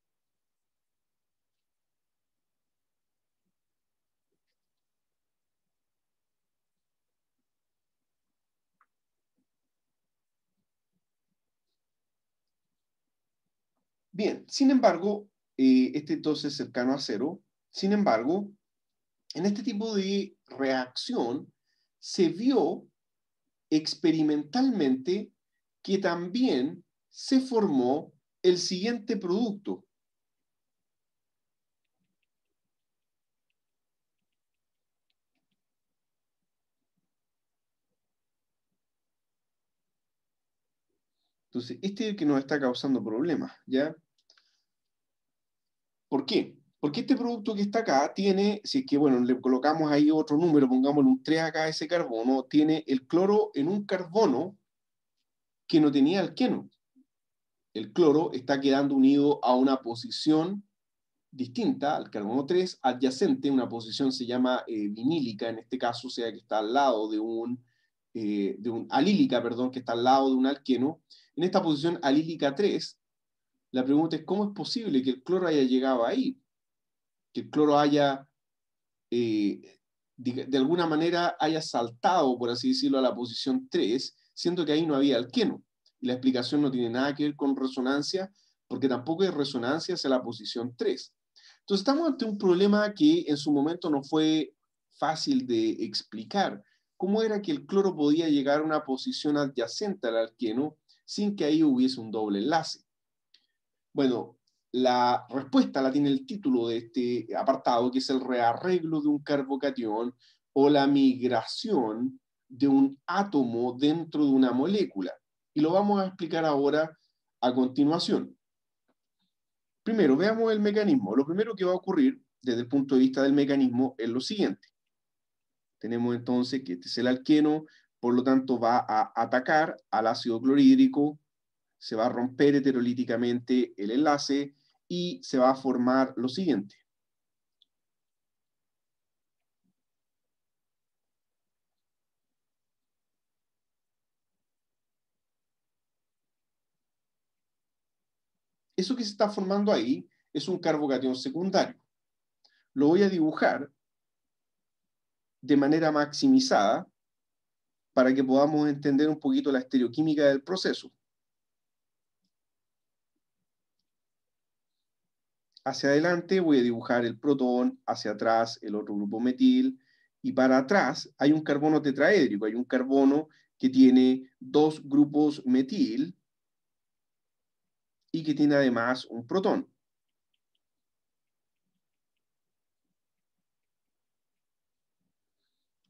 Bien, sin embargo, eh, este entonces es cercano a cero. Sin embargo, en este tipo de reacción se vio experimentalmente que también se formó el siguiente producto. Entonces, este es el que nos está causando problemas, ¿ya? ¿Por qué? Porque este producto que está acá tiene, si es que, bueno, le colocamos ahí otro número, pongámosle un 3 acá ese carbono, tiene el cloro en un carbono que no tenía alqueno. El cloro está quedando unido a una posición distinta al carbono 3, adyacente, una posición se llama eh, vinílica, en este caso, o sea que está al lado de un, eh, de un alílica, perdón, que está al lado de un alqueno. En esta posición alílica 3 la pregunta es, ¿cómo es posible que el cloro haya llegado ahí? Que el cloro haya, eh, de, alguna manera, haya saltado, por así decirlo, a la posición 3, siendo que ahí no había alqueno. Y la explicación no tiene nada que ver con resonancia, porque tampoco hay resonancia hacia la posición 3. Entonces estamos ante un problema que en su momento no fue fácil de explicar. ¿Cómo era que el cloro podía llegar a una posición adyacente al alqueno sin que ahí hubiese un doble enlace? Bueno, la respuesta la tiene el título de este apartado, que es el rearreglo de un carbocatión o la migración de un átomo dentro de una molécula. Y lo vamos a explicar ahora a continuación. Primero, veamos el mecanismo. Lo primero que va a ocurrir desde el punto de vista del mecanismo es lo siguiente. Tenemos entonces que este es el alqueno, por lo tanto va a atacar al ácido clorhídrico se va a romper heterolíticamente el enlace y se va a formar lo siguiente. Eso que se está formando ahí es un carbocatión secundario. Lo voy a dibujar de manera maximizada para que podamos entender un poquito la estereoquímica del proceso. hacia adelante voy a dibujar el protón, hacia atrás el otro grupo metil, y para atrás hay un carbono tetraédrico, hay un carbono que tiene dos grupos metil y que tiene además un protón.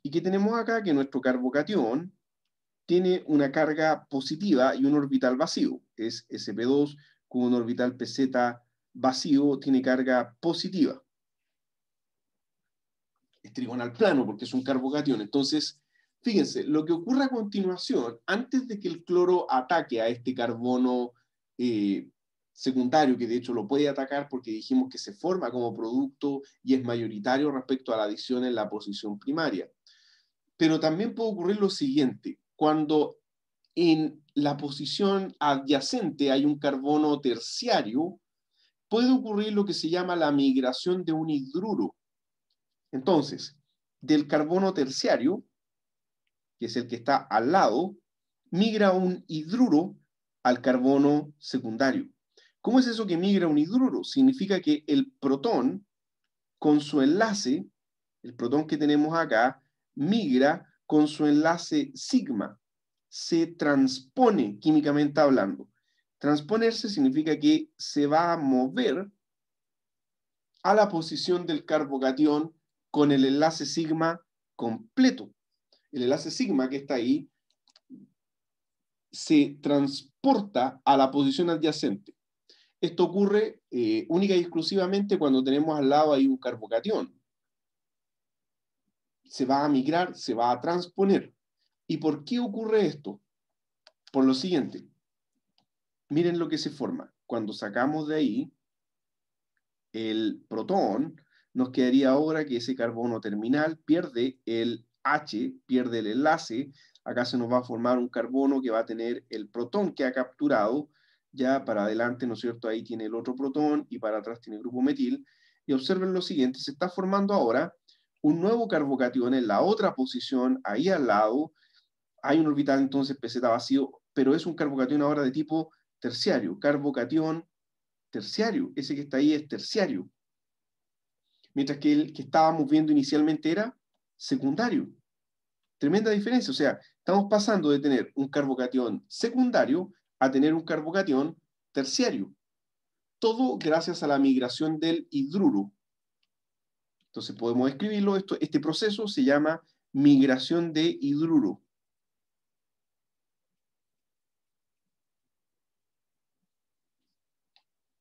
Y que tenemos acá que nuestro carbocatión tiene una carga positiva y un orbital vacío. Es sp2 con un orbital pz vacío tiene carga positiva. Es trigonal plano porque es un carbocatión. Entonces, fíjense, lo que ocurre a continuación, antes de que el cloro ataque a este carbono eh, secundario, que de hecho lo puede atacar porque dijimos que se forma como producto y es mayoritario respecto a la adición en la posición primaria. Pero también puede ocurrir lo siguiente, cuando en la posición adyacente hay un carbono terciario, puede ocurrir lo que se llama la migración de un hidruro. Entonces, del carbono terciario, que es el que está al lado, migra un hidruro al carbono secundario. ¿Cómo es eso que migra un hidruro? Significa que el protón, con su enlace, el protón que tenemos acá, migra con su enlace sigma, se transpone químicamente hablando. Transponerse significa que se va a mover a la posición del carbocatión con el enlace sigma completo. El enlace sigma que está ahí se transporta a la posición adyacente. Esto ocurre eh, única y exclusivamente cuando tenemos al lado ahí un carbocatión. Se va a migrar, se va a transponer. ¿Y por qué ocurre esto? Por lo siguiente, miren lo que se forma. Cuando sacamos de ahí el protón, nos quedaría ahora que ese carbono terminal pierde el H, pierde el enlace. Acá se nos va a formar un carbono que va a tener el protón que ha capturado. Ya para adelante, ¿no es cierto? Ahí tiene el otro protón y para atrás tiene el grupo metil. Y observen lo siguiente, se está formando ahora un nuevo carbocatión en la otra posición, ahí al lado. Hay un orbital entonces PZ vacío, pero es un carbocatión ahora de tipo terciario, carbocatión terciario, ese que está ahí es terciario, mientras que el que estábamos viendo inicialmente era secundario. Tremenda diferencia, o sea, estamos pasando de tener un carbocatión secundario a tener un carbocatión terciario. Todo gracias a la migración del hidruro. Entonces podemos escribirlo, esto, este proceso se llama migración de hidruro.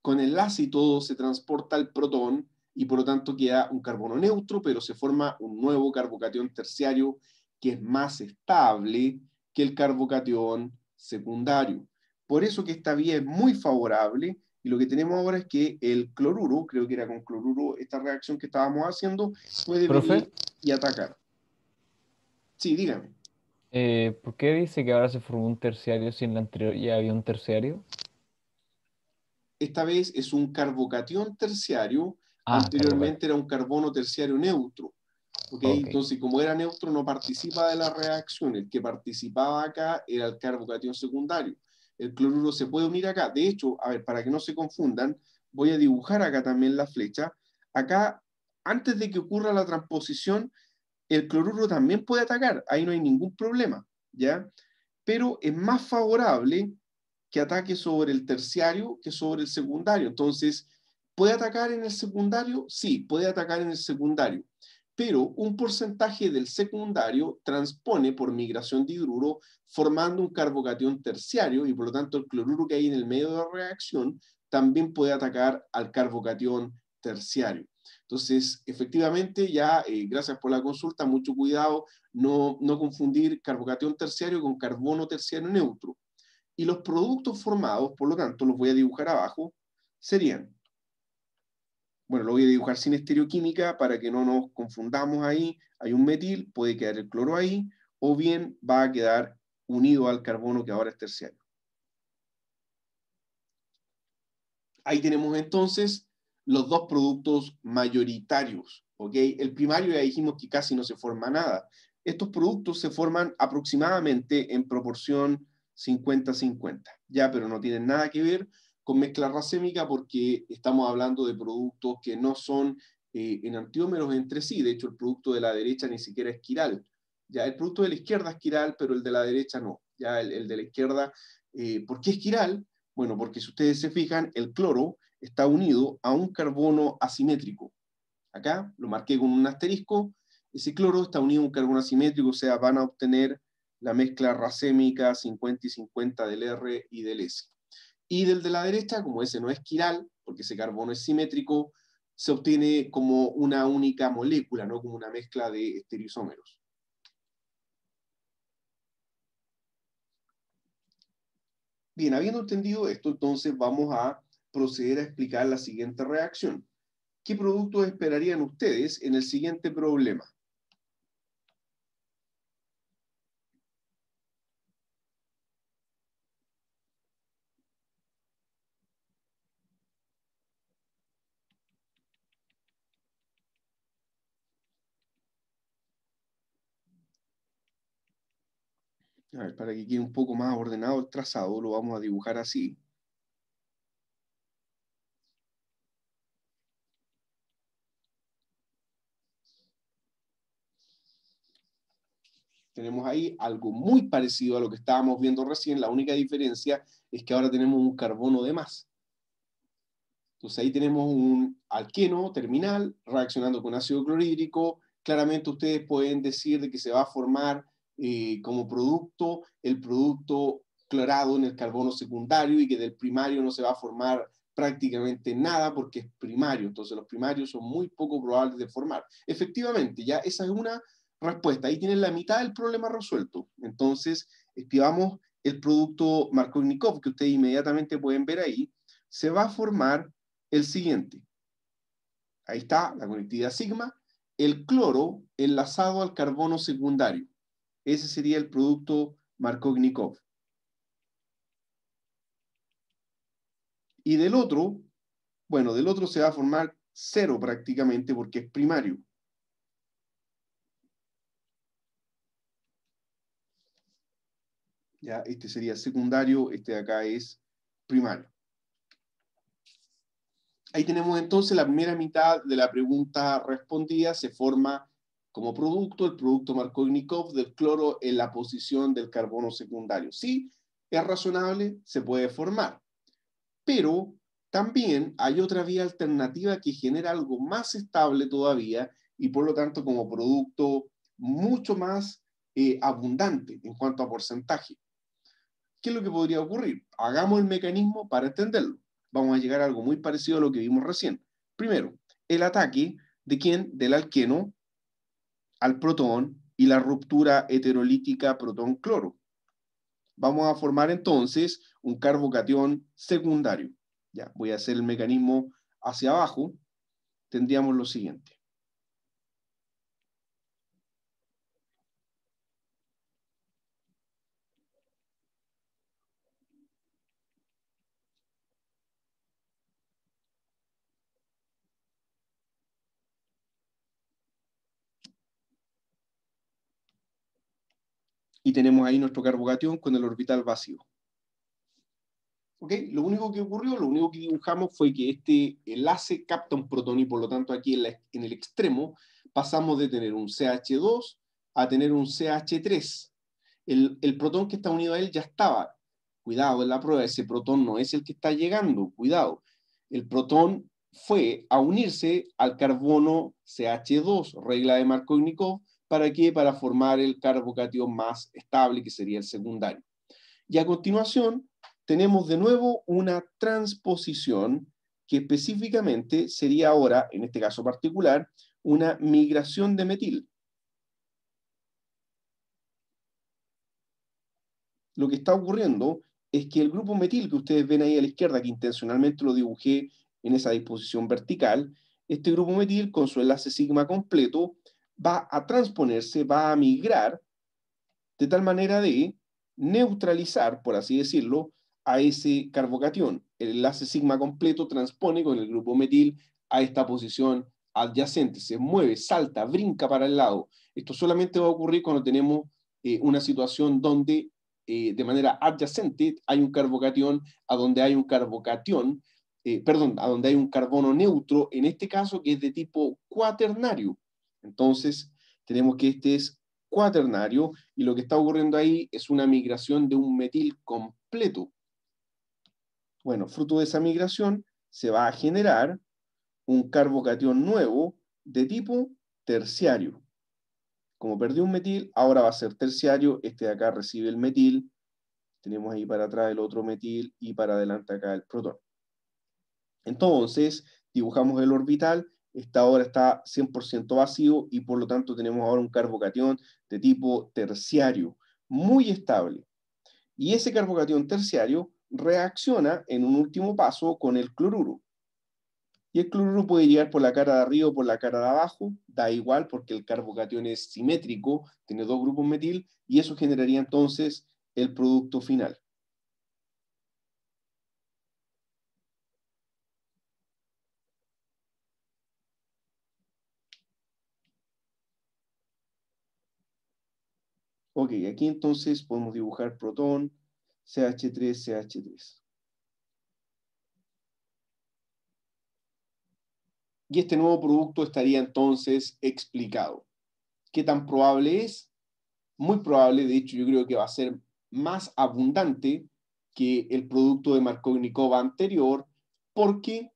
con el ácido se transporta el protón y por lo tanto queda un carbono neutro, pero se forma un nuevo carbocatión terciario que es más estable que el carbocatión secundario. Por eso que esta vía es muy favorable y lo que tenemos ahora es que el cloruro, creo que era con cloruro esta reacción que estábamos haciendo, puede ¿Profe? venir y atacar. Sí, dígame. Eh, ¿Por qué dice que ahora se formó un terciario si en la anterior ya había un terciario? esta vez es un carbocatión terciario, ah, anteriormente era un carbono terciario neutro. Entonces, como era neutro, no participa de la reacción. El que participaba acá era el carbocatión secundario. El cloruro se puede unir acá. De hecho, a ver, para que no se confundan, voy a dibujar acá también la flecha. Acá, antes de que ocurra la transposición, el cloruro también puede atacar. Ahí no hay ningún problema, ¿ya? Pero es más favorable que ataque sobre el terciario que sobre el secundario. Entonces, ¿puede atacar en el secundario? Sí, puede atacar en el secundario. Pero un porcentaje del secundario transpone por migración de hidruro formando un carbocatión terciario y por lo tanto el cloruro que hay en el medio de la reacción también puede atacar al carbocatión terciario. Entonces, efectivamente, ya, eh, gracias por la consulta, mucho cuidado, no, no confundir carbocatión terciario con carbono terciario neutro y los productos formados, por lo tanto, los voy a dibujar abajo, serían, bueno, lo voy a dibujar sin estereoquímica para que no nos confundamos ahí, hay un metil, puede quedar el cloro ahí, o bien va a quedar unido al carbono que ahora es terciario. Ahí tenemos entonces los dos productos mayoritarios. ¿ok? El primario ya dijimos que casi no se forma nada. Estos productos se forman aproximadamente en proporción 50-50. Ya, pero no tienen nada que ver con mezcla racémica porque estamos hablando de productos que no son enantiómeros eh, en entre sí. De hecho, el producto de la derecha ni siquiera es quiral. Ya, el producto de la izquierda es quiral, pero el de la derecha no. Ya, el, de la izquierda, eh, ¿por qué es quiral? Bueno, porque si ustedes se fijan, el cloro está unido a un carbono asimétrico. Acá lo marqué con un asterisco. Ese cloro está unido a un carbono asimétrico, o sea, van a obtener la mezcla racémica 50 y 50 del R y del S. Y del de la derecha, como ese no es quiral, porque ese carbono es simétrico, se obtiene como una única molécula, no como una mezcla de estereoisómeros. Bien, habiendo entendido esto, entonces vamos a proceder a explicar la siguiente reacción. ¿Qué productos esperarían ustedes en el siguiente problema? para que quede un poco más ordenado el trazado, lo vamos a dibujar así. Tenemos ahí algo muy parecido a lo que estábamos viendo recién. La única diferencia es que ahora tenemos un carbono de más. Entonces ahí tenemos un alqueno terminal reaccionando con ácido clorhídrico. Claramente ustedes pueden decir de que se va a formar eh, como producto, el producto clorado en el carbono secundario y que del primario no se va a formar prácticamente nada porque es primario, entonces los primarios son muy poco probables de formar. Efectivamente, ya esa es una respuesta, ahí tienes la mitad del problema resuelto. Entonces, activamos el producto Markovnikov, que ustedes inmediatamente pueden ver ahí, se va a formar el siguiente. Ahí está la conectividad sigma, el cloro enlazado al carbono secundario. Ese sería el producto Markovnikov. Y del otro, bueno, del otro se va a formar cero prácticamente porque es primario. Ya, este sería secundario, este de acá es primario. Ahí tenemos entonces la primera mitad de la pregunta respondida, se forma como producto, el producto Markovnikov del cloro en la posición del carbono secundario. Sí, es razonable, se puede formar, pero también hay otra vía alternativa que genera algo más estable todavía y por lo tanto como producto mucho más eh, abundante en cuanto a porcentaje. ¿Qué es lo que podría ocurrir? Hagamos el mecanismo para entenderlo. Vamos a llegar a algo muy parecido a lo que vimos recién. Primero, el ataque de quién? Del alqueno al protón y la ruptura heterolítica protón-cloro. Vamos a formar entonces un carbocatión secundario. Ya, voy a hacer el mecanismo hacia abajo. Tendríamos lo siguiente. tenemos ahí nuestro carbocation con el orbital vacío. Lo único que ocurrió, lo único que dibujamos fue que este enlace capta un protón y por lo tanto aquí en, el extremo pasamos de tener un CH2 a tener un CH3. El, el protón que está unido a él ya estaba. Cuidado en la prueba, ese protón no es el que está llegando, cuidado. El protón fue a unirse al carbono CH2, regla de Markovnikov, ¿Para qué? Para formar el carbocatión más estable, que sería el secundario. Y a continuación, tenemos de nuevo una transposición que específicamente sería ahora, en este caso particular, una migración de metil. Lo que está ocurriendo es que el grupo metil que ustedes ven ahí a la izquierda, que intencionalmente lo dibujé en esa disposición vertical, este grupo metil con su enlace sigma completo va a transponerse, va a migrar de tal manera de neutralizar, por así decirlo, a ese carbocatión. El enlace sigma completo transpone con el grupo metil a esta posición adyacente, se mueve, salta, brinca para el lado. Esto solamente va a ocurrir cuando tenemos eh, una situación donde eh, de manera adyacente hay un carbocatión a donde hay un carbocatión, eh, perdón, a donde hay un carbono neutro, en este caso que es de tipo cuaternario. Entonces, tenemos que este es cuaternario y lo que está ocurriendo ahí es una migración de un metil completo. Bueno, fruto de esa migración se va a generar un carbocation nuevo de tipo terciario. Como perdió un metil, ahora va a ser terciario. Este de acá recibe el metil. Tenemos ahí para atrás el otro metil y para adelante acá el protón. Entonces, dibujamos el orbital esta ahora está 100% vacío y por lo tanto tenemos ahora un carbocatión de tipo terciario, muy estable. Y ese carbocatión terciario reacciona en un último paso con el cloruro. Y el cloruro puede llegar por la cara de arriba o por la cara de abajo, da igual porque el carbocatión es simétrico, tiene dos grupos metil y eso generaría entonces el producto final. Ok, aquí entonces podemos dibujar protón, CH3, CH3. Y este nuevo producto estaría entonces explicado. ¿Qué tan probable es? Muy probable, de hecho yo creo que va a ser más abundante que el producto de Markovnikov anterior, porque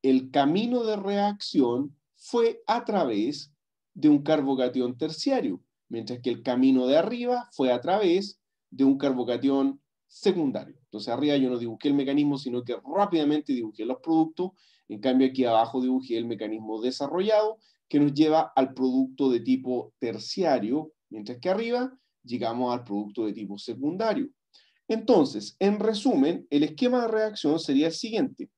el camino de reacción fue a través de un carbocatión terciario mientras que el camino de arriba fue a través de un carbocatión secundario. Entonces arriba yo no dibujé el mecanismo, sino que rápidamente dibujé los productos, en cambio aquí abajo dibujé el mecanismo desarrollado que nos lleva al producto de tipo terciario, mientras que arriba llegamos al producto de tipo secundario. Entonces, en resumen, el esquema de reacción sería el siguiente.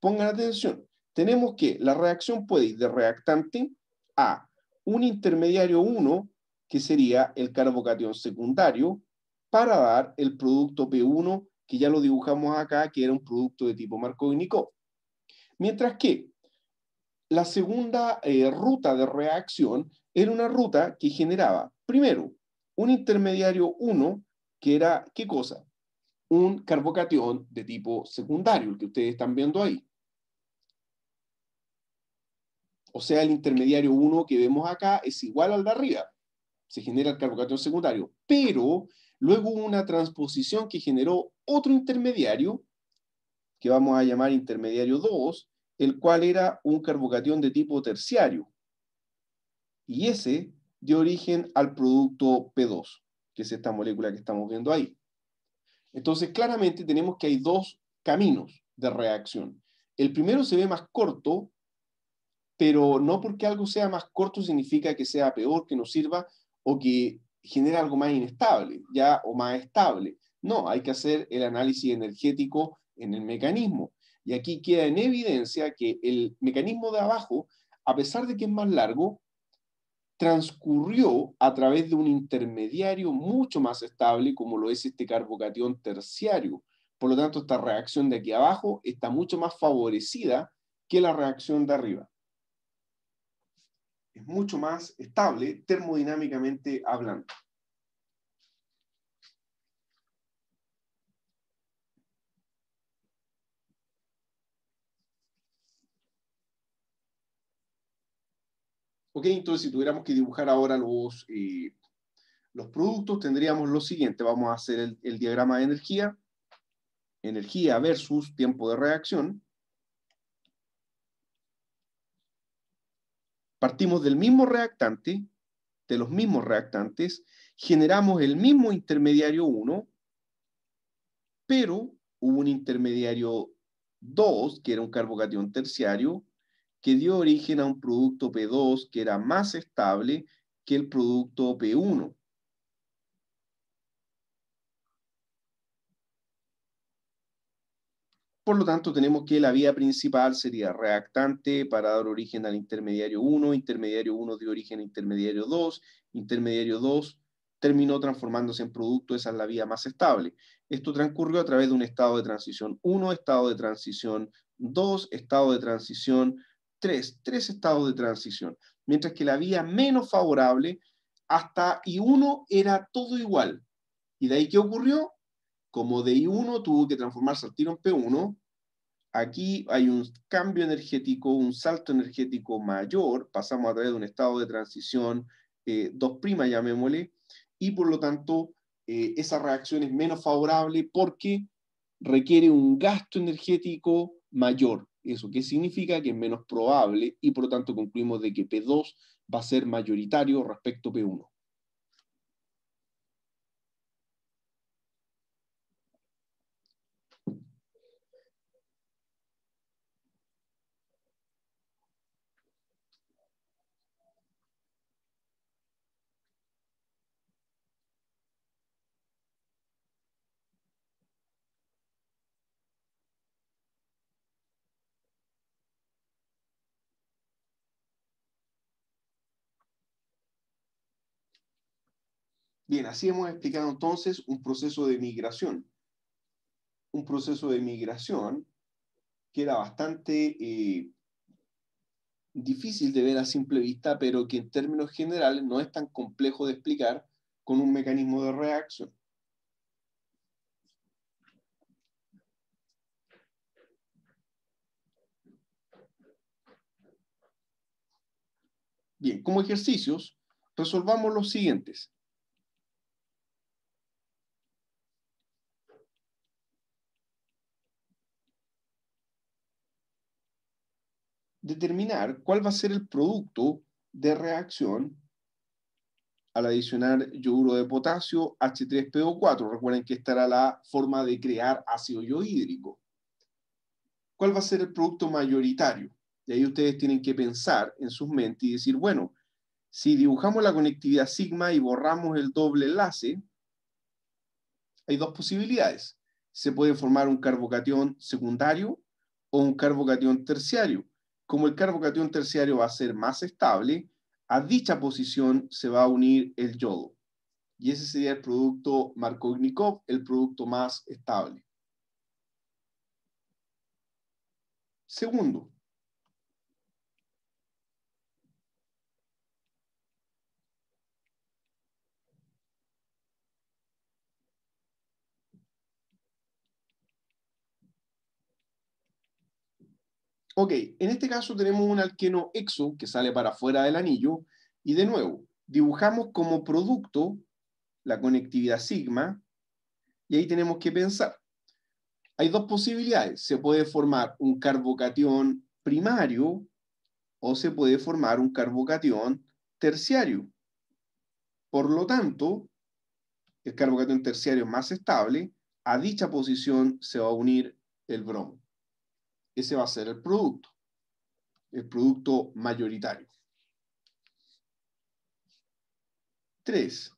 Pongan atención, tenemos que la reacción puede ir de reactante a un intermediario 1 que sería el carbocatión secundario, para dar el producto P1, que ya lo dibujamos acá, que era un producto de tipo Markovnikov. Mientras que la segunda eh, ruta de reacción era una ruta que generaba, primero, un intermediario 1, que era, ¿qué cosa? Un carbocatión de tipo secundario, el que ustedes están viendo ahí. O sea, el intermediario 1 que vemos acá es igual al de arriba se genera el carbocatión secundario, pero luego hubo una transposición que generó otro intermediario, que vamos a llamar intermediario 2, el cual era un carbocatión de tipo terciario. Y ese dio origen al producto P2, que es esta molécula que estamos viendo ahí. Entonces, claramente tenemos que hay dos caminos de reacción. El primero se ve más corto, pero no porque algo sea más corto significa que sea peor, que no sirva, o que genera algo más inestable, ya o más estable. No, hay que hacer el análisis energético en el mecanismo. Y aquí queda en evidencia que el mecanismo de abajo, a pesar de que es más largo, transcurrió a través de un intermediario mucho más estable como lo es este carbocatión terciario. Por lo tanto, esta reacción de aquí abajo está mucho más favorecida que la reacción de arriba es mucho más estable termodinámicamente hablando. Ok, entonces si tuviéramos que dibujar ahora los, eh, los productos, tendríamos lo siguiente. Vamos a hacer el diagrama de energía. Energía versus tiempo de reacción. Partimos del mismo reactante, de los mismos reactantes, generamos el mismo intermediario 1, pero hubo un intermediario 2, que era un carbocatión terciario, que dio origen a un producto P2 que era más estable que el producto P1. Por lo tanto, tenemos que la vía principal sería reactante para dar origen al intermediario 1, intermediario 1 dio origen a intermediario 2, intermediario 2 terminó transformándose en producto, esa es la vía más estable. Esto transcurrió a través de un estado de transición 1, estado de transición 2, estado de transición 3, tres estados de transición. Mientras que la vía menos favorable hasta I1 era todo igual. ¿Y de ahí qué ocurrió? Como DI1 tuvo que transformarse al tiro en P1, aquí hay un cambio energético, un salto energético mayor, pasamos a través de un estado de transición 2' eh, llamémosle, y por lo tanto eh, esa reacción es menos favorable porque requiere un gasto energético mayor. ¿Eso qué significa? Que es menos probable y por lo tanto concluimos de que P2 va a ser mayoritario respecto a P1. Bien, así hemos explicado entonces un proceso de migración. Un proceso de migración que era bastante eh, difícil de ver a simple vista, pero que en términos generales no es tan complejo de explicar con un mecanismo de reacción. Bien, como ejercicios, resolvamos los siguientes. determinar cuál va a ser el producto de reacción al adicionar yoduro de potasio H3PO4. Recuerden que esta era la forma de crear ácido yohídrico. ¿Cuál va a ser el producto mayoritario? De ahí ustedes tienen que pensar en sus mentes y decir, bueno, si dibujamos la conectividad sigma y borramos el doble enlace, hay dos posibilidades. Se puede formar un carbocatión secundario o un carbocatión terciario como el carbocatión terciario va a ser más estable, a dicha posición se va a unir el yodo. Y ese sería el producto Markovnikov, el producto más estable. Segundo, Ok, en este caso tenemos un alqueno exo que sale para afuera del anillo y de nuevo, dibujamos como producto la conectividad sigma y ahí tenemos que pensar. Hay dos posibilidades, se puede formar un carbocatión primario o se puede formar un carbocatión terciario. Por lo tanto, el carbocatión terciario es más estable, a dicha posición se va a unir el bromo ese va a ser el producto, el producto mayoritario. Tres.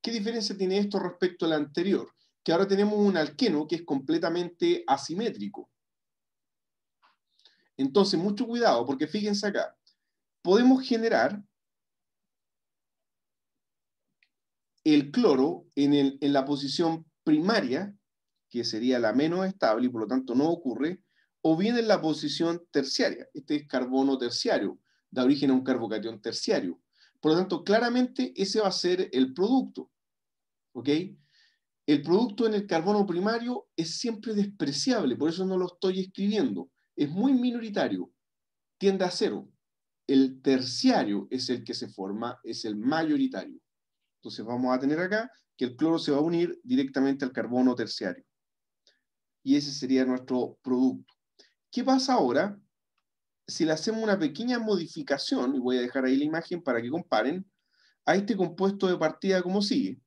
¿Qué diferencia tiene esto respecto al anterior? que ahora tenemos un alqueno que es completamente asimétrico. Entonces, mucho cuidado, porque fíjense acá, podemos generar el cloro en, la posición primaria, que sería la menos estable y por lo tanto no ocurre, o bien en la posición terciaria. Este es carbono terciario, da origen a un carbocatión terciario. Por lo tanto, claramente ese va a ser el producto. ¿Ok? el producto en el carbono primario es siempre despreciable, por eso no lo estoy escribiendo. Es muy minoritario, tiende a cero. El terciario es el que se forma, es el mayoritario. Entonces vamos a tener acá que el cloro se va a unir directamente al carbono terciario. Y ese sería nuestro producto. ¿Qué pasa ahora si le hacemos una pequeña modificación? Y voy a dejar ahí la imagen para que comparen a este compuesto de partida como sigue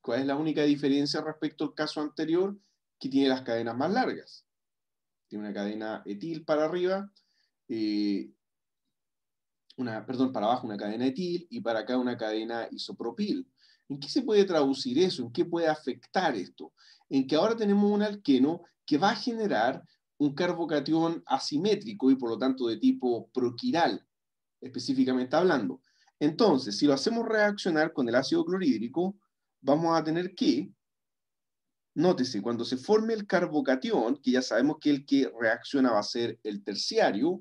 ¿Cuál es la única diferencia respecto al caso anterior? Que tiene las cadenas más largas. Tiene una cadena etil para arriba, eh, una, perdón, para abajo una cadena etil y para acá una cadena isopropil. ¿En qué se puede traducir eso? ¿En qué puede afectar esto? En que ahora tenemos un alqueno que va a generar un carbocatión asimétrico y por lo tanto de tipo proquiral, específicamente hablando. Entonces, si lo hacemos reaccionar con el ácido clorhídrico, vamos a tener que, nótese, cuando se forme el carbocatión, que ya sabemos que el que reacciona va a ser el terciario,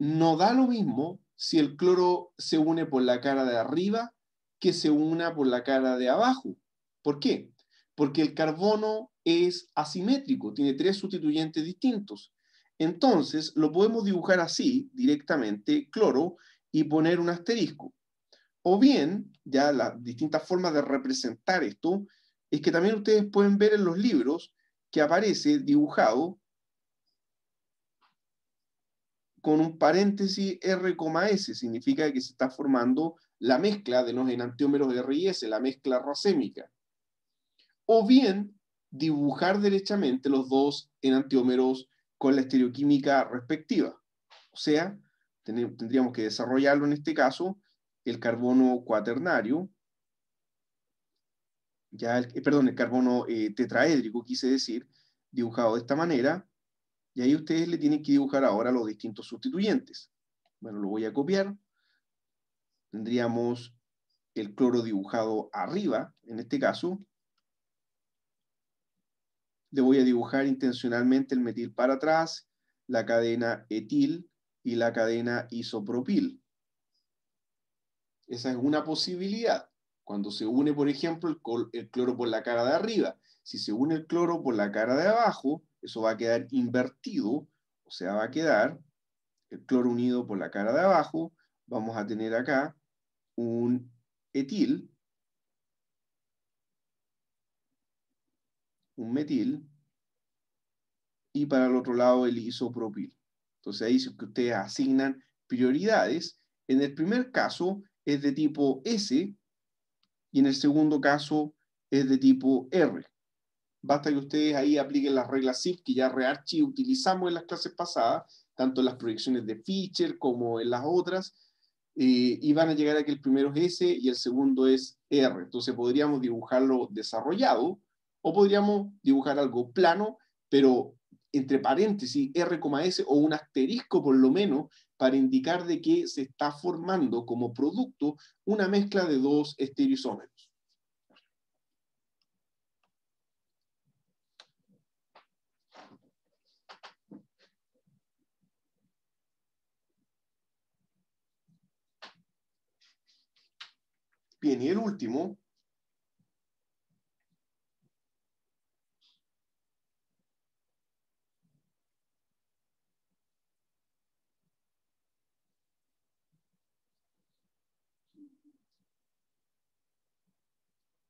no da lo mismo si el cloro se une por la cara de arriba que se una por la cara de abajo. ¿Por qué? Porque el carbono es asimétrico, tiene tres sustituyentes distintos. Entonces, lo podemos dibujar así directamente, cloro, y poner un asterisco. O bien, ya las distintas formas de representar esto, es que también ustedes pueden ver en los libros que aparece dibujado con un paréntesis R, S significa que se está formando la mezcla de los enantiómeros R y S, la mezcla racémica. O bien, dibujar derechamente los dos enantiómeros con la estereoquímica respectiva. O sea, tendríamos que desarrollarlo en este caso el carbono cuaternario, ya eh, perdón, el carbono eh, tetraédrico, quise decir, dibujado de esta manera, y ahí ustedes le tienen que dibujar ahora los distintos sustituyentes. Bueno, lo voy a copiar. Tendríamos el cloro dibujado arriba, en este caso. Le voy a dibujar intencionalmente el metil para atrás, la cadena etil y la cadena isopropil. Esa es una posibilidad. Cuando se une, por ejemplo, el, cloro por la cara de arriba. Si se une el cloro por la cara de abajo, eso va a quedar invertido, o sea, va a quedar el cloro unido por la cara de abajo. Vamos a tener acá un etil, un metil, y para el otro lado el isopropil. Entonces ahí es que ustedes asignan prioridades. En el primer caso, es de tipo S y en el segundo caso es de tipo R. Basta que ustedes ahí apliquen las reglas SIF que ya Rearchi utilizamos en las clases pasadas, tanto en las proyecciones de feature como en las otras, eh, y van a llegar a que el primero es S y el segundo es R. Entonces podríamos dibujarlo desarrollado o podríamos dibujar algo plano, pero entre paréntesis, R, S o un asterisco por lo menos para indicar de que se está formando como producto una mezcla de dos estereoisómeros. Bien, y el último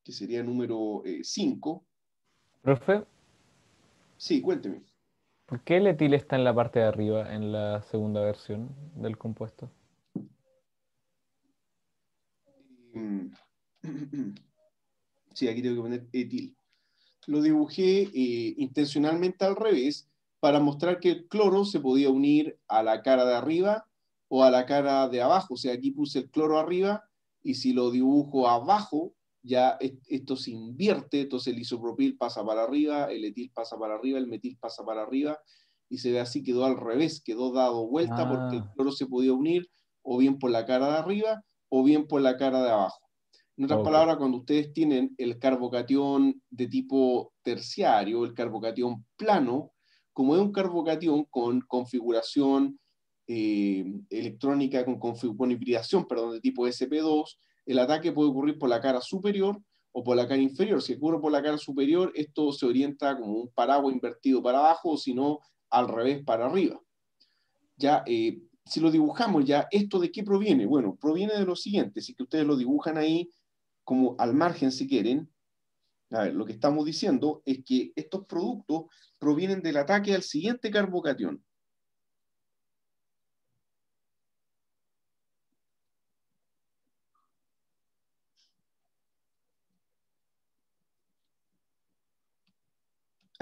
que sería número 5. Eh, ¿Profe? Sí, cuénteme. ¿Por qué el etil está en la parte de arriba, en la segunda versión del compuesto? Mm. Sí, aquí tengo que poner etil. Lo dibujé eh, intencionalmente al revés para mostrar que el cloro se podía unir a la cara de arriba o a la cara de abajo. O sea, aquí puse el cloro arriba y si lo dibujo abajo, ya esto se invierte, entonces el isopropil pasa para arriba, el etil pasa para arriba, el metil pasa para arriba, y se ve así, quedó al revés, quedó dado vuelta porque el ah. cloro se podía unir o bien por la cara de arriba o bien por la cara de abajo. En otras palabras, cuando ustedes tienen el carbocatión de tipo terciario, el carbocatión plano, como es un carbocatión con configuración eh, electrónica, con, con, perdón, de tipo SP2, el ataque puede ocurrir por la cara superior o por la cara inferior. Si ocurre por la cara superior, esto se orienta como un paraguas invertido para abajo, o si no, al revés para arriba. Ya, eh, si lo dibujamos ya, ¿esto de qué proviene? Bueno, proviene de lo siguiente, si que ustedes lo dibujan ahí como al margen si quieren, a ver, lo que estamos diciendo es que estos productos provienen del ataque al siguiente carbocatión.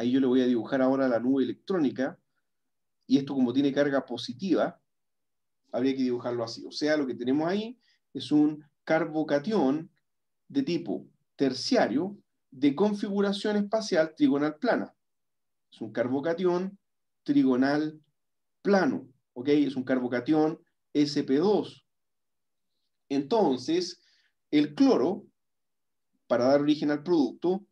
ahí yo le voy a dibujar ahora la nube electrónica, y esto como tiene carga positiva, habría que dibujarlo así. O sea, lo que tenemos ahí es un carbocatión de tipo terciario de configuración espacial trigonal plana. Es un carbocatión trigonal plano, ¿ok? Es un carbocatión SP2. Entonces, el cloro, para dar origen al producto,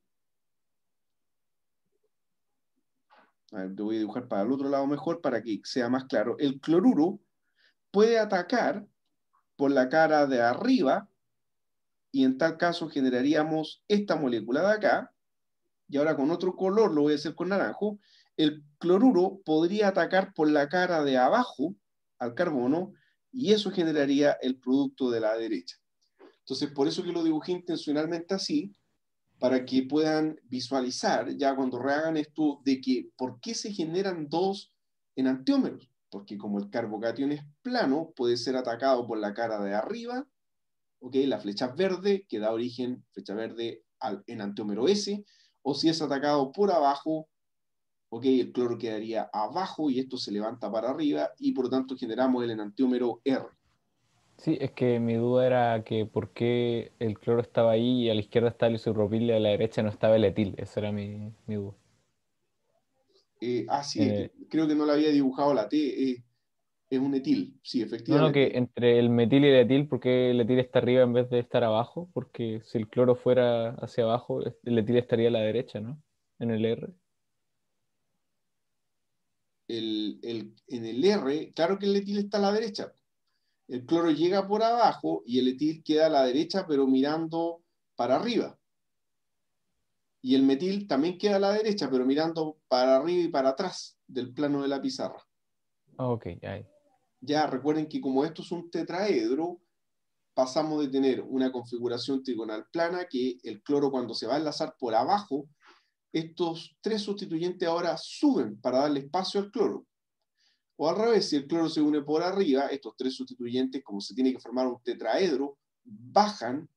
voy a dibujar para el otro lado mejor para que sea más claro. El cloruro puede atacar por la cara de arriba y en tal caso generaríamos esta molécula de acá. Y ahora con otro color, lo voy a hacer con naranjo, el cloruro podría atacar por la cara de abajo al carbono y eso generaría el producto de la derecha. Entonces, por eso que lo dibujé intencionalmente así, para que puedan visualizar ya cuando rehagan esto de que por qué se generan dos enantiómeros. Porque como el carbocatión es plano, puede ser atacado por la cara de arriba, ¿ok? la flecha verde que da origen, flecha verde al enantiómero S, o si es atacado por abajo, ¿ok? el cloro quedaría abajo y esto se levanta para arriba y por lo tanto generamos el enantiómero R. Sí, es que mi duda era que por qué el cloro estaba ahí y a la izquierda estaba el isopropil y a la derecha no estaba el etil. Esa era mi, mi duda. Eh, ah, sí, eh, creo que no la había dibujado la T. Eh, es un etil, sí, efectivamente. No, no, que entre el metil y el etil, ¿por qué el etil está arriba en vez de estar abajo? Porque si el cloro fuera hacia abajo, el etil estaría a la derecha, ¿no? En el R. en el R, claro que el etil está a la derecha el cloro llega por abajo y el etil queda a la derecha, pero mirando para arriba. Y el metil también queda a la derecha, pero mirando para arriba y para atrás del plano de la pizarra. Ah, ok, ya. Ya recuerden que como esto es un tetraedro, pasamos de tener una configuración trigonal plana, que el cloro cuando se va a enlazar por abajo, estos tres sustituyentes ahora suben para darle espacio al cloro. O al revés, si el cloro se une por arriba, estos tres sustituyentes, como se tiene que formar un tetraedro, bajan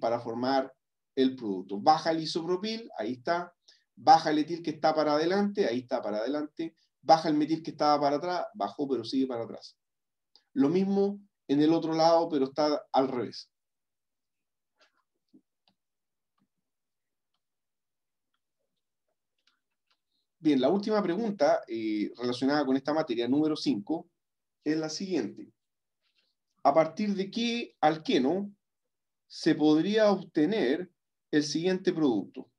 para formar el producto. Baja el isopropil, ahí está. Baja el etil que está para adelante, ahí está para adelante. Baja el metil que estaba para atrás, bajó pero sigue para atrás. Lo mismo en el otro lado, pero está al revés. Bien, la última pregunta eh, relacionada con esta materia, número 5, es la siguiente. ¿A partir de qué alqueno se podría obtener el siguiente producto?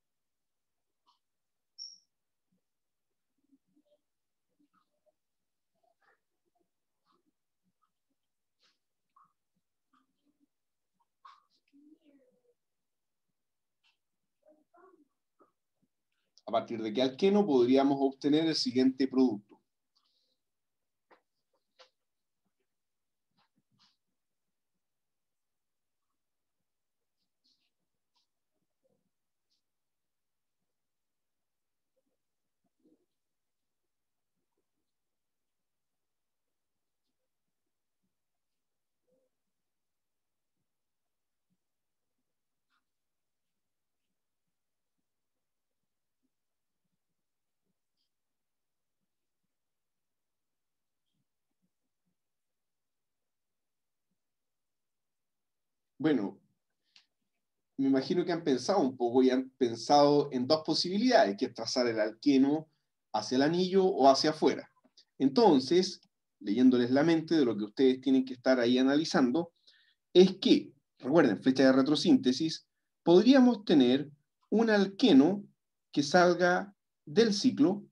a partir de que alqueno podríamos obtener el siguiente producto. Bueno, me imagino que han pensado un poco y han pensado en dos posibilidades, que es trazar el alqueno hacia el anillo o hacia afuera. Entonces, leyéndoles la mente de lo que ustedes tienen que estar ahí analizando, es que, recuerden, fecha de retrosíntesis, podríamos tener un alqueno que salga del ciclo,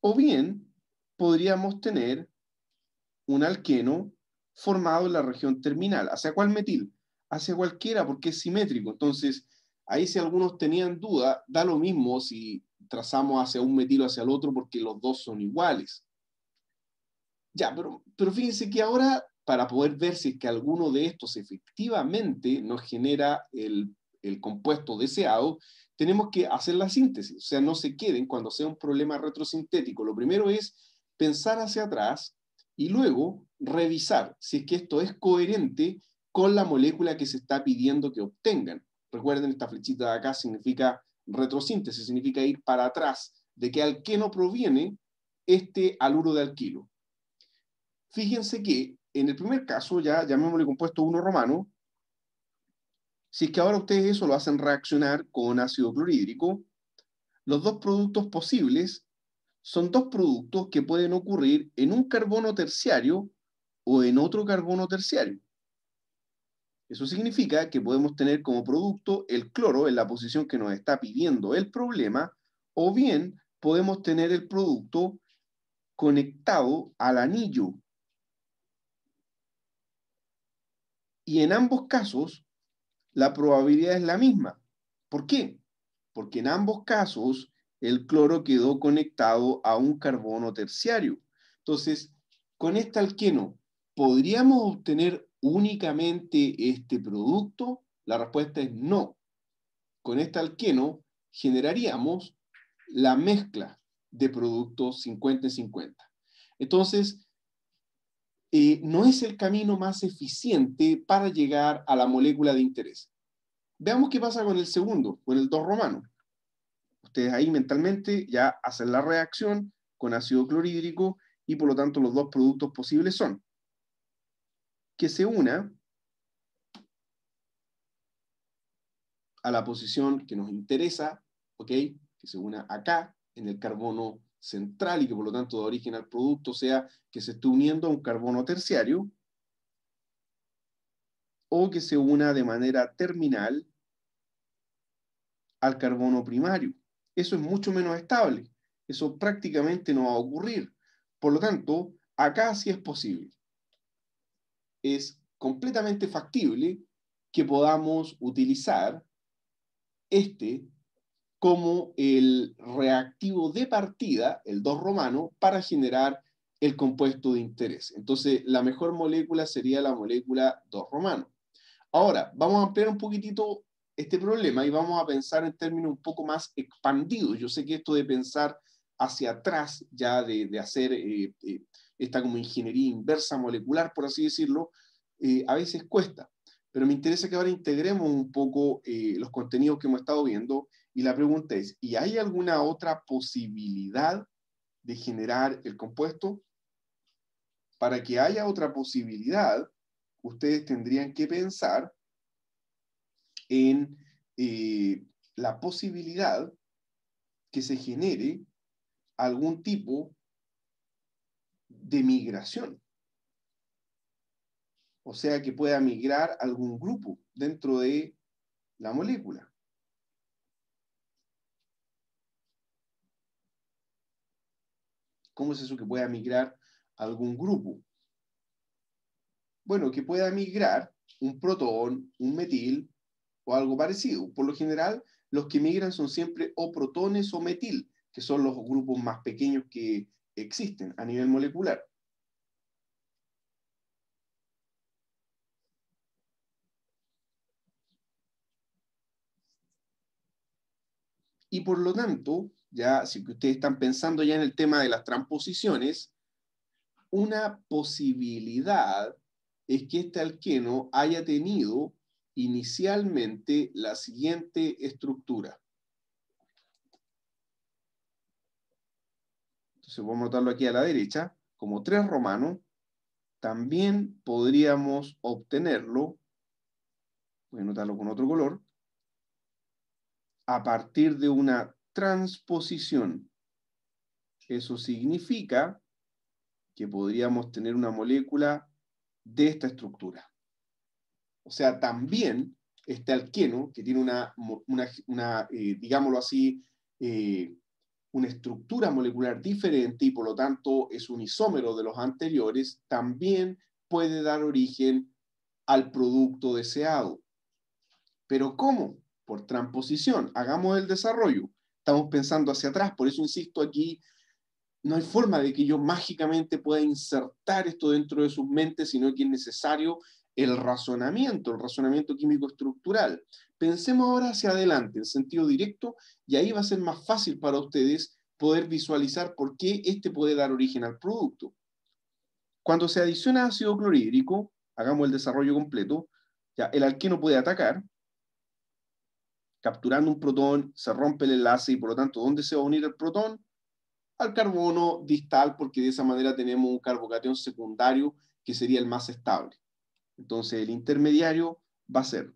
o bien podríamos tener un alqueno formado en la región terminal. ¿Hacia cuál metil? Hacia cualquiera, porque es simétrico. Entonces, ahí si algunos tenían duda, da lo mismo si trazamos hacia un metil o hacia el otro, porque los dos son iguales. Ya, pero, pero fíjense que ahora, para poder ver si es que alguno de estos efectivamente nos genera el, el compuesto deseado, tenemos que hacer la síntesis. O sea, no se queden cuando sea un problema retrosintético. Lo primero es pensar hacia atrás y luego revisar si es que esto es coherente con la molécula que se está pidiendo que obtengan. Recuerden, esta flechita de acá significa retrosíntesis, significa ir para atrás de que al que no proviene este aluro de alquilo. Fíjense que en el primer caso, ya llamémosle compuesto 1 romano, si es que ahora ustedes eso lo hacen reaccionar con ácido clorhídrico, los dos productos posibles son dos productos que pueden ocurrir en un carbono terciario o en otro carbono terciario. Eso significa que podemos tener como producto el cloro en la posición que nos está pidiendo el problema, o bien podemos tener el producto conectado al anillo. Y en ambos casos, la probabilidad es la misma. ¿Por qué? Porque en ambos casos el cloro quedó conectado a un carbono terciario. Entonces, con este alqueno, ¿podríamos obtener únicamente este producto? La respuesta es no. Con este alqueno generaríamos la mezcla de productos 50 y 50. Entonces, eh, no es el camino más eficiente para llegar a la molécula de interés. Veamos qué pasa con el segundo, con el 2 romano. Ustedes ahí mentalmente ya hacen la reacción con ácido clorhídrico y por lo tanto los dos productos posibles son que se una a la posición que nos interesa, Que se una acá, en el carbono central y que por lo tanto da origen al producto, sea, que se esté uniendo a un carbono terciario, o que se una de manera terminal al carbono primario. Eso es mucho menos estable. Eso prácticamente no va a ocurrir. Por lo tanto, acá sí es posible es completamente factible que podamos utilizar este como el reactivo de partida, el 2 romano, para generar el compuesto de interés. Entonces, la mejor molécula sería la molécula 2 romano. Ahora, vamos a ampliar un poquitito este problema y vamos a pensar en términos un poco más expandidos. Yo sé que esto de pensar hacia atrás, ya de, hacer eh, eh, esta como ingeniería inversa molecular, por así decirlo, eh, a veces cuesta. Pero me interesa que ahora integremos un poco eh, los contenidos que hemos estado viendo y la pregunta es, ¿y hay alguna otra posibilidad de generar el compuesto? Para que haya otra posibilidad, ustedes tendrían que pensar en eh, la posibilidad que se genere algún tipo de migración. O sea, que pueda migrar algún grupo dentro de la molécula. ¿Cómo es eso que pueda migrar algún grupo? Bueno, que pueda migrar un protón, un metil o algo parecido. Por lo general, los que migran son siempre o protones o metil, que son los grupos más pequeños que existen a nivel molecular. Y por lo tanto, ya si ustedes están pensando ya en el tema de las transposiciones, una posibilidad es que este alqueno haya tenido inicialmente la siguiente estructura. si podemos notarlo aquí a la derecha, como tres romano, también podríamos obtenerlo, voy a notarlo con otro color, a partir de una transposición. Eso significa que podríamos tener una molécula de esta estructura. O sea, también este alqueno, que tiene una, eh, digámoslo así, eh, una estructura molecular diferente y por lo tanto es un isómero de los anteriores, también puede dar origen al producto deseado. Pero ¿cómo? Por transposición. Hagamos el desarrollo. Estamos pensando hacia atrás, por eso insisto aquí, no hay forma de que yo mágicamente pueda insertar esto dentro de sus mentes, sino que es necesario el razonamiento, el razonamiento químico estructural. Pensemos ahora hacia adelante, en sentido directo, y ahí va a ser más fácil para ustedes poder visualizar por qué este puede dar origen al producto. Cuando se adiciona ácido clorhídrico, hagamos el desarrollo completo, ya el alqueno puede atacar, capturando un protón, se rompe el enlace y por lo tanto, ¿dónde se va a unir el protón? Al carbono distal, porque de esa manera tenemos un carbocatión secundario que sería el más estable. Entonces el intermediario va a ser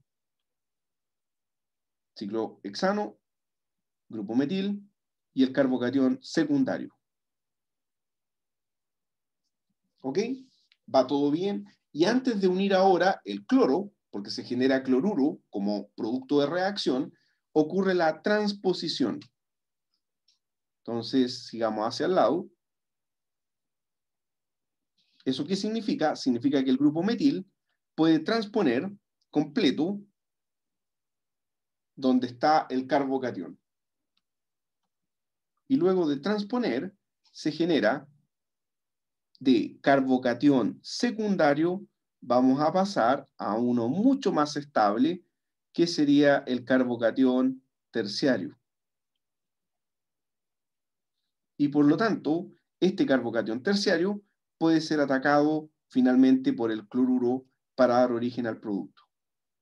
ciclohexano, grupo metil y el carbocatión secundario. ¿Ok? Va todo bien. Y antes de unir ahora el cloro, porque se genera cloruro como producto de reacción, ocurre la transposición. Entonces, sigamos hacia el lado. ¿Eso qué significa? Significa que el grupo metil puede transponer completo donde está el carbocatión. Y luego de transponer, se genera de carbocatión secundario, vamos a pasar a uno mucho más estable, que sería el carbocatión terciario. Y por lo tanto, este carbocatión terciario puede ser atacado finalmente por el cloruro para dar origen al producto.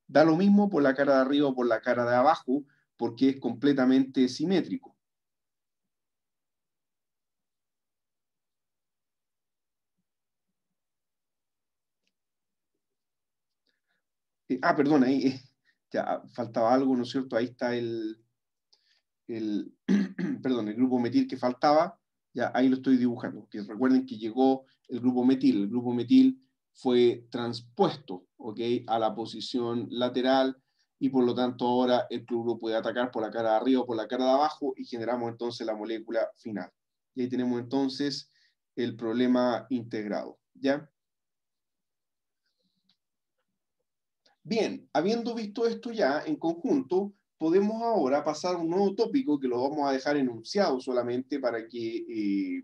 Da lo mismo por la cara de arriba o por la cara de abajo, porque es completamente simétrico. Eh, ah, perdón, ahí eh, ya, faltaba algo, ¿no es cierto? Ahí está el, perdón, el grupo metil que faltaba, ya ahí lo estoy dibujando. recuerden que llegó el grupo metil, el grupo metil fue transpuesto ¿okay? a la posición lateral y por lo tanto ahora el club puede atacar por la cara de arriba o por la cara de abajo y generamos entonces la molécula final. Y ahí tenemos entonces el problema integrado. ¿ya? Bien, habiendo visto esto ya en conjunto, podemos ahora pasar a un nuevo tópico que lo vamos a dejar enunciado solamente para que eh,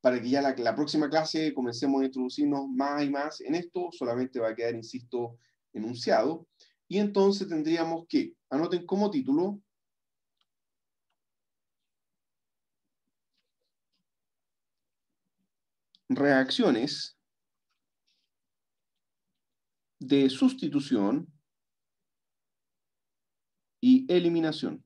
para que ya la, la, próxima clase comencemos a introducirnos más y más en esto, solamente va a quedar, insisto, enunciado. Y entonces tendríamos que, anoten como título, reacciones de sustitución y eliminación.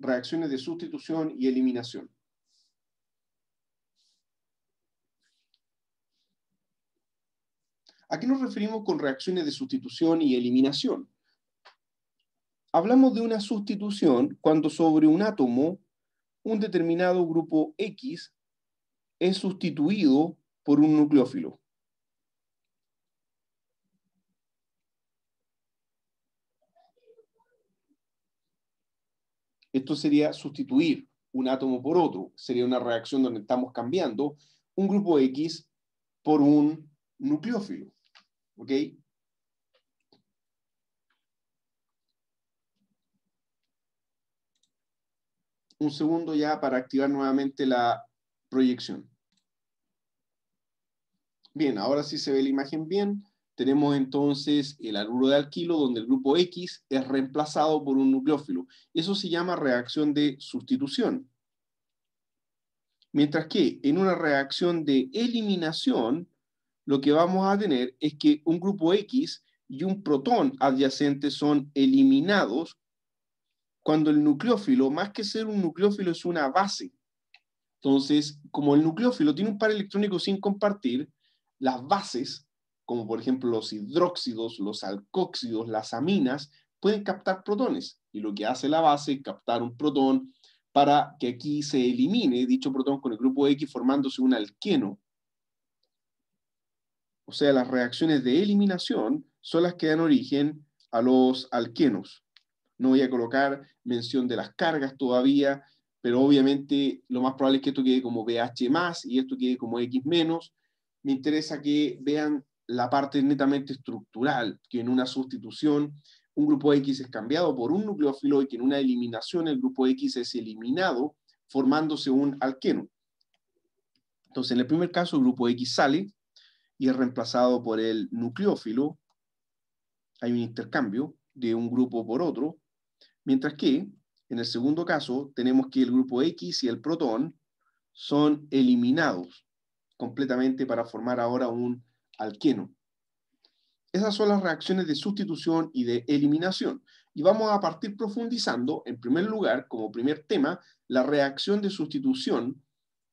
reacciones de sustitución y eliminación. ¿A qué nos referimos con reacciones de sustitución y eliminación? Hablamos de una sustitución cuando sobre un átomo un determinado grupo X es sustituido por un nucleófilo. Esto sería sustituir un átomo por otro. Sería una reacción donde estamos cambiando un grupo X por un nucleófilo. ¿Ok? Un segundo ya para activar nuevamente la proyección. Bien, ahora sí se ve la imagen bien tenemos entonces el aluro de alquilo, donde el grupo X es reemplazado por un nucleófilo. Eso se llama reacción de sustitución. Mientras que en una reacción de eliminación, lo que vamos a tener es que un grupo X y un protón adyacente son eliminados cuando el nucleófilo, más que ser un nucleófilo, es una base. Entonces, como el nucleófilo tiene un par electrónico sin compartir, las bases como por ejemplo los hidróxidos, los alcóxidos, las aminas, pueden captar protones. Y lo que hace la base es captar un protón para que aquí se elimine dicho protón con el grupo X formándose un alqueno. O sea, las reacciones de eliminación son las que dan origen a los alquenos. No voy a colocar mención de las cargas todavía, pero obviamente lo más probable es que esto quede como BH más y esto quede como X menos. Me interesa que vean la parte netamente estructural, que en una sustitución un grupo X es cambiado por un nucleófilo y que en una eliminación el grupo X es eliminado, formándose un alqueno. Entonces, en el primer caso, el grupo X sale y es reemplazado por el nucleófilo. Hay un intercambio de un grupo por otro. Mientras que, en el segundo caso, tenemos que el grupo X y el protón son eliminados completamente para formar ahora un alqueno. Esas son las reacciones de sustitución y de eliminación. Y vamos a partir profundizando, en primer lugar, como primer tema, la reacción de sustitución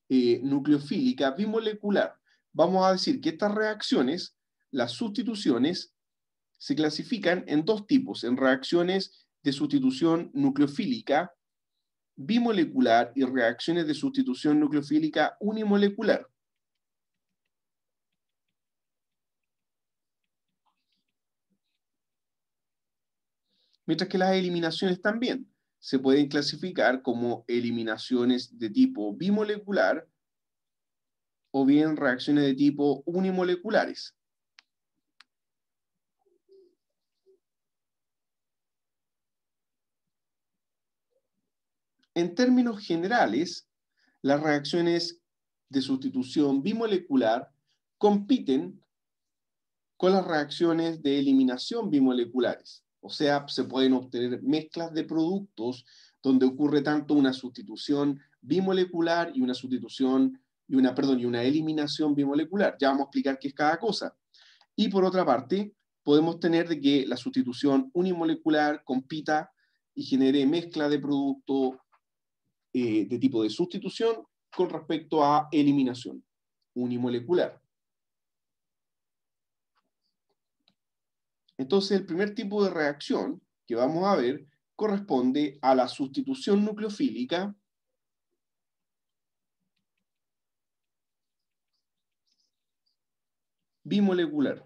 eh, nucleofílica bimolecular. Vamos a decir que estas reacciones, las sustituciones, se clasifican en dos tipos, en reacciones de sustitución nucleofílica bimolecular y reacciones de sustitución nucleofílica unimolecular. mientras que las eliminaciones también se pueden clasificar como eliminaciones de tipo bimolecular o bien reacciones de tipo unimoleculares. En términos generales, las reacciones de sustitución bimolecular compiten con las reacciones de eliminación bimoleculares. O sea, se pueden obtener mezclas de productos donde ocurre tanto una sustitución bimolecular y una sustitución y una, perdón, y una eliminación bimolecular. Ya vamos a explicar qué es cada cosa. Y por otra parte, podemos tener de que la sustitución unimolecular compita y genere mezcla de producto eh, de tipo de sustitución con respecto a eliminación unimolecular. Entonces, el primer tipo de reacción que vamos a ver corresponde a la sustitución nucleofílica bimolecular.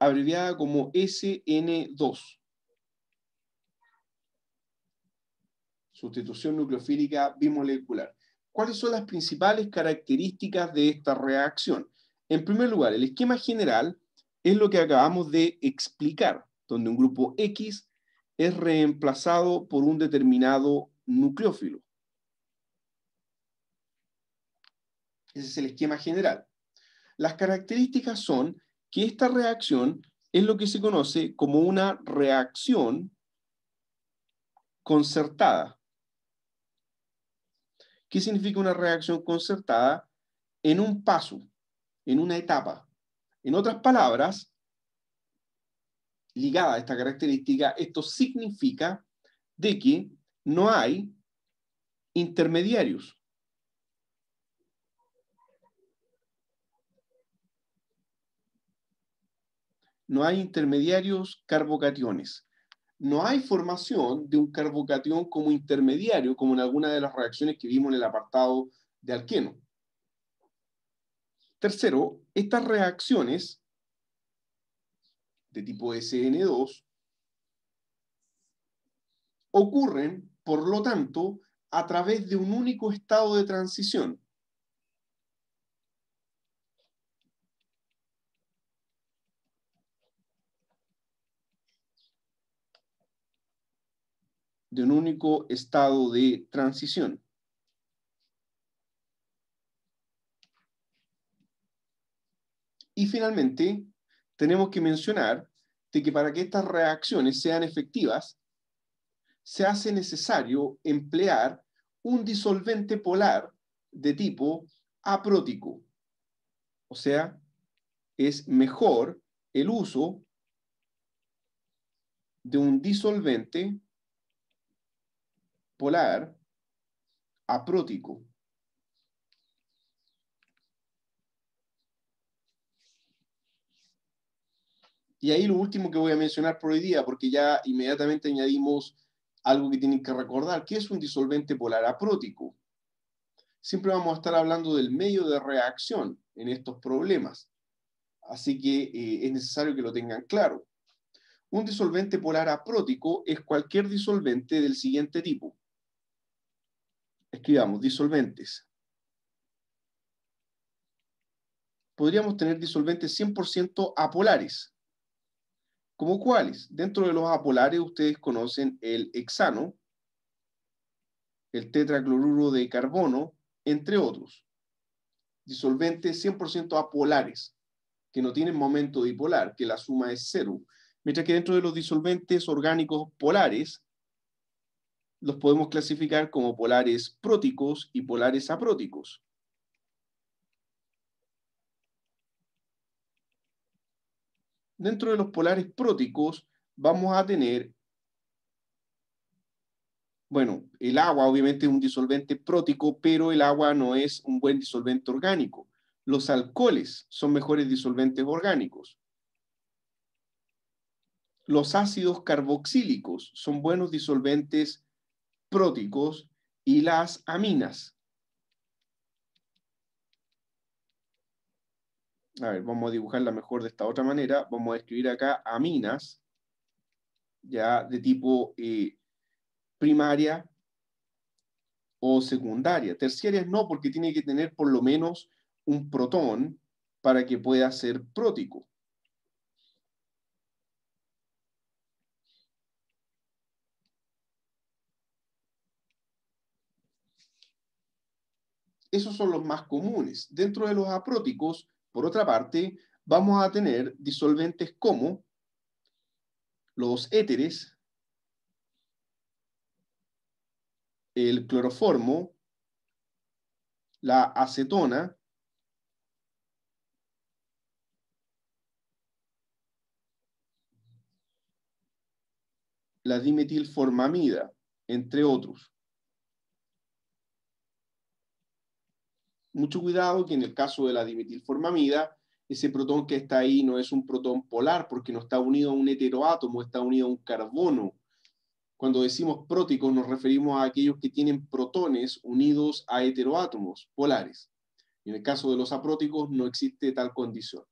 abreviada como SN2. Sustitución nucleofílica bimolecular. ¿cuáles son las principales características de esta reacción? En primer lugar, el esquema general es lo que acabamos de explicar, donde un grupo X es reemplazado por un determinado nucleófilo. Ese es el esquema general. Las características son que esta reacción es lo que se conoce como una reacción concertada. ¿Qué significa una reacción concertada? En un paso, en una etapa. En otras palabras, ligada a esta característica, esto significa de que no hay intermediarios. No hay intermediarios carbocationes no hay formación de un carbocatión como intermediario, como en alguna de las reacciones que vimos en el apartado de alqueno. Tercero, estas reacciones de tipo SN2 ocurren, por lo tanto, a través de un único estado de transición, de un único estado de transición. Y finalmente, tenemos que mencionar de que para que estas reacciones sean efectivas, se hace necesario emplear un disolvente polar de tipo aprótico. O sea, es mejor el uso de un disolvente polar aprótico. Y ahí lo último que voy a mencionar por hoy día, porque ya inmediatamente añadimos algo que tienen que recordar, que es un disolvente polar aprótico. Siempre vamos a estar hablando del medio de reacción en estos problemas. Así que eh, es necesario que lo tengan claro. Un disolvente polar aprótico es cualquier disolvente del siguiente tipo escribamos disolventes. Podríamos tener disolventes 100% apolares. ¿Cómo cuáles? Dentro de los apolares ustedes conocen el hexano, el tetracloruro de carbono, entre otros. Disolventes 100% apolares, que no tienen momento dipolar, que la suma es cero. Mientras que dentro de los disolventes orgánicos polares los podemos clasificar como polares próticos y polares apróticos. Dentro de los polares próticos vamos a tener, bueno, el agua obviamente es un disolvente prótico, pero el agua no es un buen disolvente orgánico. Los alcoholes son mejores disolventes orgánicos. Los ácidos carboxílicos son buenos disolventes próticos y las aminas. A ver, vamos a dibujarla mejor de esta otra manera. Vamos a escribir acá aminas, ya de tipo eh, primaria o secundaria. Terciarias no, porque tiene que tener por lo menos un protón para que pueda ser prótico. Esos son los más comunes. Dentro de los apróticos, por otra parte, vamos a tener disolventes como los éteres, el cloroformo, la acetona, la dimetilformamida, entre otros. mucho cuidado que en el caso de la dimetilformamida, ese protón que está ahí no es un protón polar porque no está unido a un heteroátomo, está unido a un carbono. Cuando decimos próticos nos referimos a aquellos que tienen protones unidos a heteroátomos polares. en el caso de los apróticos no existe tal condición.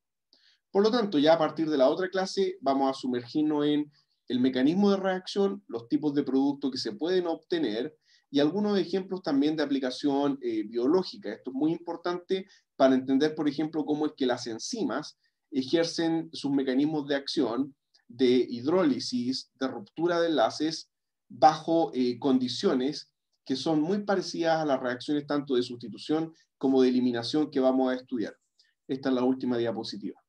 Por lo tanto, ya a partir de la otra clase vamos a sumergirnos en el mecanismo de reacción, los tipos de productos que se pueden obtener y algunos ejemplos también de aplicación eh, biológica. Esto es muy importante para entender, por ejemplo, cómo es que las enzimas ejercen sus mecanismos de acción de hidrólisis, de ruptura de enlaces, bajo eh, condiciones que son muy parecidas a las reacciones tanto de sustitución como de eliminación que vamos a estudiar. Esta es la última diapositiva.